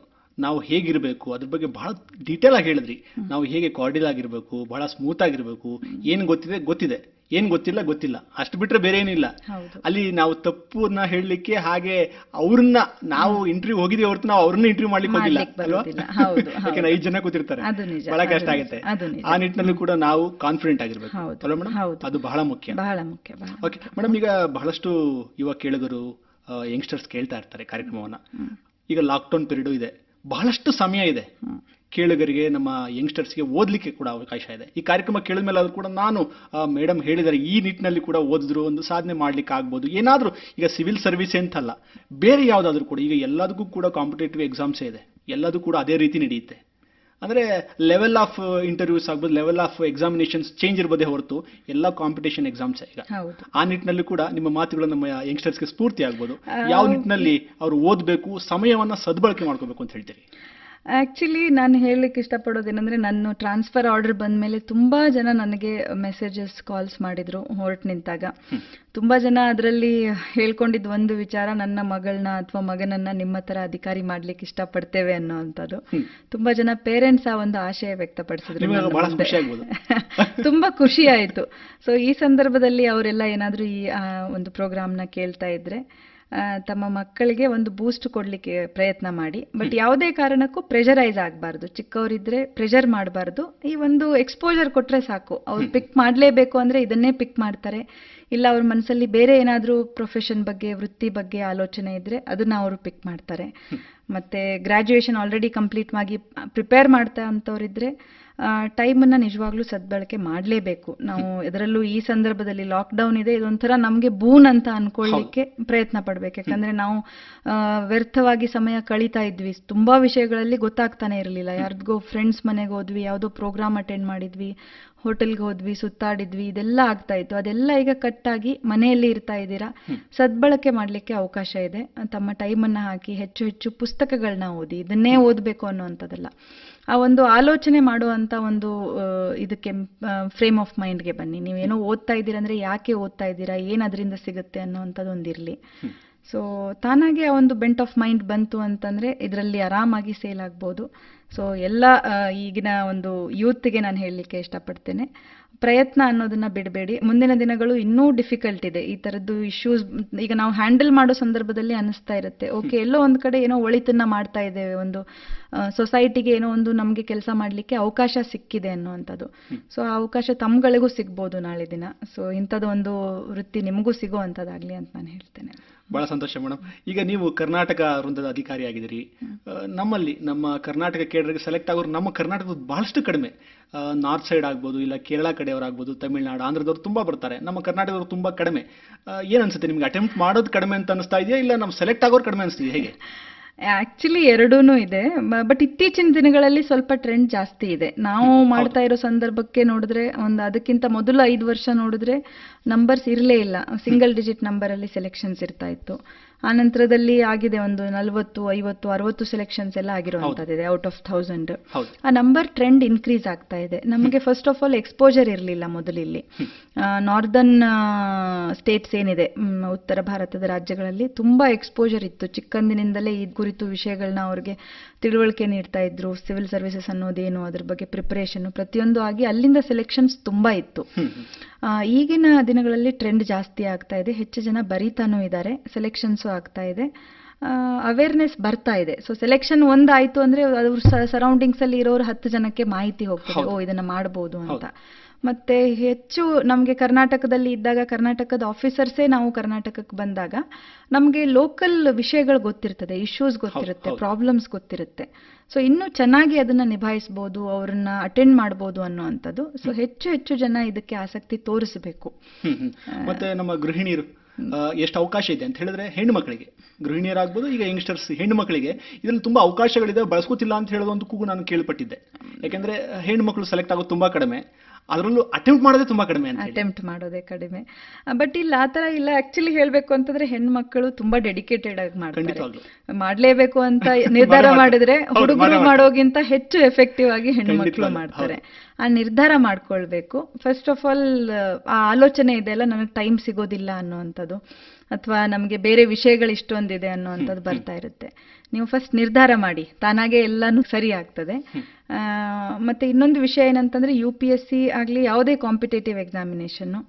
ನಾವು ಹೇಗಿರಬೇಕು ಅದ್ರ ಬಗ್ಗೆ ಬಹಳ ಡೀಟೇಲ್ ಆಗಿ ಹೇಳಿದ್ರಿ ನಾವು ಹೇಗೆ ಕಾರ್ಡಿಲ್ ಆಗಿರಬೇಕು ಬಹಳ ಸ್ಮೂತ್ ಆಗಿರಬೇಕು ಏನು ಗೊತ್ತಿದೆ ಗೊತ್ತಿದೆ ಏನ್ ಗೊತ್ತಿಲ್ಲ ಗೊತ್ತಿಲ್ಲ ಅಷ್ಟು ಬಿಟ್ರೆ ಬೇರೆ ಏನಿಲ್ಲ ಅಲ್ಲಿ ನಾವು ತಪ್ಪನ್ನ ಹೇಳಲಿಕ್ಕೆ ಹಾಗೆ ಅವ್ರನ್ನ ನಾವು ಇಂಟರ್ವ್ಯೂ ಹೋಗಿದೀವಿ ಹೊರತು ನಾವು ಅವ್ರನ್ನ ಇಂಟರ್ವ್ಯೂ ಮಾಡ್ಲಿಕ್ಕೆ ಹೋಗಿಲ್ಲ ಅಲ್ವಾ ಐದು ಜನ ಕೂತಿರ್ತಾರೆ ಬಹಳ ಕಷ್ಟ ಆಗುತ್ತೆ ಆ ನಿಟ್ಟಿನಲ್ಲೂ ಕೂಡ ನಾವು ಕಾನ್ಫಿಡೆಂಟ್ ಆಗಿರ್ಬೇಕು ಅಲ್ವಾ ಮೇಡಮ್ ಅದು ಬಹಳ ಮುಖ್ಯ ಬಹಳ ಮುಖ್ಯ ಓಕೆ ಮೇಡಮ್ ಈಗ ಬಹಳಷ್ಟು ಯುವ ಕೇಳುಗರು ಯಂಗ್ಸ್ಟರ್ಸ್ ಕೇಳ್ತಾ ಇರ್ತಾರೆ ಕಾರ್ಯಕ್ರಮವನ್ನ ಈಗ ಲಾಕ್ಡೌನ್ ಪೀರಿಯಡ್ ಇದೆ ಬಹಳಷ್ಟು ಸಮಯ ಇದೆ ಕೇಳುಗರಿಗೆ ನಮ್ಮ ಯಂಗ್ಸ್ಟರ್ಸ್ಗೆ ಓದಲಿಕ್ಕೆ ಕೂಡ ಅವಕಾಶ ಇದೆ ಈ ಕಾರ್ಯಕ್ರಮ ಕೇಳಿದ ಮೇಲೆ ಅದು ಕೂಡ ನಾನು ಮೇಡಮ್ ಹೇಳಿದ್ದಾರೆ ಈ ನಿಟ್ಟಿನಲ್ಲಿ ಕೂಡ ಓದಿದ್ರು ಒಂದು ಸಾಧನೆ ಮಾಡ್ಲಿಕ್ಕೆ ಆಗ್ಬೋದು ಏನಾದರೂ ಈಗ ಸಿವಿಲ್ ಸರ್ವಿಸ್ ಅಂತಲ್ಲ ಬೇರೆ ಯಾವುದಾದ್ರೂ ಕೂಡ ಈಗ ಎಲ್ಲದಕ್ಕೂ ಕೂಡ ಕಾಂಪಿಟೇಟಿವ್ ಎಕ್ಸಾಮ್ಸೇ ಇದೆ ಎಲ್ಲದೂ ಕೂಡ ಅದೇ ರೀತಿ ನಡೆಯುತ್ತೆ ಅಂದರೆ ಲೆವೆಲ್ ಆಫ್ ಇಂಟರ್ವ್ಯೂಸ್ ಆಗ್ಬೋದು ಲೆವೆಲ್ ಆಫ್ ಎಕ್ಸಾಮಿನೇಷನ್ಸ್ ಚೇಂಜ್ ಇರ್ಬೋದೇ ಹೊರತು ಎಲ್ಲ ಕಾಂಪಿಟೇಷನ್ ಎಕ್ಸಾಮ್ಸ್ ಈಗ ಆ ನಿಟ್ಟಿನಲ್ಲಿ ಕೂಡ ನಿಮ್ಮ ಮಾತುಗಳು ನಮ್ಮ ಯಂಗ್ಸ್ಟರ್ಸ್ಗೆ ಸ್ಫೂರ್ತಿ ಆಗ್ಬೋದು ಯಾವ ನಿಟ್ಟಿನಲ್ಲಿ ಅವರು ಓದಬೇಕು ಸಮಯವನ್ನು ಸದ್ಬಳಕೆ ಮಾಡ್ಕೋಬೇಕು ಅಂತ ಹೇಳ್ತೀರಿ ಆಕ್ಚುಲಿ ನಾನು ಹೇಳಲಿಕ್ಕೆ ಏನಂದ್ರೆ ನನ್ನ ಟ್ರಾನ್ಸ್ಫರ್ ಆರ್ಡರ್ ಬಂದ ಮೇಲೆ ತುಂಬಾ ಜನ ನನಗೆ ಮೆಸೇಜಸ್ ಕಾಲ್ಸ್ ಮಾಡಿದ್ರು ಹೊರಟ್ ನಿಂತಾಗ ತುಂಬಾ ಜನ ಅದರಲ್ಲಿ ಹೇಳ್ಕೊಂಡಿದ್ದ ಒಂದು ವಿಚಾರ ನನ್ನ ಮಗಳನ್ನ ಅಥವಾ ಮಗನನ್ನ ನಿಮ್ಮ ತರ ಅಧಿಕಾರಿ ಮಾಡ್ಲಿಕ್ಕೆ ಇಷ್ಟಪಡ್ತೇವೆ ಅನ್ನೋ ತುಂಬಾ ತುಂಬಾ ಜನ ಪೇರೆಂಟ್ಸ್ ಆ ಒಂದು ಆಶಯ ವ್ಯಕ್ತಪಡಿಸಿದ್ರು ತುಂಬಾ ಖುಷಿ ಆಯಿತು ಸೊ ಈ ಸಂದರ್ಭದಲ್ಲಿ ಅವರೆಲ್ಲ ಏನಾದ್ರೂ ಈ ಒಂದು ಪ್ರೋಗ್ರಾಮ್ನ ಕೇಳ್ತಾ ಇದ್ರೆ ತಮ್ಮ ಮಕ್ಕಳಿಗೆ ಒಂದು ಬೂಸ್ಟ್ ಕೊಡಲಿಕ್ಕೆ ಪ್ರಯತ್ನ ಮಾಡಿ ಬಟ್ ಯಾವುದೇ ಕಾರಣಕ್ಕೂ ಪ್ರೆಷರೈಸ್ ಆಗಬಾರ್ದು ಚಿಕ್ಕವರಿದ್ರೆ ಪ್ರೆಷರ್ ಮಾಡಬಾರ್ದು ಈ ಒಂದು ಎಕ್ಸ್ಪೋಜರ್ ಕೊಟ್ಟರೆ ಸಾಕು ಅವ್ರು ಪಿಕ್ ಮಾಡಲೇಬೇಕು ಅಂದರೆ ಇದನ್ನೇ ಪಿಕ್ ಮಾಡ್ತಾರೆ ಇಲ್ಲ ಅವ್ರ ಮನಸ್ಸಲ್ಲಿ ಬೇರೆ ಏನಾದರೂ ಪ್ರೊಫೆಷನ್ ಬಗ್ಗೆ ವೃತ್ತಿ ಬಗ್ಗೆ ಆಲೋಚನೆ ಇದ್ದರೆ ಅದನ್ನು ಅವರು ಪಿಕ್ ಮಾಡ್ತಾರೆ ಮತ್ತು ಗ್ರ್ಯಾಜುಯೇಷನ್ ಆಲ್ರೆಡಿ ಕಂಪ್ಲೀಟ್ ಆಗಿ ಪ್ರಿಪೇರ್ ಮಾಡ್ತಾ ಅಂಥವ್ರಿದ್ರೆ ಟೈಮನ್ನು ನಿಜವಾಗ್ಲೂ ಸದ್ಬಳಕೆ ಮಾಡಲೇಬೇಕು ನಾವು ಇದರಲ್ಲೂ ಈ ಸಂದರ್ಭದಲ್ಲಿ ಲಾಕ್ಡೌನ್ ಇದೆ ಇದೊಂಥರ ನಮಗೆ ಬೂನ್ ಅಂತ ಅನ್ಕೊಳ್ಳಿಕ್ಕೆ ಪ್ರಯತ್ನ ಪಡ್ಬೇಕು ಯಾಕಂದ್ರೆ ನಾವು ವ್ಯರ್ಥವಾಗಿ ಸಮಯ ಕಳೀತಾ ಇದ್ವಿ ತುಂಬಾ ವಿಷಯಗಳಲ್ಲಿ ಗೊತ್ತಾಗ್ತಾನೆ ಇರಲಿಲ್ಲ ಯಾರಿಗೋ ಫ್ರೆಂಡ್ಸ್ ಮನೆಗೆ ಹೋದ್ವಿ ಯಾವುದೋ ಪ್ರೋಗ್ರಾಮ್ ಅಟೆಂಡ್ ಮಾಡಿದ್ವಿ ಹೋಟೆಲ್ಗೆ ಹೋದ್ವಿ ಸುತ್ತಾಡಿದ್ವಿ ಇದೆಲ್ಲ ಆಗ್ತಾ ಇತ್ತು ಅದೆಲ್ಲ ಈಗ ಕಟ್ಟಾಗಿ ಮನೆಯಲ್ಲಿ ಇರ್ತಾ ಇದ್ದೀರಾ ಸದ್ಬಳಕೆ ಮಾಡಲಿಕ್ಕೆ ಅವಕಾಶ ಇದೆ ತಮ್ಮ ಟೈಮನ್ನು ಹಾಕಿ ಹೆಚ್ಚು ಹೆಚ್ಚು ಪುಸ್ತಕಗಳನ್ನ ಓದಿ ಇದನ್ನೇ ಓದಬೇಕು ಅನ್ನೋವಂಥದ್ದಲ್ಲ ಆ ಒಂದು ಆಲೋಚನೆ ಮಾಡುವಂತ ಒಂದು ಇದಕ್ಕೆ ಫ್ರೇಮ್ ಆಫ್ ಮೈಂಡ್ಗೆ ಬನ್ನಿ ನೀವೇನೋ ಓದ್ತಾ ಇದ್ದೀರಾ ಅಂದ್ರೆ ಯಾಕೆ ಓದ್ತಾ ಇದ್ದೀರಾ ಏನು ಅದರಿಂದ ಸಿಗುತ್ತೆ ಅನ್ನುವಂಥದ್ದು ಒಂದಿರಲಿ ಸೊ ತಾನಾಗೆ ಆ ಒಂದು ಬೆಂಟ್ ಆಫ್ ಮೈಂಡ್ ಬಂತು ಅಂತಂದ್ರೆ ಇದರಲ್ಲಿ ಆರಾಮಾಗಿ ಸೇಲ್ ಆಗ್ಬೋದು ಸೊ ಎಲ್ಲ ಈಗಿನ ಒಂದು ಯೂತ್ಗೆ ನಾನು ಹೇಳಲಿಕ್ಕೆ ಇಷ್ಟಪಡ್ತೇನೆ ಪ್ರಯತ್ನ ಅನ್ನೋದನ್ನ ಬಿಡಬೇಡಿ ಮುಂದಿನ ದಿನಗಳು ಇನ್ನೂ ಡಿಫಿಕಲ್ಟ್ ಇದೆ ಈ ತರದ್ದು ಇಶ್ಯೂಸ್ ಈಗ ನಾವು ಹ್ಯಾಂಡಲ್ ಮಾಡೋ ಸಂದರ್ಭದಲ್ಲಿ ಅನಿಸ್ತಾ ಇರುತ್ತೆ ಓಕೆ ಎಲ್ಲೋ ಒಂದು ಕಡೆ ಏನೋ ಒಳಿತನ್ನ ಮಾಡ್ತಾ ಇದ್ದೇವೆ ಒಂದು ಸೊಸೈಟಿಗೆ ಏನೋ ಒಂದು ನಮಗೆ ಕೆಲಸ ಮಾಡಲಿಕ್ಕೆ ಅವಕಾಶ ಸಿಕ್ಕಿದೆ ಅನ್ನುವಂಥದ್ದು ಸೊ ಆ ಅವಕಾಶ ತಮ್ಗಳಿಗೂ ಸಿಗ್ಬೋದು ನಾಳೆ ದಿನ ಸೊ ಒಂದು ವೃತ್ತಿ ನಿಮಗೂ ಸಿಗುವಂಥದ್ದಾಗಲಿ ಅಂತ ನಾನು ಹೇಳ್ತೇನೆ ಬಹಳ ಸಂತೋಷ ಮೇಡಮ್ ಈಗ ನೀವು ಕರ್ನಾಟಕ ವೃಂದದ ಅಧಿಕಾರಿ ನಮ್ಮಲ್ಲಿ ನಮ್ಮ ಕರ್ನಾಟಕ ಕೇಡರ್ಗೆ ಸೆಲೆಕ್ಟ್ ಆಗೋರು ನಮ್ಮ ಕರ್ನಾಟಕದ ಬಹಳಷ್ಟು ಕಡಿಮೆ ನಾರ್ತ್ ಸೈಡ್ ಆಗ್ಬೋದು ಇಲ್ಲ ಕೇರಳ ಕಡೆಯವರಾಗ್ಬೋದು ತಮಿಳ್ನಾಡು ಆಂಧ್ರದವ್ರು ತುಂಬ ಬರ್ತಾರೆ ನಮ್ಮ ಕರ್ನಾಟಕದವರು ತುಂಬ ಕಡಿಮೆ ಏನು ಅನ್ಸುತ್ತೆ ನಿಮ್ಗೆ ಅಟೆಂಪ್ಟ್ ಮಾಡೋದು ಕಡಿಮೆ ಅಂತ ಅನಿಸ್ತಾ ಇದೆಯಾ ಇಲ್ಲ ನಮ್ಮ ಸೆಲೆಕ್ಟ್ ಆಗೋರು ಕಡಿಮೆ ಅನಿಸ್ತಿದೆ ಹೇಗೆ ಆಕ್ಚುಲಿ ಎರಡೂನು ಇದೆ ಬಟ್ ಇತ್ತೀಚಿನ ದಿನಗಳಲ್ಲಿ ಸ್ವಲ್ಪ ಟ್ರೆಂಡ್ ಜಾಸ್ತಿ ಇದೆ ನಾವು ಮಾಡ್ತಾ ಇರೋ ಸಂದರ್ಭಕ್ಕೆ ನೋಡಿದ್ರೆ ಒಂದು ಅದಕ್ಕಿಂತ ಮೊದಲು ಐದು ವರ್ಷ ನೋಡಿದ್ರೆ ನಂಬರ್ಸ್ ಇರಲೇ ಇಲ್ಲ ಸಿಂಗಲ್ ಡಿಜಿಟ್ ನಂಬರಲ್ಲಿ ಸೆಲೆಕ್ಷನ್ಸ್ ಇರ್ತಾ ಇತ್ತು ಆ ನಂತರದಲ್ಲಿ ಆಗಿದೆ ಒಂದು ನಲವತ್ತು ಐವತ್ತು ಅರವತ್ತು ಸೆಲೆಕ್ಷನ್ಸ್ ಎಲ್ಲ ಆಗಿರುವಂತದ್ದಿದೆ ಔಟ್ ಆಫ್ ಥೌಸಂಡ್ ಆ ನಂಬರ್ ಟ್ರೆಂಡ್ ಇನ್ಕ್ರೀಸ್ ಆಗ್ತಾ ಇದೆ ನಮಗೆ ಫಸ್ಟ್ ಆಫ್ ಆಲ್ ಎಕ್ಸ್ಪೋಜರ್ ಇರಲಿಲ್ಲ ಮೊದಲಿಲ್ಲಿ ನಾರ್ದನ್ ಸ್ಟೇಟ್ಸ್ ಏನಿದೆ ಉತ್ತರ ಭಾರತದ ರಾಜ್ಯಗಳಲ್ಲಿ ತುಂಬಾ ಎಕ್ಸ್ಪೋಜರ್ ಇತ್ತು ಚಿಕ್ಕಂದಿನಿಂದಲೇ ಈ ಕುರಿತು ವಿಷಯಗಳನ್ನ ಅವ್ರಿಗೆ ತಿಳುವಳಿಕೆ ನೀಡ್ತಾ ಇದ್ರು ಸಿವಿಲ್ ಸರ್ವಿಸಸ್ ಅನ್ನೋದೇನು ಅದ್ರ ಬಗ್ಗೆ ಪ್ರಿಪರೇಷನ್ ಪ್ರತಿಯೊಂದು ಆಗಿ ಅಲ್ಲಿಂದ ಸೆಲೆಕ್ಷನ್ಸ್ ತುಂಬಾ ಇತ್ತು ಈಗಿನ ದಿನಗಳಲ್ಲಿ ಟ್ರೆಂಡ್ ಜಾಸ್ತಿ ಆಗ್ತಾ ಇದೆ ಹೆಚ್ಚು ಜನ ಬರೀತಾನೂ ಇದ್ದಾರೆ ಸೆಲೆಕ್ಷನ್ಸು ಆಗ್ತಾ ಇದೆ ಅವೇರ್ನೆಸ್ ಬರ್ತಾ ಇದೆ ಸೊ ಸೆಲೆಕ್ಷನ್ ಒಂದಾಯ್ತು ಅಂದ್ರೆ ಅವ್ರ ಸರೌಂಡಿಂಗ್ಸ್ ಅಲ್ಲಿ ಇರೋರು ಹತ್ತು ಜನಕ್ಕೆ ಮಾಹಿತಿ ಹೋಗ್ತದೆ ಓ ಇದನ್ನ ಮಾಡಬಹುದು ಅಂತ ಮತ್ತೆ ಹೆಚ್ಚು ನಮಗೆ ಕರ್ನಾಟಕದಲ್ಲಿ ಇದ್ದಾಗ ಕರ್ನಾಟಕದ ಆಫೀಸರ್ಸೇ ನಾವು ಕರ್ನಾಟಕಕ್ಕೆ ಬಂದಾಗ ನಮಗೆ ಲೋಕಲ್ ವಿಷಯಗಳು ಗೊತ್ತಿರ್ತದೆ ಇಶ್ಯೂಸ್ ಗೊತ್ತಿರುತ್ತೆ ಪ್ರಾಬ್ಲಮ್ಸ್ ಗೊತ್ತಿರುತ್ತೆ ಸೊ ಇನ್ನೂ ಚೆನ್ನಾಗಿ ಅದನ್ನ ನಿಭಾಯಿಸಬಹುದು ಅವ್ರನ್ನ ಅಟೆಂಡ್ ಮಾಡಬಹುದು ಅನ್ನುವಂಥದ್ದು ಸೊ ಹೆಚ್ಚು ಹೆಚ್ಚು ಜನ ಇದಕ್ಕೆ ಆಸಕ್ತಿ ತೋರಿಸಬೇಕು ಮತ್ತೆ ನಮ್ಮ ಗೃಹಿಣಿಯರು ಎಷ್ಟು ಅವಕಾಶ ಇದೆ ಅಂತ ಹೇಳಿದ್ರೆ ಹೆಣ್ಣು ಮಕ್ಕಳಿಗೆ ಗೃಹಿಣಿಯರಾಗ್ಬೋದು ಈಗ ಯಂಗ್ಸ್ಟರ್ಸ್ ಹೆಣ್ಣು ಮಕ್ಕಳಿಗೆ ಇದರಲ್ಲಿ ತುಂಬಾ ಅವಕಾಶಗಳಿದೆ ಬಳಸ್ಕೋತಿಲ್ಲ ಅಂತ ಹೇಳೋದೊಂದು ಕೂಗು ನಾನು ಕೇಳ್ಪಟ್ಟಿದ್ದೆ ಯಾಕೆಂದ್ರೆ ಹೆಣ್ಣು ಮಕ್ಕಳು ಸೆಲೆಕ್ಟ್ ಆಗೋದು ತುಂಬಾ ಕಡಿಮೆ ಅದರಲ್ಲೂ ಅಟೆಂಪ್ಟ್ ಮಾಡೋದೇ ತುಂಬಾ ಕಡಿಮೆ ಅಟೆಂಪ್ಟ್ ಮಾಡೋದೇ ಕಡಿಮೆ ಬಟ್ ಇಲ್ಲ ಆ ತರ ಇಲ್ಲ ಆಕ್ಚುಲಿ ಹೇಳ್ಬೇಕು ಅಂತಂದ್ರೆ ಹೆಣ್ಮಕ್ಳು ತುಂಬಾ ಡೆಡಿಕೇಟೆಡ್ ಆಗಿ ಮಾಡ್ತಾರೆ ಮಾಡ್ಲೇಬೇಕು ಅಂತ ನಿರ್ಧಾರ ಮಾಡಿದ್ರೆ ಹುಡುಗರು ಮಾಡೋಗಿಂತ ಹೆಚ್ಚು ಎಫೆಕ್ಟಿವ್ ಆಗಿ ಹೆಣ್ಮಕ್ಳು ಮಾಡ್ತಾರೆ ಆ ನಿರ್ಧಾರ ಮಾಡ್ಕೊಳ್ಬೇಕು ಫಸ್ಟ್ ಆಫ್ ಆಲ್ ಆ ಆಲೋಚನೆ ಅಲ್ಲ ನನಗೆ ಟೈಮ್ ಸಿಗೋದಿಲ್ಲ ಅನ್ನೋವಂಥದ್ದು ಅಥವಾ ನಮಗೆ ಬೇರೆ ವಿಷಯಗಳು ಇಷ್ಟೊಂದಿದೆ ಅನ್ನೋವಂಥದ್ದು ಬರ್ತಾ ಇರುತ್ತೆ ನೀವು ಫಸ್ಟ್ ನಿರ್ಧಾರ ಮಾಡಿ ತಾನಾಗೆ ಎಲ್ಲಾನು ಸರಿ ಆಗ್ತದೆ ಮತ್ತೆ ಇನ್ನೊಂದು ವಿಷಯ ಏನಂತಂದ್ರೆ ಯು ಪಿ ಎಸ್ ಸಿ ಆಗಲಿ ಯಾವುದೇ ಕಾಂಪಿಟೇಟಿವ್ ಎಕ್ಸಾಮಿನೇಷನ್ನು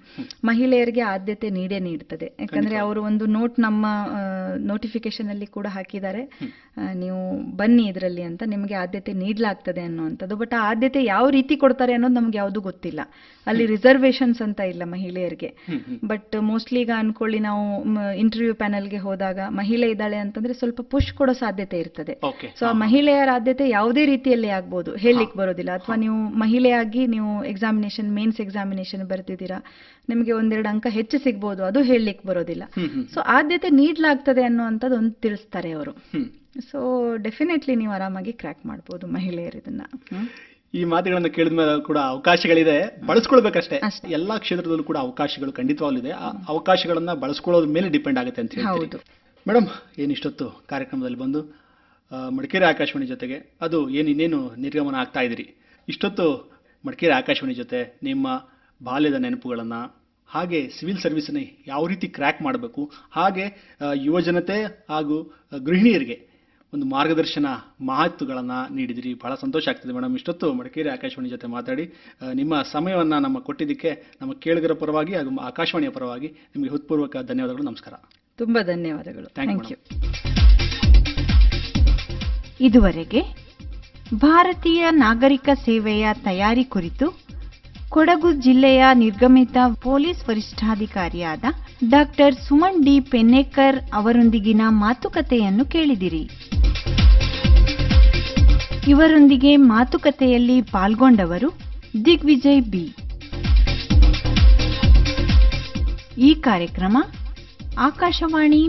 ಮಹಿಳೆಯರಿಗೆ ಆದ್ಯತೆ ನೀಡೇ ನೀಡ್ತದೆ ಯಾಕಂದ್ರೆ ಅವರು ಒಂದು ನೋಟ್ ನಮ್ಮ ನೋಟಿಫಿಕೇಶನ್ ಅಲ್ಲಿ ಕೂಡ ಹಾಕಿದ್ದಾರೆ ನೀವು ಬನ್ನಿ ಇದರಲ್ಲಿ ಅಂತ ನಿಮಗೆ ಆದ್ಯತೆ ನೀಡಲಾಗ್ತದೆ ಅನ್ನುವಂಥದ್ದು ಬಟ್ ಆದ್ಯತೆ ಯಾವ ರೀತಿ ಕೊಡ್ತಾರೆ ಕೊಡ್ತಾರೆ ಅನ್ನೋದು ನಮ್ಗೆ ಯಾವುದು ಗೊತ್ತಿಲ್ಲ ಅಲ್ಲಿ ರಿಸರ್ವೇಶನ್ಸ್ ಅಂತ ಇಲ್ಲ ಮಹಿಳೆಯರಿಗೆ ಬಟ್ ಮೋಸ್ಟ್ಲಿ ಈಗ ಅನ್ಕೊಳ್ಳಿ ನಾವು ಇಂಟರ್ವ್ಯೂ ಗೆ ಹೋದಾಗ ಮಹಿಳೆ ಇದ್ದಾಳೆ ಅಂತಂದ್ರೆ ಸ್ವಲ್ಪ ಪುಷ್ ಕೊಡೋ ಸಾಧ್ಯತೆ ಇರ್ತದೆ ಸೊ ಆ ಮಹಿಳೆಯರ ಆದ್ಯತೆ ಯಾವುದೇ ರೀತಿಯಲ್ಲಿ ಆಗ್ಬೋದು ಹೇಳಲಿಕ್ಕೆ ಬರೋದಿಲ್ಲ ಅಥವಾ ನೀವು ಮಹಿಳೆಯಾಗಿ ನೀವು ಎಕ್ಸಾಮಿನೇಷನ್ ಮೇನ್ಸ್ ಎಕ್ಸಾಮಿನೇಷನ್ ಬರ್ತಿದ್ದೀರಾ ನಿಮಗೆ ಒಂದೆರಡು ಅಂಕ ಹೆಚ್ಚು ಸಿಗ್ಬಹುದು ಅದು ಹೇಳಲಿಕ್ಕೆ ಬರೋದಿಲ್ಲ ಸೊ ಆದ್ಯತೆ ನೀಡಲಾಗ್ತದೆ ಅನ್ನುವಂಥದ್ದು ಒಂದು ತಿಳಿಸ್ತಾರೆ ಅವರು ಸೊ ಡೆಫಿನೆಟ್ಲಿ ನೀವು ಆರಾಮಾಗಿ ಕ್ರ್ಯಾಕ್ ಮಾಡ್ಬೋದು ಮಹಿಳೆಯರು ಇದನ್ನ ಈ ಮಾತುಗಳನ್ನು ಕೇಳಿದ ಮೇಲೆ ಕೂಡ ಅವಕಾಶಗಳಿದೆ ಬಳಸ್ಕೊಳ್ಬೇಕಷ್ಟೇ ಎಲ್ಲಾ ಕ್ಷೇತ್ರದಲ್ಲೂ ಕೂಡ ಅವಕಾಶಗಳು ಖಂಡಿತವಾಗಲೂ ಇದೆ ಆ ಅವಕಾಶಗಳನ್ನ ಬಳಸ್ಕೊಳ್ಳೋದ್ರ ಮೇಲೆ ಡಿಪೆಂಡ್ ಆಗುತ್ತೆ ಅಂತ ಹೇಳ್ತೀವಿ ಮೇಡಮ್ ಏನಿಷ್ಟೊತ್ತು ಕಾರ್ಯಕ್ರಮದಲ್ಲಿ ಬಂದು ಮಡಿಕೇರಿ ಆಕಾಶವಾಣಿ ಜೊತೆಗೆ ಅದು ಏನು ಇನ್ನೇನು ನಿರ್ಗಮನ ಆಗ್ತಾ ಇದ್ರಿ ಇಷ್ಟೊತ್ತು ಮಡಿಕೇರಿ ಆಕಾಶವಾಣಿ ಜೊತೆ ನಿಮ್ಮ ಬಾಲ್ಯದ ನೆನಪುಗಳನ್ನು ಹಾಗೆ ಸಿವಿಲ್ ಸರ್ವಿಸ್ನ ಯಾವ ರೀತಿ ಕ್ರ್ಯಾಕ್ ಮಾಡಬೇಕು ಹಾಗೆ ಯುವಜನತೆ ಹಾಗೂ ಗೃಹಿಣಿಯರಿಗೆ ಒಂದು ಮಾರ್ಗದರ್ಶನ ಮಹತ್ವಗಳನ್ನು ನೀಡಿದಿರಿ ಬಹಳ ಸಂತೋಷ ಆಗ್ತದೆ ಮೇಡಮ್ ಇಷ್ಟೊತ್ತು ಮಡಿಕೇರಿ ಆಕಾಶವಾಣಿ ಜೊತೆ ಮಾತಾಡಿ ನಿಮ್ಮ ಸಮಯವನ್ನು ನಮ್ಮ ಕೊಟ್ಟಿದ್ದಕ್ಕೆ ನಮ್ಮ ಕೇಳುಗರ ಪರವಾಗಿ ಹಾಗೂ ಆಕಾಶವಾಣಿಯ ಪರವಾಗಿ ನಿಮಗೆ ಹೃತ್ಪೂರ್ವಕ ಧನ್ಯವಾದಗಳು ನಮಸ್ಕಾರ ತುಂಬಾ ಧನ್ಯವಾದಗಳು ಥ್ಯಾಂಕ್ ಯು ಇದುವರೆಗೆ ಭಾರತೀಯ ನಾಗರಿಕ ಸೇವೆಯ ತಯಾರಿ ಕುರಿತು ಕೊಡಗು ಜಿಲ್ಲೆಯ ನಿರ್ಗಮಿತ ಪೊಲೀಸ್ ವರಿಷ್ಠಾಧಿಕಾರಿಯಾದ ಡಾಕ್ಟರ್ ಸುಮನ್ ಡಿ ಪೆನ್ನೇಕರ್ ಅವರೊಂದಿಗಿನ ಮಾತುಕತೆಯನ್ನು ಕೇಳಿದಿರಿ ಇವರೊಂದಿಗೆ ಮಾತುಕತೆಯಲ್ಲಿ ಪಾಲ್ಗೊಂಡವರು ದಿಗ್ವಿಜಯ್ ಬಿ ಈ ಕಾರ್ಯಕ್ರಮ ಆಕಾಶವಾಣಿ